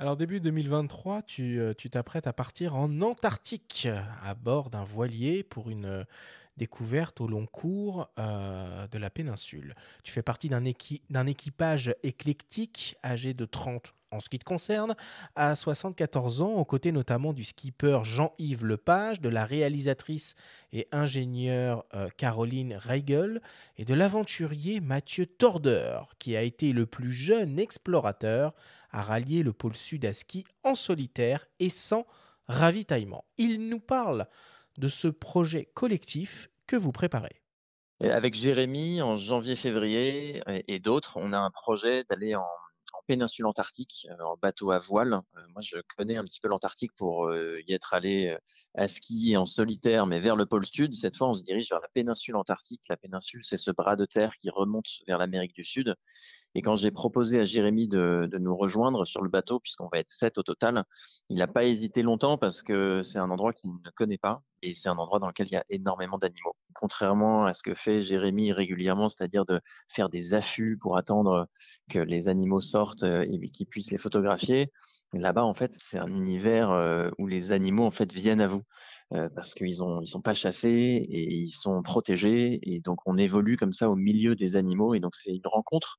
[SPEAKER 2] Alors début 2023, tu t'apprêtes à partir en Antarctique à bord d'un voilier pour une découverte au long cours de la péninsule. Tu fais partie d'un d'un équipage éclectique âgé de 30 en ce qui te concerne, à 74 ans, aux côtés notamment du skipper Jean-Yves Lepage, de la réalisatrice et ingénieure euh, Caroline Reigel et de l'aventurier Mathieu Tordeur, qui a été le plus jeune explorateur à rallier le pôle sud à ski en solitaire et sans ravitaillement. Il nous parle de ce projet collectif que vous préparez.
[SPEAKER 9] Avec Jérémy, en janvier-février et d'autres, on a un projet d'aller en péninsule antarctique euh, en bateau à voile. Euh, moi, je connais un petit peu l'Antarctique pour euh, y être allé à ski en solitaire, mais vers le pôle sud. Cette fois, on se dirige vers la péninsule antarctique. La péninsule, c'est ce bras de terre qui remonte vers l'Amérique du Sud. Et quand j'ai proposé à Jérémy de, de, nous rejoindre sur le bateau, puisqu'on va être sept au total, il n'a pas hésité longtemps parce que c'est un endroit qu'il ne connaît pas et c'est un endroit dans lequel il y a énormément d'animaux. Contrairement à ce que fait Jérémy régulièrement, c'est-à-dire de faire des affûts pour attendre que les animaux sortent euh, et qu'ils puissent les photographier. Là-bas, en fait, c'est un univers euh, où les animaux en fait viennent à vous euh, parce qu'ils ont ils sont pas chassés et ils sont protégés et donc on évolue comme ça au milieu des animaux et donc c'est une rencontre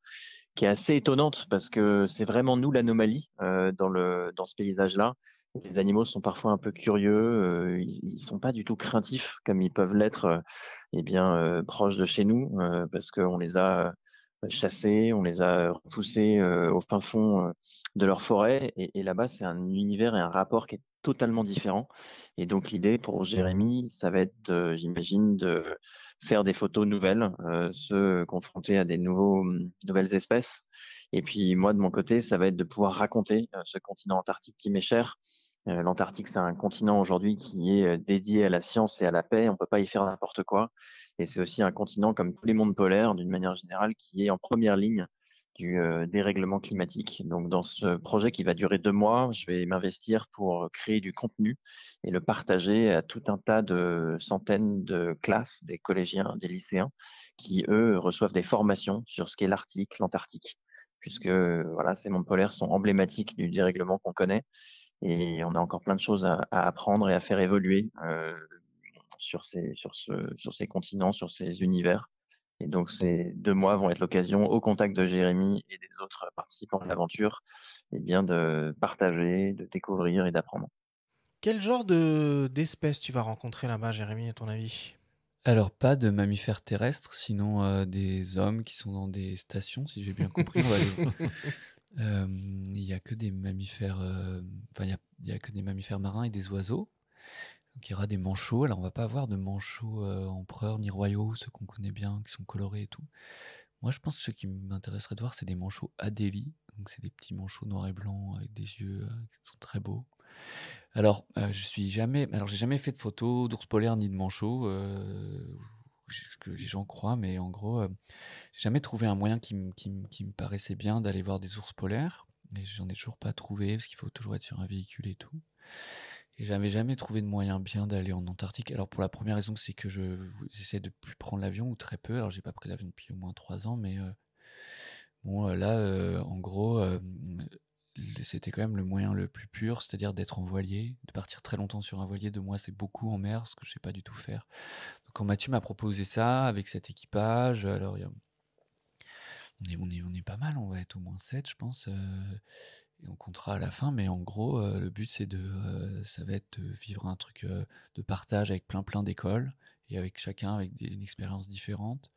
[SPEAKER 9] qui est assez étonnante parce que c'est vraiment nous l'anomalie euh, dans, le, dans ce paysage-là. Les animaux sont parfois un peu curieux, euh, ils, ils, sont pas du tout craintifs comme ils peuvent l'être, et euh, eh bien proches de chez nous, parce qu'on les a chassés, on les a repoussés au fin fond de leur forêt. Et, là-bas, c'est un univers et un rapport qui est totalement différent. Et donc l'idée pour Jérémy, ça va être, j'imagine, de faire des photos nouvelles, euh, se confronter à des nouveaux, hum, nouvelles espèces. Et puis moi, de mon côté, ça va être de pouvoir raconter euh, ce continent antarctique qui m'est cher. Euh, L'Antarctique, c'est un continent aujourd'hui qui est dédié à la science et à la paix. On ne peut pas y faire n'importe quoi. Et c'est aussi un continent, comme tous les mondes polaires, d'une manière générale, qui est en première ligne du euh, dérèglement climatique. Donc, dans ce projet qui va durer deux mois, je vais m'investir pour euh, créer du contenu et le partager à tout un tas de centaines de classes, des collégiens, des lycéens, qui eux reçoivent des formations sur ce qu'est l'Arctique, l'Antarctique, puisque voilà, ces mondes polaires sont emblématiques du dérèglement qu'on connaît et on a encore plein de choses à, à apprendre et à faire évoluer. Euh, sur ces, sur, ce, sur ces continents, sur ces univers. Et donc ces deux mois vont être l'occasion, au contact de Jérémy et des autres participants de l'aventure, eh bien de partager, de découvrir et d'apprendre.
[SPEAKER 2] Quel genre de d'espèces tu vas rencontrer là-bas, Jérémy, à ton avis
[SPEAKER 9] alors
[SPEAKER 1] pas de mammifères terrestres, sinon euh, des hommes qui sont dans des stations, si j'ai bien compris. [laughs] Euh, il n'y a que des mammifères, euh, a que des mammifères marins et des oiseaux. Donc il y aura des manchots. Alors on va pas avoir de manchots euh, empereurs ni royaux, ceux qu'on connaît bien, qui sont colorés et tout. Moi je pense que ce qui m'intéresserait de voir, c'est des manchots Adélie. Donc c'est des petits manchots noirs et blancs avec des yeux euh, qui sont très beaux. Alors euh, je suis jamais, alors j'ai jamais fait de photos d'ours polaires ni de manchots. ce que les gens croient, mais en gros, j'ai jamais trouvé un moyen qui, me paraissait bien d'aller voir des ours polaires. Mais j'en ai toujours pas trouvé parce qu'il faut toujours être sur un véhicule et tout. Et j'avais jamais trouvé de moyen bien d'aller en Antarctique. Alors pour la première raison, c'est que je j'essaie de plus prendre l'avion ou très peu. Alors j'ai pas pris l'avion depuis au moins trois ans, mais euh, bon euh, là, euh, en gros, c'était quand même le moyen le plus pur, c'est-à-dire d'être en voilier, de partir très longtemps sur un voilier. De moi, c'est beaucoup en mer, ce que je sais pas du tout faire. Donc quand Mathieu m'a proposé ça avec cet équipage, alors on est, on est, on est pas mal, on va être au moins 7, je pense on comptera à la fin, mais en gros, euh, le but, c'est de, euh, ça va être vivre un truc euh, de partage avec plein plein d'écoles et avec chacun avec des, une expérience différente.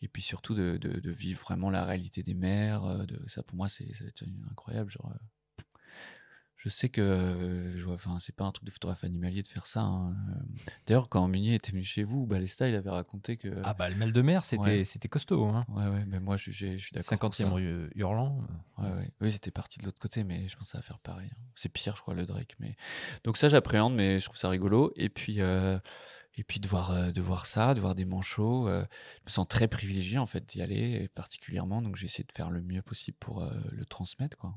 [SPEAKER 1] Et puis surtout de, vivre vraiment la réalité des mères. De, ça, pour moi, c'est incroyable. Genre, je sais que ce euh, enfin, c'est pas un truc de photographe animalier de faire ça. Hein, euh. D'ailleurs, quand Munier était venu chez vous, Balesta, il avait raconté que. Ah, bah, le mal de mer, c'était c'était costaud. Hein. Ouais, ouais, mais moi, je, je, suis d'accord. 50e euh, Hurlant. Ouais, ouais. Oui, c'était parti de l'autre côté, mais je pensais à faire pareil. Hein. C'est pire, je crois, le Drake. Mais... Donc, ça, j'appréhende, mais je trouve ça rigolo. Et puis. et puis de voir, de voir ça, de voir des manchots, je me sens très privilégié en fait d'y aller particulièrement, donc j'essaie de faire le mieux possible
[SPEAKER 3] pour le transmettre quoi.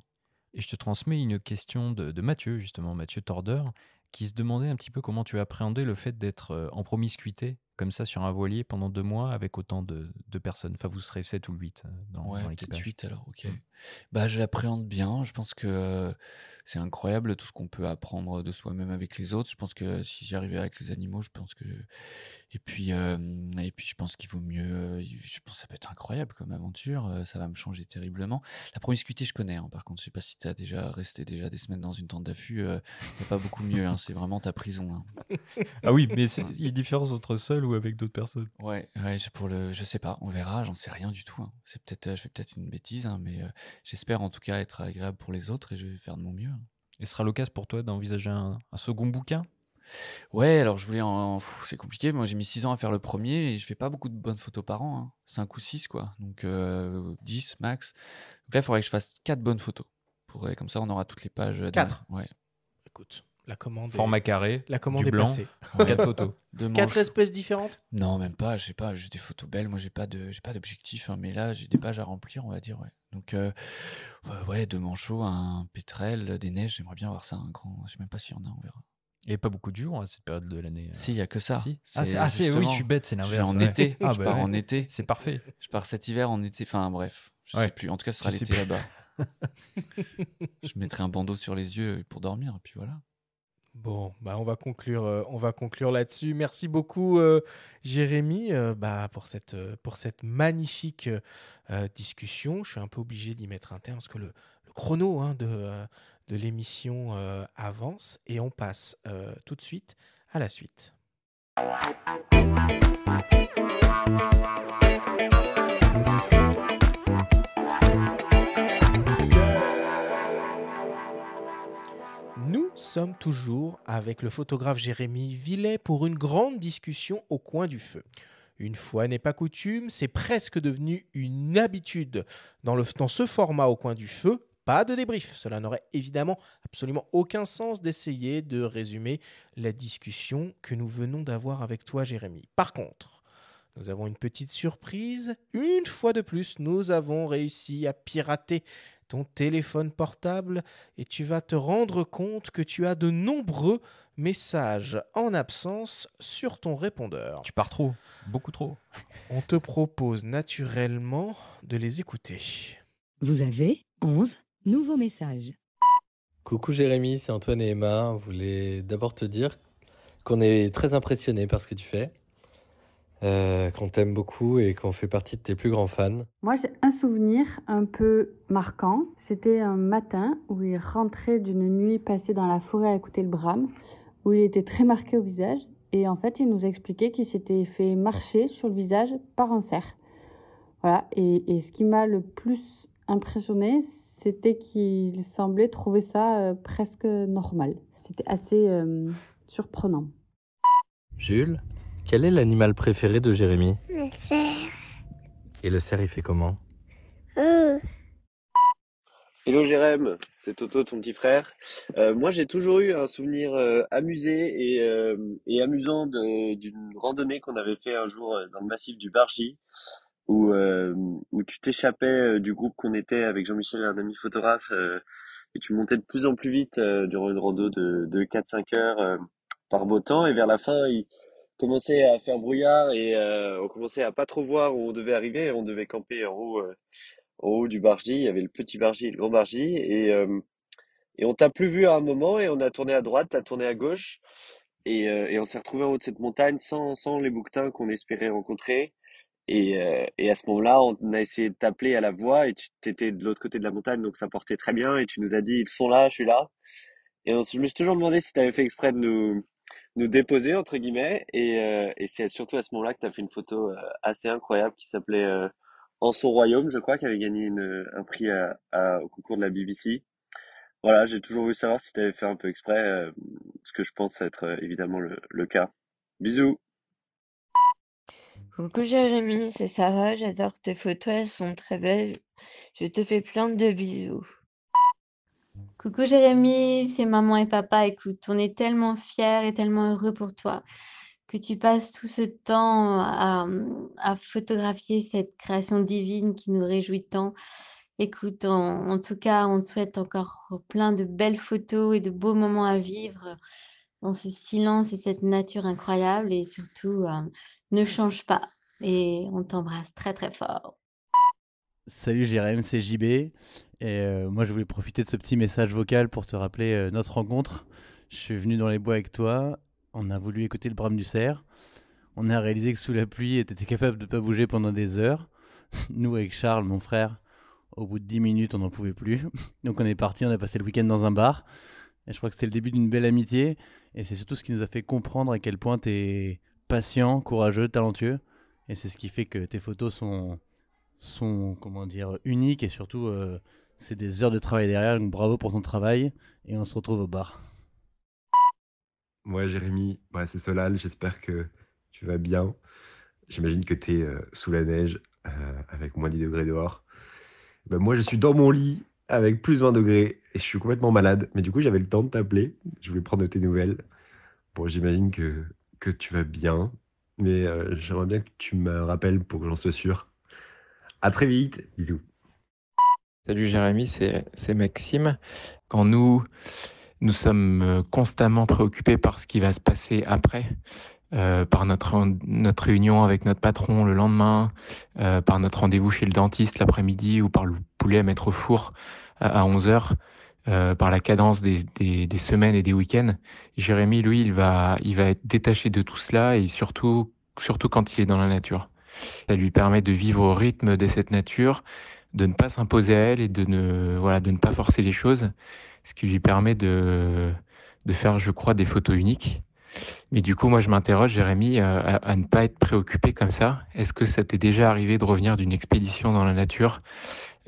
[SPEAKER 3] Et je te transmets une question de, Mathieu, justement, Mathieu Tordeur, qui se demandait un petit peu comment tu appréhendais le fait d'être euh, en promiscuité comme ça sur un voilier pendant deux mois avec autant de, personnes Enfin, vous serez 7 ou 8 euh, dans, ouais, dans l'équipage.
[SPEAKER 1] 8 alors, ok. Mm. Bah, je l'appréhende bien. Je pense que euh, c'est incroyable tout ce qu'on peut apprendre de soi-même avec les autres. Je pense que si j'arrivais avec les animaux, je pense que. Et puis, euh, et puis je pense qu'il vaut mieux. Je pense que ça peut être incroyable comme aventure. Ça va me changer terriblement. La promiscuité, je connais. Hein, par contre, je sais pas si tu as déjà resté déjà des semaines dans une tente d'affût. a pas beaucoup mieux. Hein. C'est vraiment ta prison. Hein. [laughs] Ah oui, mais il
[SPEAKER 4] y a différence entre seul ou avec d'autres personnes
[SPEAKER 1] Ouais, ouais, pour le, je sais pas, on verra, j'en sais rien du tout. Hein. C'est peut-être, euh, je fais peut-être une bêtise, hein, mais euh, j'espère en tout cas être agréable pour les autres et je vais faire de mon mieux. Hein. Et ce sera l'occasion pour toi d'envisager un, second bouquin Ouais, alors je voulais en. C'est compliqué. Moi, j'ai mis 6 ans à faire le premier et je fais pas beaucoup de bonnes photos par an. Hein. 5 ou 6, quoi. Donc 10 euh, max. Bref, là, il faudrait que je fasse 4 bonnes photos. Pour... Comme ça, on aura toutes les pages. 4 Ouais.
[SPEAKER 2] Écoute, la commande Format est... carré. La commande du est blanc, Quatre photos. [laughs] Quatre espèces différentes
[SPEAKER 1] Non, même pas. Je sais pas. Juste des photos belles. Moi, j'ai pas de, j'ai pas d'objectif. Hein, mais là, j'ai des pages à remplir, on va dire. Ouais. Donc, euh, ouais, deux manchots, un pétrel, des neiges. J'aimerais bien avoir ça. Un grand. Je sais même pas s'il y en a. On verra. Il n'y a pas beaucoup de jours à hein, cette période de l'année. Euh. Si, il n'y a que ça. Ah, ah, c'est, oui, je suis bête, c'est l'inverse. Je en été. [laughs] Ah, pars bah en été. C'est parfait. Je pars cet hiver en été. Enfin, bref. Je sais plus. En tout cas, ce sera l'été là-bas. [laughs] je mettrai un bandeau sur les yeux pour dormir. Et puis voilà.
[SPEAKER 2] Bon, bah on va conclure, euh, on va conclure là-dessus. Merci beaucoup, euh, Jérémy, euh, bah, pour cette, pour cette magnifique discussion. Je suis un peu obligé d'y mettre un terme parce que le, chrono hein, de, de l'émission avance et on passe tout de suite à la suite. sommes toujours avec le photographe Jérémy Villet pour une grande discussion au coin du feu. Une fois n'est pas coutume, c'est presque devenu une habitude. Dans, le, dans ce format au coin du feu, pas de débrief. Cela n'aurait évidemment absolument aucun sens d'essayer de résumer la discussion que nous venons d'avoir avec toi, Jérémy. Par contre, nous avons une petite surprise. Une fois de plus, nous avons réussi à pirater ton téléphone portable et tu vas te rendre compte que tu as de nombreux messages en absence sur ton répondeur. Tu pars trop, beaucoup trop. On te propose naturellement de les écouter.
[SPEAKER 13] Vous avez 11 nouveaux messages.
[SPEAKER 4] Coucou Jérémy, c'est Antoine et Emma. On voulait d'abord te dire qu'on est très impressionnés par ce que tu fais. Euh, qu'on t'aime beaucoup et qu'on fait partie de tes plus grands fans.
[SPEAKER 12] Moi, j'ai un souvenir un peu marquant. C'était un matin où il rentrait d'une nuit passée dans la forêt à écouter le brame, où il était très marqué au visage. Et en fait, il nous expliqué qu'il s'était fait marcher sur le visage par un cerf. Voilà. Et, ce qui m'a le plus impressionné, c'était qu'il semblait trouver ça euh, presque normal. C'était assez euh, surprenant.
[SPEAKER 4] Jules quel est l'animal préféré de Jérémy
[SPEAKER 12] Le cerf.
[SPEAKER 4] Et le cerf, il fait comment
[SPEAKER 12] oh.
[SPEAKER 14] Hello Jérémy, c'est Toto, ton petit frère. Euh, moi, j'ai toujours eu un souvenir euh, amusé et, euh, amusant d'une randonnée qu'on avait fait un jour dans le massif du Bargy, où, tu t'échappais du groupe qu'on était avec Jean-Michel, un ami photographe, et tu montais de plus en plus vite durant une rando de, de 4-5 heures par beau temps, et vers la fin, il commençait à faire brouillard et euh, on commençait à pas trop voir où on devait arriver. On devait camper en haut, euh, haut du bargy. Il y avait le petit bargy le grand bargy. Et, euh, et on t'a plus vu à un moment et on a tourné à droite, t'as tourné à gauche. Et, et on s'est retrouvé en haut de cette montagne sans, sans les bouquetins qu'on espérait rencontrer. Et, et à ce moment-là, on a essayé de t'appeler à la voix et tu étais de l'autre côté de la montagne, donc ça portait très bien. Et tu nous as dit, ils sont là, je suis là. Et je me suis toujours demandé si tu avais fait exprès de nous, nous déposer, entre guillemets. Euh, et, c'est surtout à ce moment-là que tu as fait une photo euh, assez incroyable qui s'appelait euh, En son royaume, je crois, qui avait gagné un prix au concours de la BBC. Voilà, j'ai toujours voulu savoir si tu avais fait un peu exprès, ce que je pense être évidemment le, le cas. Bisous
[SPEAKER 13] Coucou Jérémy, c'est Sarah, j'adore tes photos, elles sont très belles. Je te fais plein de bisous. Coucou Jérémy, c'est maman et papa. Écoute, on est tellement fiers et tellement heureux pour toi que tu passes tout ce temps à, photographier cette création divine qui nous réjouit tant. Écoute, en, tout cas, on te souhaite encore plein de belles photos et de beaux moments à vivre dans ce silence et cette nature incroyable. Et surtout, euh, ne change pas. Et on t'embrasse très très fort.
[SPEAKER 9] Salut Jérémy, c'est JB. Et euh, moi, je voulais profiter de ce petit message vocal pour te rappeler euh, notre rencontre. Je suis venu dans les bois avec toi. On a voulu écouter le brame du cerf. On a réalisé que sous la pluie, tu étais capable de ne pas bouger pendant des heures. [laughs] Nous, avec Charles, mon frère, au bout de 10 minutes, on n'en pouvait plus. [laughs] Donc, on est parti, on a passé le week-end dans un bar. Et je crois que c'était le début d'une belle amitié. Et c'est surtout ce qui nous a fait comprendre à quel point tu es patient, courageux, talentueux. Et c'est ce qui fait que tes photos sont, sont comment dire, uniques et surtout. Euh, c'est des heures de travail derrière, donc bravo pour ton travail. Et on se retrouve au bar.
[SPEAKER 10] Moi, ouais, Jérémy, c'est Solal. J'espère que tu vas bien. J'imagine que tu es euh, sous la neige euh, avec moins 10 degrés dehors. Ben, moi, je suis dans
[SPEAKER 6] mon lit avec plus 20 degrés et je suis complètement malade. Mais du coup, j'avais le temps de t'appeler. Je voulais prendre tes
[SPEAKER 10] nouvelles. Bon, j'imagine que, tu vas bien. Mais euh, j'aimerais bien que tu me rappelles pour que j'en sois sûr. À très vite. Bisous. Salut
[SPEAKER 3] Jérémy, c'est Maxime. Quand nous, nous sommes euh, constamment préoccupés par ce qui va se passer après, euh, par notre, notre réunion avec notre patron le lendemain, euh, par notre rendez-vous chez le dentiste l'après-midi ou par le poulet à mettre au four à, 11h, par la cadence des, des, des semaines et des week-ends, Jérémy, lui, il va, il va être détaché de tout cela et surtout, surtout quand il est dans la nature. Ça lui permet de vivre au rythme de cette nature de ne pas s'imposer à elle et de ne, voilà, de ne pas forcer les choses, ce qui lui permet de, faire, je crois, des photos uniques. Mais du coup, moi, je m'interroge, Jérémy, euh, à, ne pas être préoccupé comme ça. Est-ce que ça t'est déjà arrivé de revenir d'une expédition dans la nature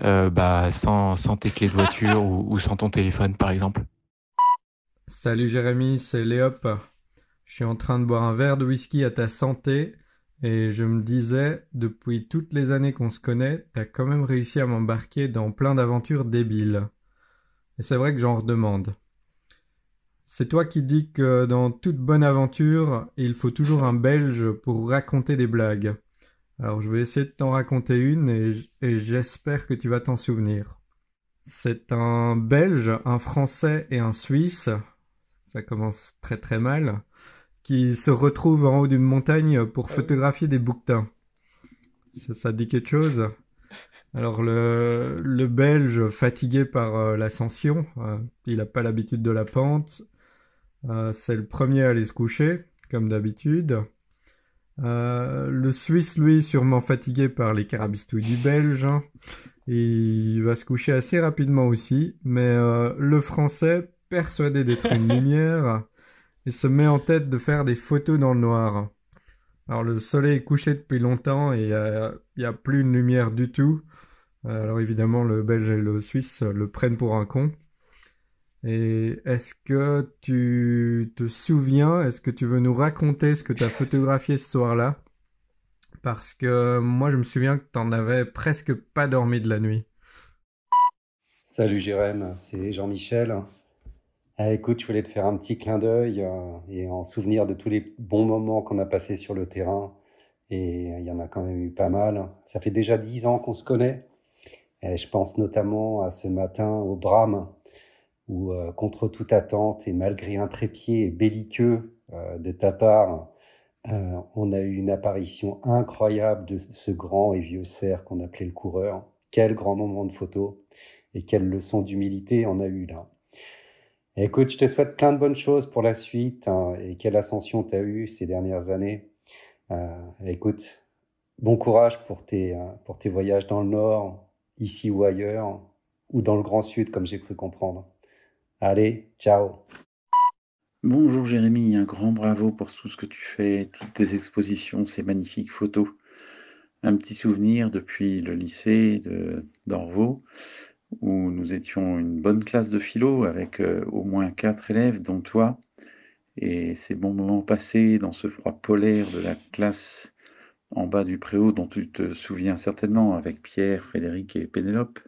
[SPEAKER 3] euh, bah, sans, tes clés de voiture ou, ou, sans ton téléphone, par exemple
[SPEAKER 15] Salut Jérémy, c'est Léop. Je suis en train de boire un verre de whisky à ta santé et je me disais, depuis toutes les années qu'on se connaît, t'as quand même réussi à m'embarquer dans plein d'aventures débiles. Et c'est vrai que j'en redemande. C'est toi qui dis que dans toute bonne aventure, il faut toujours un Belge pour raconter des blagues. Alors je vais essayer de t'en raconter une et j'espère que tu vas t'en souvenir. C'est un Belge, un Français et un Suisse. Ça commence très très mal qui se retrouve en haut d'une montagne pour ah photographier des bouquetins. Ça, dit quelque chose alors le, Belge, fatigué par euh, l'ascension, euh, il n'a pas l'habitude de la pente, euh, c'est le premier à aller se coucher, comme d'habitude. le Suisse, lui, sûrement fatigué par les carabistouilles du Belge, hein. il va se coucher assez rapidement aussi, mais le Français, persuadé d'être une [laughs] lumière, il se met en tête de faire des photos dans le noir. Alors le soleil est couché depuis longtemps et euh, il n'y a, plus de lumière du tout. Alors évidemment le Belge et le Suisse le prennent pour un con. Et est-ce que tu te souviens, est-ce que tu veux nous raconter ce que tu as photographié ce soir-là Parce que moi je me souviens que tu n'en avais presque pas dormi de la nuit.
[SPEAKER 10] Salut Jérém, c'est Jean-Michel. Ah, écoute, je voulais te faire un petit clin d'œil euh, et en souvenir de tous les bons moments qu'on a passés sur le terrain. Et euh, il y en a quand même eu pas mal. Ça fait déjà dix ans qu'on se connaît. je pense notamment à ce matin au Brame, où euh, contre toute attente et malgré un trépied belliqueux de ta part, on a eu une apparition incroyable de ce grand et vieux cerf qu'on appelait le coureur. Quel grand moment de photo et quelle leçon d'humilité on a eu là. Écoute, je te souhaite plein de bonnes choses pour la suite hein, et quelle ascension tu as eue ces dernières années. Euh, écoute, bon courage pour tes, euh, pour tes voyages dans le Nord, ici ou ailleurs, ou dans le Grand Sud, comme j'ai cru comprendre. Allez, ciao.
[SPEAKER 9] Bonjour Jérémy, un grand bravo pour tout ce que tu fais, toutes tes expositions, ces magnifiques photos. Un petit souvenir depuis le lycée d'Orvaux où nous étions une bonne classe de philo avec euh, au moins quatre élèves, dont toi.
[SPEAKER 1] Et ces bons moments passés dans ce froid polaire de la classe en bas du préau dont tu te souviens certainement avec Pierre, Frédéric et Pénélope.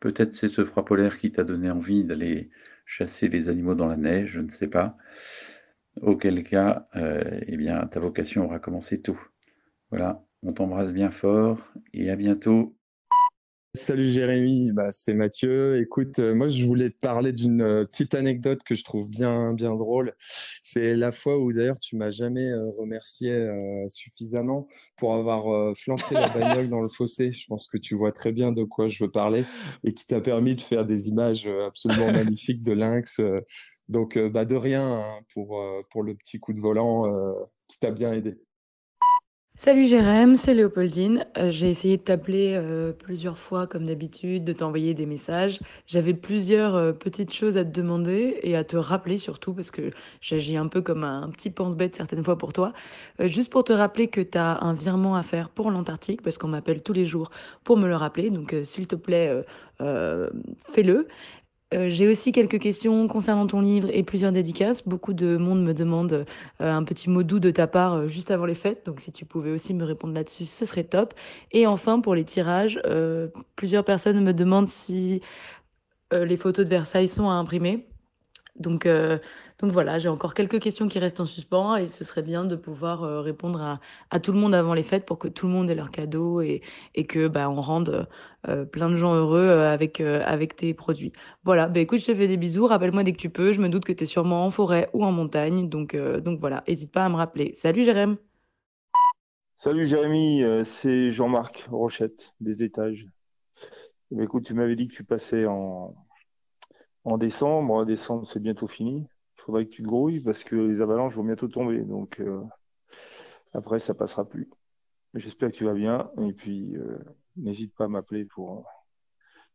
[SPEAKER 4] Peut-être c'est ce froid polaire qui t'a donné envie d'aller chasser les animaux dans la neige, je ne sais pas. Auquel cas, euh, eh bien, ta vocation aura commencé tôt. Voilà,
[SPEAKER 10] on t'embrasse bien fort et à bientôt.
[SPEAKER 6] Salut Jérémy, bah, c'est Mathieu. Écoute, euh, moi je voulais te parler d'une euh, petite anecdote que je trouve bien bien drôle. C'est la fois où d'ailleurs tu m'as jamais euh, remercié suffisamment pour avoir flanqué la bagnole dans le fossé. Je pense que tu vois très bien de quoi je veux parler et qui t'a permis de faire des images absolument [laughs] magnifiques de lynx. Donc bah, de rien hein, pour pour le petit coup de volant qui t'a bien aidé.
[SPEAKER 13] Salut Jérém, c'est Léopoldine. Euh, j'ai essayé de t'appeler euh, plusieurs fois comme d'habitude, de t'envoyer des messages. J'avais plusieurs euh, petites choses à te demander et à te rappeler surtout parce que j'agis un peu comme un petit pense-bête certaines fois pour toi. juste pour te rappeler que tu as un virement à faire pour l'Antarctique parce qu'on m'appelle tous les jours pour me le rappeler. Donc s'il te plaît, fais-le. Euh, j'ai aussi quelques questions concernant ton livre et plusieurs dédicaces. Beaucoup de monde me demande euh, un petit mot doux de ta part euh, juste avant les fêtes. Donc si tu pouvais aussi me répondre là-dessus, ce serait top. Et enfin, pour les tirages, plusieurs personnes me demandent si les photos de Versailles sont à imprimer. Donc, euh, donc voilà, j'ai encore quelques questions qui restent en suspens et ce serait bien de pouvoir euh, répondre à, tout le monde avant les fêtes pour que tout le monde ait leur cadeau et, et que bah, on rende euh, plein de gens heureux avec, avec tes produits. Voilà, ben écoute, je te fais des bisous, rappelle-moi dès que tu peux, je me doute que tu es sûrement en forêt ou en montagne, donc, donc voilà, n'hésite pas à me rappeler. Salut Jérémy
[SPEAKER 6] Salut Jérémy, c'est Jean-Marc Rochette des étages. Bah, écoute, tu m'avais dit que tu passais en, en décembre. décembre, c'est bientôt fini. Il faudrait que tu te grouilles parce que les avalanches vont bientôt tomber. Donc euh, après, ça passera plus. J'espère que tu vas bien. Et puis, euh, n'hésite pas à m'appeler pour euh,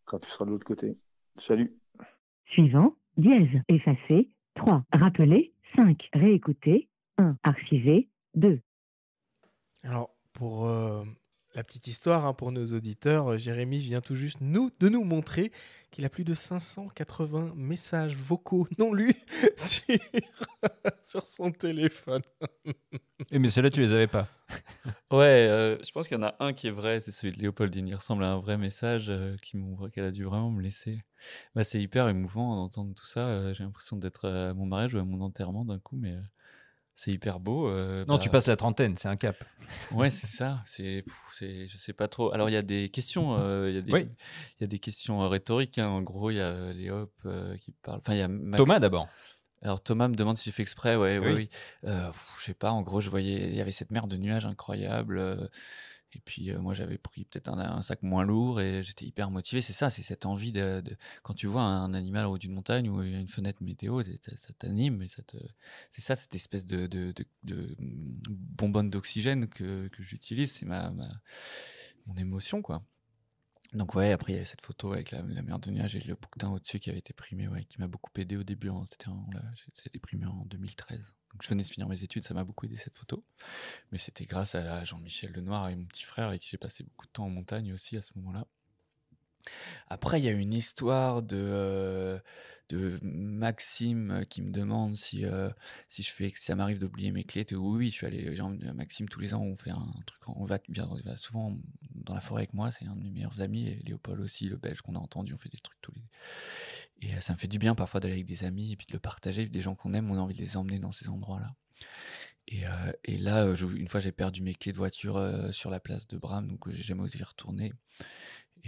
[SPEAKER 6] quand tu seras de l'autre côté. Salut.
[SPEAKER 13] Suivant, dièse, effacer, 3, rappeler, 5, réécouter, 1, archiver, 2.
[SPEAKER 6] Alors, pour
[SPEAKER 2] la petite histoire hein, pour nos auditeurs, euh, Jérémy vient tout juste nous, de nous montrer qu'il a plus de 580 messages vocaux non lus [laughs]
[SPEAKER 10] sur, son téléphone. [laughs] Et eh, mais ceux-là, tu les avais pas.
[SPEAKER 3] [laughs] ouais,
[SPEAKER 1] euh, je pense qu'il y en a un qui est vrai, c'est celui de Léopoldine. Il ressemble à un vrai message euh, qu'elle a dû vraiment me laisser. Bah, c'est hyper émouvant d'entendre tout ça. J'ai l'impression d'être à mon mariage ou à mon enterrement d'un coup, mais c'est hyper beau. Euh, non, tu bah. passes la trentaine, c'est un cap. Ouais, c'est ça. C'est, je sais pas trop. Alors il y a des questions, euh, il y, a des questions euh, rhétoriques. Hein. En gros, il y a Léop qui parle. Enfin, il y a Thomas d'abord. Alors Thomas me demande si fait exprès. Ouais, oui, oui. je sais pas. En gros, je voyais, il y avait cette mer de nuages incroyables. Et puis euh, moi j'avais pris peut-être un, sac moins lourd et j'étais hyper motivé. C'est ça, c'est cette envie de, quand tu vois un animal au haut d'une montagne ou une fenêtre météo, ça t'anime c'est ça cette espèce de, bonbonne d'oxygène que, j'utilise, c'est ma, mon émotion quoi. Donc ouais, après il y avait cette photo avec la, mère mer de j'ai et le bouquin au-dessus qui avait été primé, ouais, qui m'a beaucoup aidé au début. Hein, c'était primé en 2013. Donc je venais de finir mes études, ça m'a beaucoup aidé cette photo. Mais c'était grâce à Jean-Michel Lenoir et mon petit frère avec qui j'ai passé beaucoup de temps en montagne aussi à ce moment-là. Après, il y a une histoire de, euh, de Maxime qui me demande si, euh, si je fais, ça m'arrive d'oublier mes clés. oui, oui, je suis allé, genre, Maxime, tous les ans, on fait un truc, on va, va souvent dans la forêt avec moi, c'est un de mes meilleurs amis, et Léopold aussi, le belge qu'on a entendu, on fait des trucs tous les. Et euh, ça me fait du bien parfois d'aller avec des amis et puis de le partager, des gens qu'on aime, on a envie de les emmener dans ces endroits-là. Et, et, là, une fois, j'ai perdu mes clés de voiture sur la place de Bram, donc j'ai jamais osé y retourner.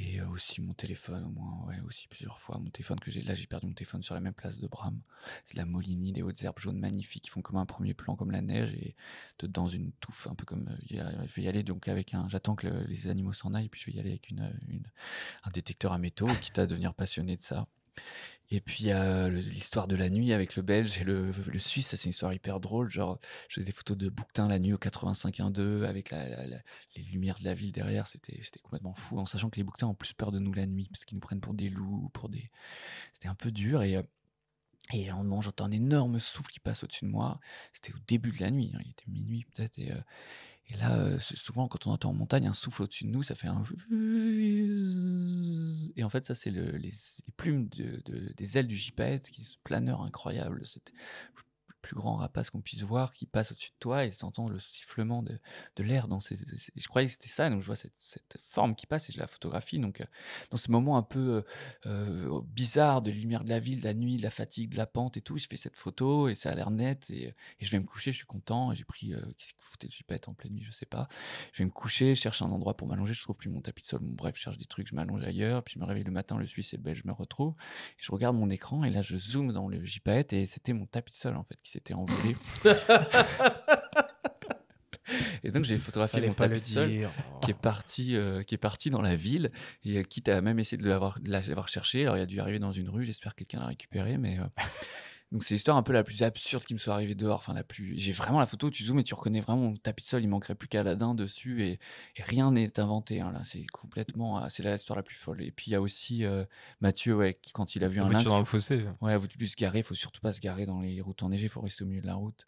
[SPEAKER 1] Et euh, aussi mon téléphone, au moins, ouais, aussi plusieurs fois. Mon téléphone que j'ai, là, j'ai perdu mon téléphone sur la même place de Bram. C'est la Molini, des hautes herbes jaunes magnifiques qui font comme un premier plan, comme la neige, et dans une touffe, un peu comme. Euh, je vais y aller donc avec un. J'attends que les animaux s'en aillent, puis je vais y aller avec un détecteur à métaux, quitte à devenir passionné de ça. Et puis il y a l'histoire de la nuit avec le Belge et le, Suisse, c'est une histoire hyper drôle. Genre, j'ai des photos de Bouquetin la nuit au 85-1-2 avec la, les lumières de la ville derrière. C'était, complètement fou, en sachant que les Bouquetins ont plus peur de nous la nuit parce qu'ils nous prennent pour des loups, pour des. C'était un peu dur et. Euh, et en moment, j'entends un énorme souffle qui passe au-dessus de moi. C'était au début de la nuit, hein, il était minuit peut-être. Euh, et là, euh, souvent, quand on entend en montagne un souffle au-dessus de nous, ça fait un. Et en fait, ça, c'est les, plumes des ailes du gypaète, qui ce planeur incroyable, plus grand rapace qu'on puisse voir qui passe au-dessus de toi et t'entends le sifflement de, de l'air dans ses, Je croyais que c'était ça, donc je vois cette, cette, forme qui passe et je la photographie. Donc, euh, dans ce moment un peu euh, euh, bizarre de lumière de la ville, de la nuit, de la fatigue, de la pente et tout, je fais cette photo et ça a l'air net et, je vais me coucher, je suis content. J'ai pris, qu'est-ce que foutait le être en pleine nuit, je sais pas. Je vais me coucher, je cherche un endroit pour m'allonger, je trouve plus mon tapis de sol. bref, je cherche des trucs, je m'allonge ailleurs, puis je me réveille le matin, le Suisse et le Belge, je me retrouve. Et je regarde mon écran et là, je zoome dans le JPEG et c'était mon tapis de sol en fait s'était envolé. [laughs] et donc j'ai photographié mon tapis qui est parti euh, qui est parti dans la ville et euh, quitte à même essayer de l'avoir de l'avoir cherché alors il a dû arriver dans une rue j'espère que quelqu'un l'a récupéré mais euh, donc c'est l'histoire un peu la plus absurde qui me soit arrivée dehors. Enfin, la plus... J'ai vraiment la photo, où tu zoomes et tu reconnais vraiment le tapis de sol, il manquerait plus qu'Aladin dessus et, rien n'est inventé. Hein, là, c'est complètement... Euh, c'est l'histoire la plus folle. Et puis il y a aussi euh, Mathieu, ouais, quand il a vu un lynx... dans le fossé. Ouais, se garer, il faut surtout pas se garer dans les routes enneigées, il faut rester au milieu de la route.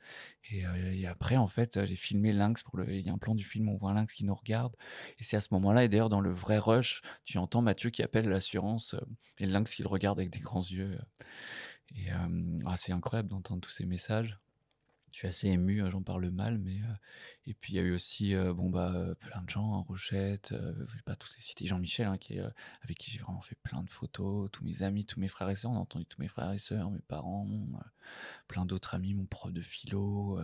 [SPEAKER 1] Et, euh, après, en fait, j'ai filmé lynx. Pour le... Il y a un plan du film où on voit lynx qui nous regarde. Et c'est à ce moment-là, et d'ailleurs dans le vrai rush, tu entends Mathieu qui appelle l'assurance et lynx qui le regarde avec des grands yeux. Et euh, ah, c'est incroyable d'entendre tous ces messages. Je suis assez ému, euh, j'en parle mal, mais euh, et puis il y a eu aussi bon bah plein de gens, Rochette, pas tous les citer, Jean-Michel hein, qui avec qui j'ai vraiment fait plein de photos, tous mes amis, tous mes frères et sœurs, on a entendu tous mes frères et sœurs, mes parents, plein d'autres amis, mon prof de philo,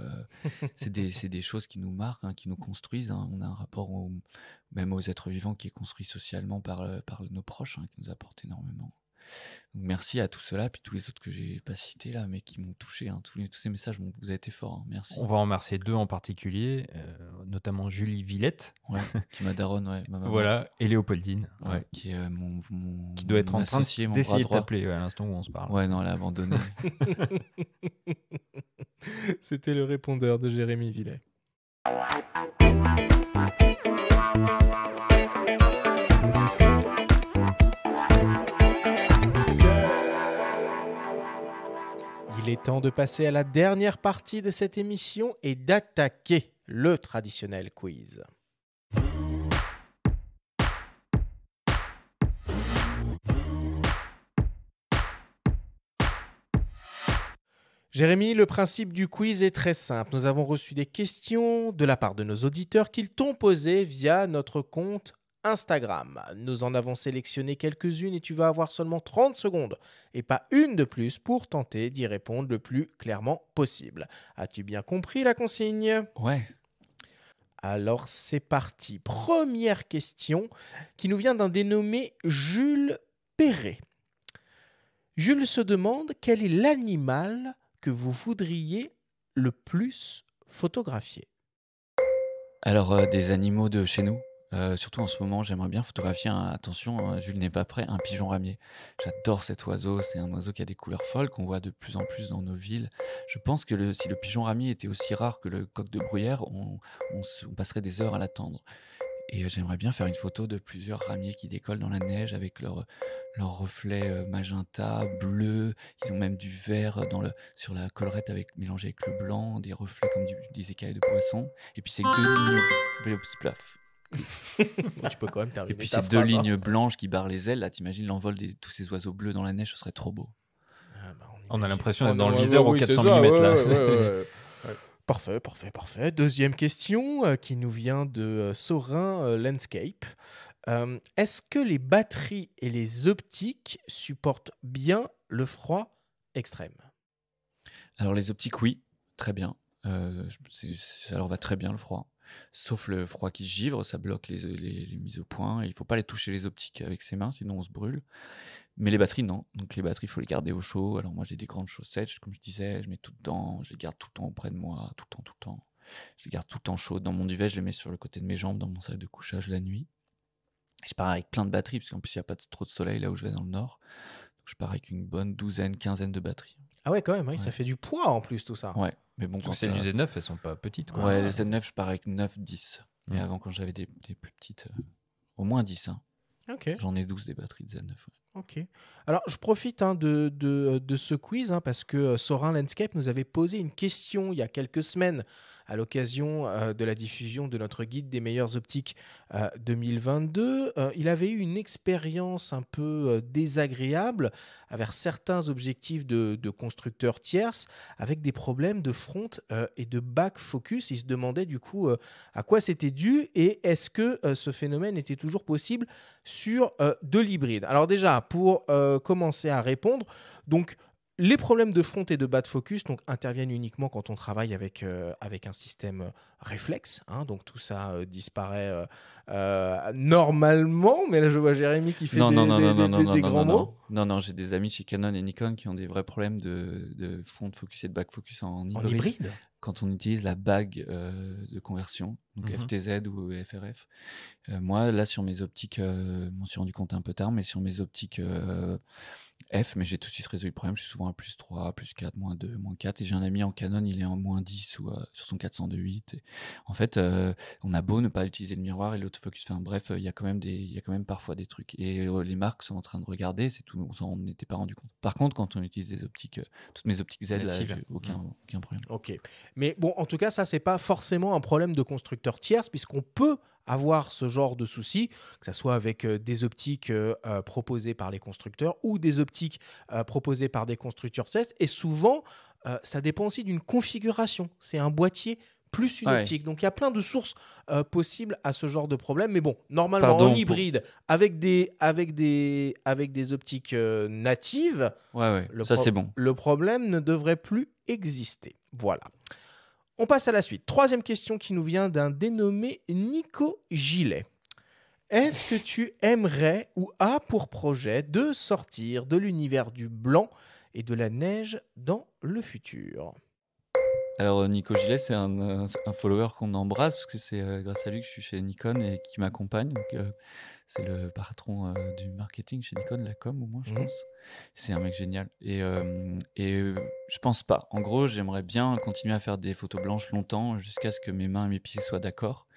[SPEAKER 1] c'est des c'est des choses qui nous marquent, hein, qui nous construisent. Hein. On a un rapport même aux êtres vivants qui est construit socialement par par nos proches, qui nous apporte énormément merci à tous ceux cela, puis tous les autres que j'ai pas cités là, mais qui m'ont touché. Hein. Tous, tous, ces messages,
[SPEAKER 3] vous avez été forts. Hein. Merci. On va en remercier deux en particulier, euh, notamment Julie Villette, qui m'a daronne, Voilà, et Léopoldine, qui, est, euh, qui doit être en train d'essayer de t'appeler à l'instant où on se parle. Ouais, non, elle a abandonné. [laughs]
[SPEAKER 2] C'était le répondeur de Jérémy Villette Il est temps de passer à la dernière partie de cette émission et d'attaquer le traditionnel quiz. Jérémy, le principe du quiz est très simple. Nous avons reçu des questions de la part de nos auditeurs qu'ils t'ont posées via notre compte Instagram. Nous en avons sélectionné quelques-unes et tu vas avoir seulement 30 secondes et pas une de plus pour tenter d'y répondre le plus clairement possible. As-tu bien compris la consigne Ouais. Alors c'est parti. Première question qui nous vient d'un dénommé Jules Perret. Jules se demande quel est l'animal que vous voudriez le plus photographier.
[SPEAKER 1] Alors euh, des animaux de chez nous euh, surtout en ce moment, j'aimerais bien photographier, attention, hein, Jules n'est pas prêt, un pigeon ramier. J'adore cet oiseau, c'est un oiseau qui a des couleurs folles qu'on voit de plus en plus dans nos villes. Je pense que si le pigeon ramier était aussi rare que le coq de bruyère, on, passerait des heures à l'attendre. Et euh, j'aimerais bien faire une photo de plusieurs ramiers qui décollent dans la neige avec leurs reflets euh, magenta, bleu. Ils ont même du vert dans le, sur la collerette avec, mélangé avec le blanc, des reflets comme des écailles de poisson. Et puis c'est deux
[SPEAKER 2] tu peux quand même Et puis ces deux hein.
[SPEAKER 1] lignes blanches qui barrent les ailes, là, t'imagines l'envol de tous ces
[SPEAKER 2] oiseaux bleus dans la neige, ce serait trop beau. Ah, bah, on, a l'impression d'être ah, dans le bah, viseur aux 400 mm. parfait, parfait, parfait. Deuxième question euh, qui nous vient de euh, Sorin euh, Landscape. Est-ce que les batteries et les optiques supportent bien le froid extrême
[SPEAKER 1] Alors les optiques, oui, très bien. ça leur va très bien le froid sauf le froid qui givre, ça bloque les, euh, mises au point. Il il faut pas les toucher les optiques avec ses mains, sinon on se brûle. Mais les batteries, non. Donc les batteries, il faut les garder au chaud. Alors moi, j'ai des grandes chaussettes, comme je disais, je mets tout dedans, je les garde tout le temps auprès de moi, tout le temps, tout le temps. Je les garde tout le temps chaudes. Dans mon duvet, je les mets sur le côté de mes jambes, dans mon sac de couchage la nuit. je pars avec plein de batteries, parce qu'en plus, il n'y a pas trop de soleil là où je vais dans le nord. je pars avec une bonne douzaine, quinzaine de batteries.
[SPEAKER 2] Ah ouais, quand même, ça fait du poids en plus tout ça. Ouais, mais bon.
[SPEAKER 1] quand du Z9, elles sont pas petites. Quoi. Ouais, ah, les Z9, je pars avec 9, 10. Mais avant, quand j'avais des, plus petites, euh, au moins 10. Hein. Ok. J'en ai 12 des batteries de Z9.
[SPEAKER 2] Ok. Alors, je profite hein, de, euh, de, ce quiz hein, parce que euh, Sorin Landscape nous avait posé une question il y a quelques semaines à l'occasion euh, de la diffusion de notre guide des meilleures optiques 2022. il avait eu une expérience un peu désagréable avec certains objectifs de, constructeurs tierces avec des problèmes de front et de back focus. Il se demandait du coup à quoi c'était dû et est-ce que ce phénomène était toujours possible sur de l'hybride. Alors déjà, pour euh, commencer à répondre. Donc, les problèmes de front et de bas de focus donc, interviennent uniquement quand on travaille avec, euh, avec un système réflexe. Hein. donc tout ça euh, disparaît normalement. Mais là, je vois Jérémy qui fait non, des, non, non, grands mots.
[SPEAKER 1] Non, non, j'ai des amis chez Canon et Nikon qui ont des vrais problèmes de, de front focus et de back focus en hybride. En hybride quand on utilise la bague euh, de conversion, donc mmh FTZ ou FRF. Euh, moi, là, sur mes optiques, euh, je m'en suis rendu compte un peu tard, mais sur mes optiques F, mais j'ai tout de suite résolu le problème. Je suis souvent à plus 3, plus 4, moins 2, moins 4. Et j'ai un ami en Canon, il est en moins 10 ou sur son de En fait, on a beau ne pas utiliser le miroir et l'autofocus. bref, il y, a quand même des, y a quand même parfois des trucs. Et les marques sont en train de regarder, c'est tout.
[SPEAKER 2] On n'était pas rendu
[SPEAKER 1] compte. Par contre, quand on utilise des optiques, toutes mes optiques Z, là, aucun, mmh. aucun problème.
[SPEAKER 2] Ok. Mais bon, en tout cas, ça, c'est pas forcément un problème de constructeur tierce, puisqu'on peut avoir ce genre de souci, que ce soit avec euh, des optiques euh, euh, proposées par les constructeurs ou des optiques proposées par des constructeurs tierces. Et souvent, ça dépend aussi d'une configuration. C'est un boîtier plus une optique. Donc il y a plein de sources possibles à ce genre de problème. Mais bon, normalement en hybride, avec, des, avec, des, avec des optiques natives, ça, c'est bon. le problème ne devrait plus exister. Voilà. On passe à la suite. Troisième question qui nous vient d'un dénommé Nico Gillet. Est-ce que tu aimerais ou as pour projet de sortir de l'univers du blanc et de la neige dans le futur
[SPEAKER 1] alors euh, Nico Gillet, c'est euh, un, follower qu'on embrasse parce que c'est euh, grâce à lui que je suis chez Nikon et qui m'accompagne. C'est le patron euh, du marketing chez Nikon, la com au moins, je mmh. pense. C'est un mec génial. Et, euh, et euh, je pense pas. En gros, j'aimerais bien continuer à faire des photos blanches longtemps jusqu'à ce que mes mains et mes pieds soient d'accord.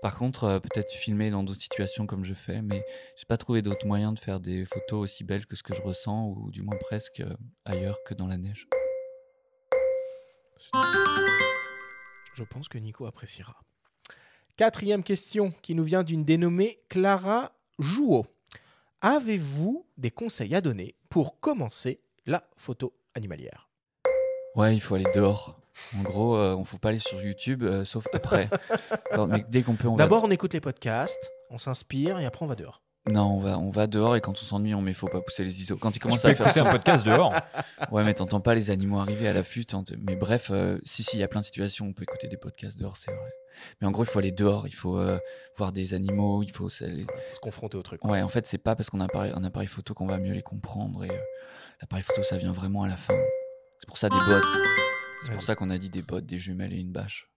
[SPEAKER 1] Par contre, peut-être filmer dans d'autres situations comme je fais, mais j'ai pas trouvé d'autres moyens de faire des photos aussi belles que ce que je ressens, ou du moins presque ailleurs que dans la neige.
[SPEAKER 2] Je pense que Nico appréciera. Quatrième question qui nous vient d'une dénommée Clara Jouot. Avez-vous des conseils à donner pour commencer la photo animalière
[SPEAKER 1] Ouais, il faut aller dehors. En gros, euh, on ne faut pas aller sur YouTube, euh, sauf après. [laughs] D'abord, on
[SPEAKER 2] écoute les podcasts, on s'inspire et après, on va dehors.
[SPEAKER 1] Non, on va, on va dehors et quand on s'ennuie, on met faut pas pousser les ISO. Quand ils commencent à faire un podcast dehors. [laughs] Ouais, mais t'entends pas les animaux arriver à la Mais bref, euh, si si, il y a plein de situations où on peut écouter des podcasts dehors, c'est vrai. Mais en gros, il faut aller dehors, il faut euh, voir des animaux, il faut se confronter aux truc. Ouais, en fait, c'est pas parce qu'on a un appareil photo qu'on va mieux les comprendre et euh, l'appareil photo, ça vient vraiment à la fin. C'est pour ça des bottes. C'est pour ça qu'on a dit des bottes, des jumelles et une bâche.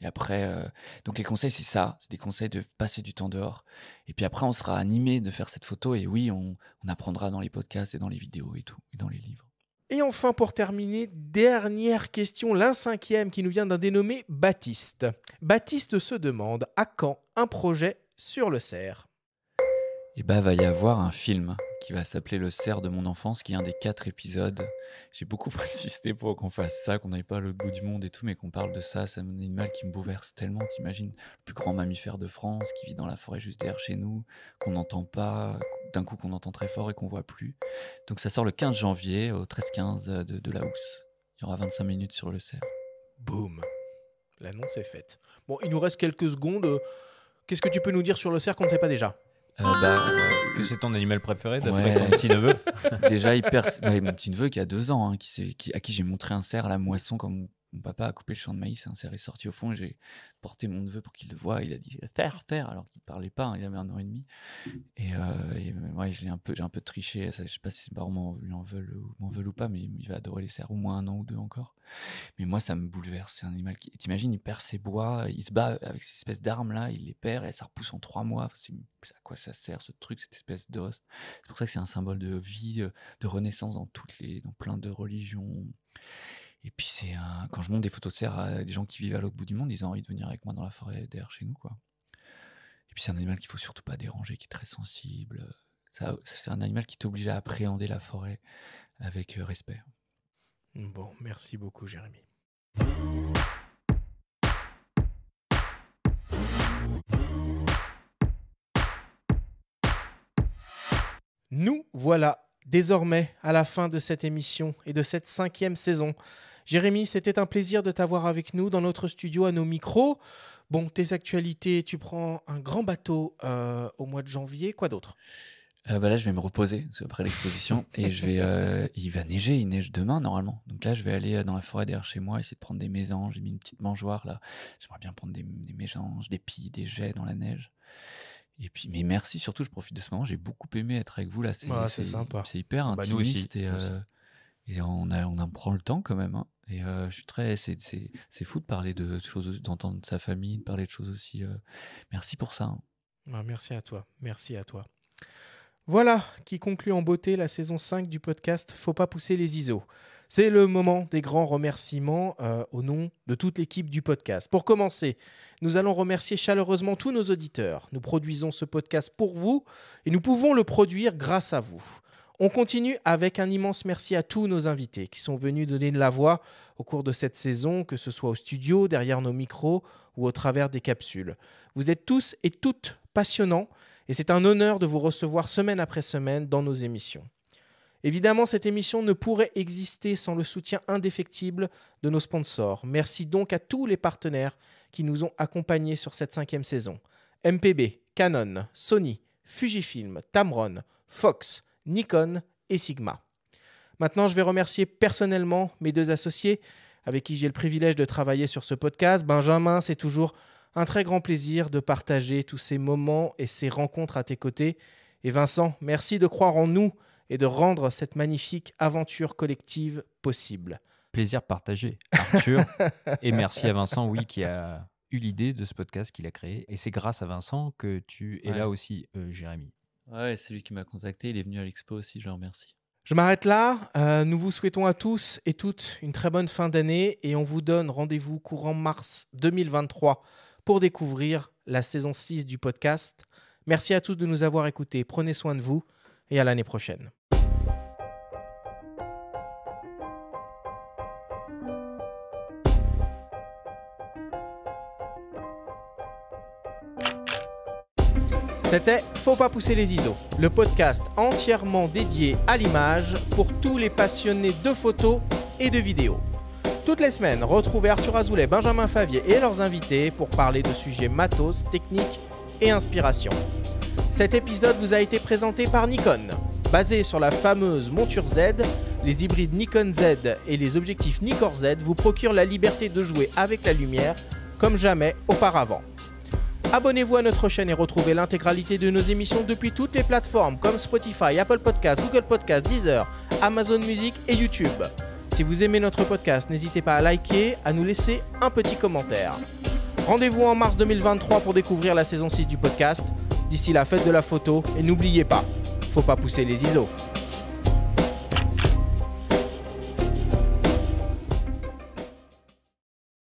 [SPEAKER 1] Et après, euh, donc les conseils, c'est ça. C'est des conseils de passer du temps dehors. Et puis après, on sera animé de faire cette photo. Et oui, on, apprendra dans les podcasts et dans les
[SPEAKER 2] vidéos et tout, et dans les livres. Et enfin, pour terminer, dernière question, L'un cinquième qui nous vient d'un dénommé Baptiste. Baptiste se demande à quand un projet sur le cerf
[SPEAKER 1] et eh bah, ben, va y avoir un film qui va s'appeler Le cerf de mon enfance, qui est un des quatre épisodes. J'ai beaucoup [laughs] insisté pour qu'on fasse ça, qu'on n'aille pas le goût du monde et tout, mais qu'on parle de ça. C'est un animal qui me bouverse tellement, t'imagines Le plus grand mammifère de France qui vit dans la forêt juste derrière chez nous, qu'on n'entend pas, d'un coup qu'on entend très fort et qu'on voit plus. Donc ça sort le 15 janvier au 13-15 de, de la housse. Il y aura 25 minutes sur le cerf.
[SPEAKER 2] Boum L'annonce est faite. Bon, il nous reste quelques secondes. Qu'est-ce que tu peux nous dire sur le cerf qu'on ne sait pas déjà
[SPEAKER 3] euh, bah, ah. euh, Que c'est ton animal préféré d'après ton petit-neveu
[SPEAKER 1] [laughs] Déjà, hyper... bah, mon petit-neveu qui a deux ans, hein, qui, à qui j'ai montré un cerf à la moisson comme mon papa a coupé le champ de maïs, hein, c'est ressorti au fond, j'ai porté mon neveu pour qu'il le voie, il a dit
[SPEAKER 9] faire, faire, alors
[SPEAKER 1] qu'il parlait pas, il hein, il avait un an et demi. Et, euh, moi j'ai un peu, j'ai un peu triché, ça, je sais pas si ses parents m'en veulent, m'en veulent ou pas, mais il va adorer les cerfs au moins un an ou deux encore. Mais moi, ça me bouleverse. C'est un animal qui, t'imagines, il perd ses bois, il se bat avec ces espèces d'armes là, il les perd et ça repousse en trois mois. C'est, à quoi ça sert ce truc, cette espèce d'os C'est pour ça que c'est un symbole de vie, euh, de renaissance dans toutes les, dans plein de religions. Et puis, c'est un... quand je montre des photos de serre à euh, des gens qui vivent à l'autre bout du monde, ils ont envie de venir avec moi dans la forêt derrière chez nous, quoi. Et puis, c'est un animal qu'il faut surtout pas déranger, qui est très sensible. c'est un animal qui t'oblige à appréhender la forêt avec euh, respect.
[SPEAKER 2] Bon, merci beaucoup, Jérémy. Nous voilà désormais à la fin de cette émission et de cette cinquième saison. Jérémy, c'était un plaisir de t'avoir avec nous dans notre studio à nos micros. Bon, tes actualités, tu prends un grand bateau euh, au mois de janvier. Quoi d'autre
[SPEAKER 1] euh, bah là, je vais me reposer après l'exposition [laughs] et je vais. Euh, il va neiger, il neige demain normalement. Donc là, je vais aller dans la forêt derrière chez moi, essayer de prendre des mésanges. J'ai mis une petite mangeoire là. J'aimerais bien prendre des, mésanges, des pies, des jets dans la neige. Et puis, mais merci surtout, je profite de ce moment. J'ai beaucoup aimé être avec vous là. C'est sympa. C'est hyper bah, intimiste aussi. Et on, en prend le temps quand même. Hein. Et euh, je suis très, c'est, fou de parler de choses, d'entendre sa famille, de parler de choses aussi. Euh. merci pour ça. Hein.
[SPEAKER 2] Ah, merci à toi. Merci à toi. Voilà qui conclut en beauté la saison 5 du podcast Faut pas pousser les ISO. C'est le moment des grands remerciements euh, au nom de toute l'équipe du podcast. Pour commencer, nous allons remercier chaleureusement tous nos auditeurs. Nous produisons ce podcast pour vous et nous pouvons le produire grâce à vous. On continue avec un immense merci à tous nos invités qui sont venus donner de la voix au cours de cette saison, que ce soit au studio, derrière nos micros ou au travers des capsules. Vous êtes tous et toutes passionnants et c'est un honneur de vous recevoir semaine après semaine dans nos émissions. Évidemment, cette émission ne pourrait exister sans le soutien indéfectible de nos sponsors. Merci donc à tous les partenaires qui nous ont accompagnés sur cette cinquième saison. MPB, Canon, Sony, Fujifilm, Tamron, Fox, Nikon et Sigma. Maintenant, je vais remercier personnellement mes deux associés avec qui j'ai le privilège de travailler sur ce podcast. Benjamin, c'est toujours un très grand plaisir de partager tous ces moments et ces rencontres à tes côtés. Et Vincent, merci de croire en nous et de rendre cette magnifique aventure collective possible. Plaisir partagé, Arthur.
[SPEAKER 3] [laughs] et merci à Vincent, oui, qui a eu l'idée de ce podcast qu'il a créé. Et c'est grâce à Vincent que tu es là aussi, euh, Jérémy.
[SPEAKER 1] Ah ouais, c'est lui qui m'a contacté. Il est venu à l'expo aussi, je le remercie.
[SPEAKER 2] Je m'arrête là. Euh, nous vous souhaitons à tous et toutes une très bonne fin d'année et on vous donne rendez-vous courant mars 2023 pour découvrir la saison 6 du podcast. Merci à tous de nous avoir écoutés. Prenez soin de vous et à l'année prochaine. C'était Faut pas pousser les ISO, le podcast entièrement dédié à l'image pour tous les passionnés de photos et de vidéos. Toutes les semaines, retrouvez Arthur Azoulay, Benjamin Favier et leurs invités pour parler de sujets matos, techniques et inspiration. Cet épisode vous a été présenté par Nikon. Basé sur la fameuse monture Z, les hybrides Nikon Z et les objectifs Nikkor Z vous procurent la liberté de jouer avec la lumière comme jamais auparavant. Abonnez-vous à notre chaîne et retrouvez l'intégralité de nos émissions depuis toutes les plateformes comme Spotify, Apple Podcasts, Google Podcasts, Deezer, Amazon Music et YouTube. Si vous aimez notre podcast, n'hésitez pas à liker, à nous laisser un petit commentaire. Rendez-vous en mars 2023 pour découvrir la saison 6 du podcast. D'ici la fête de la photo et n'oubliez pas, faut pas pousser les ISO.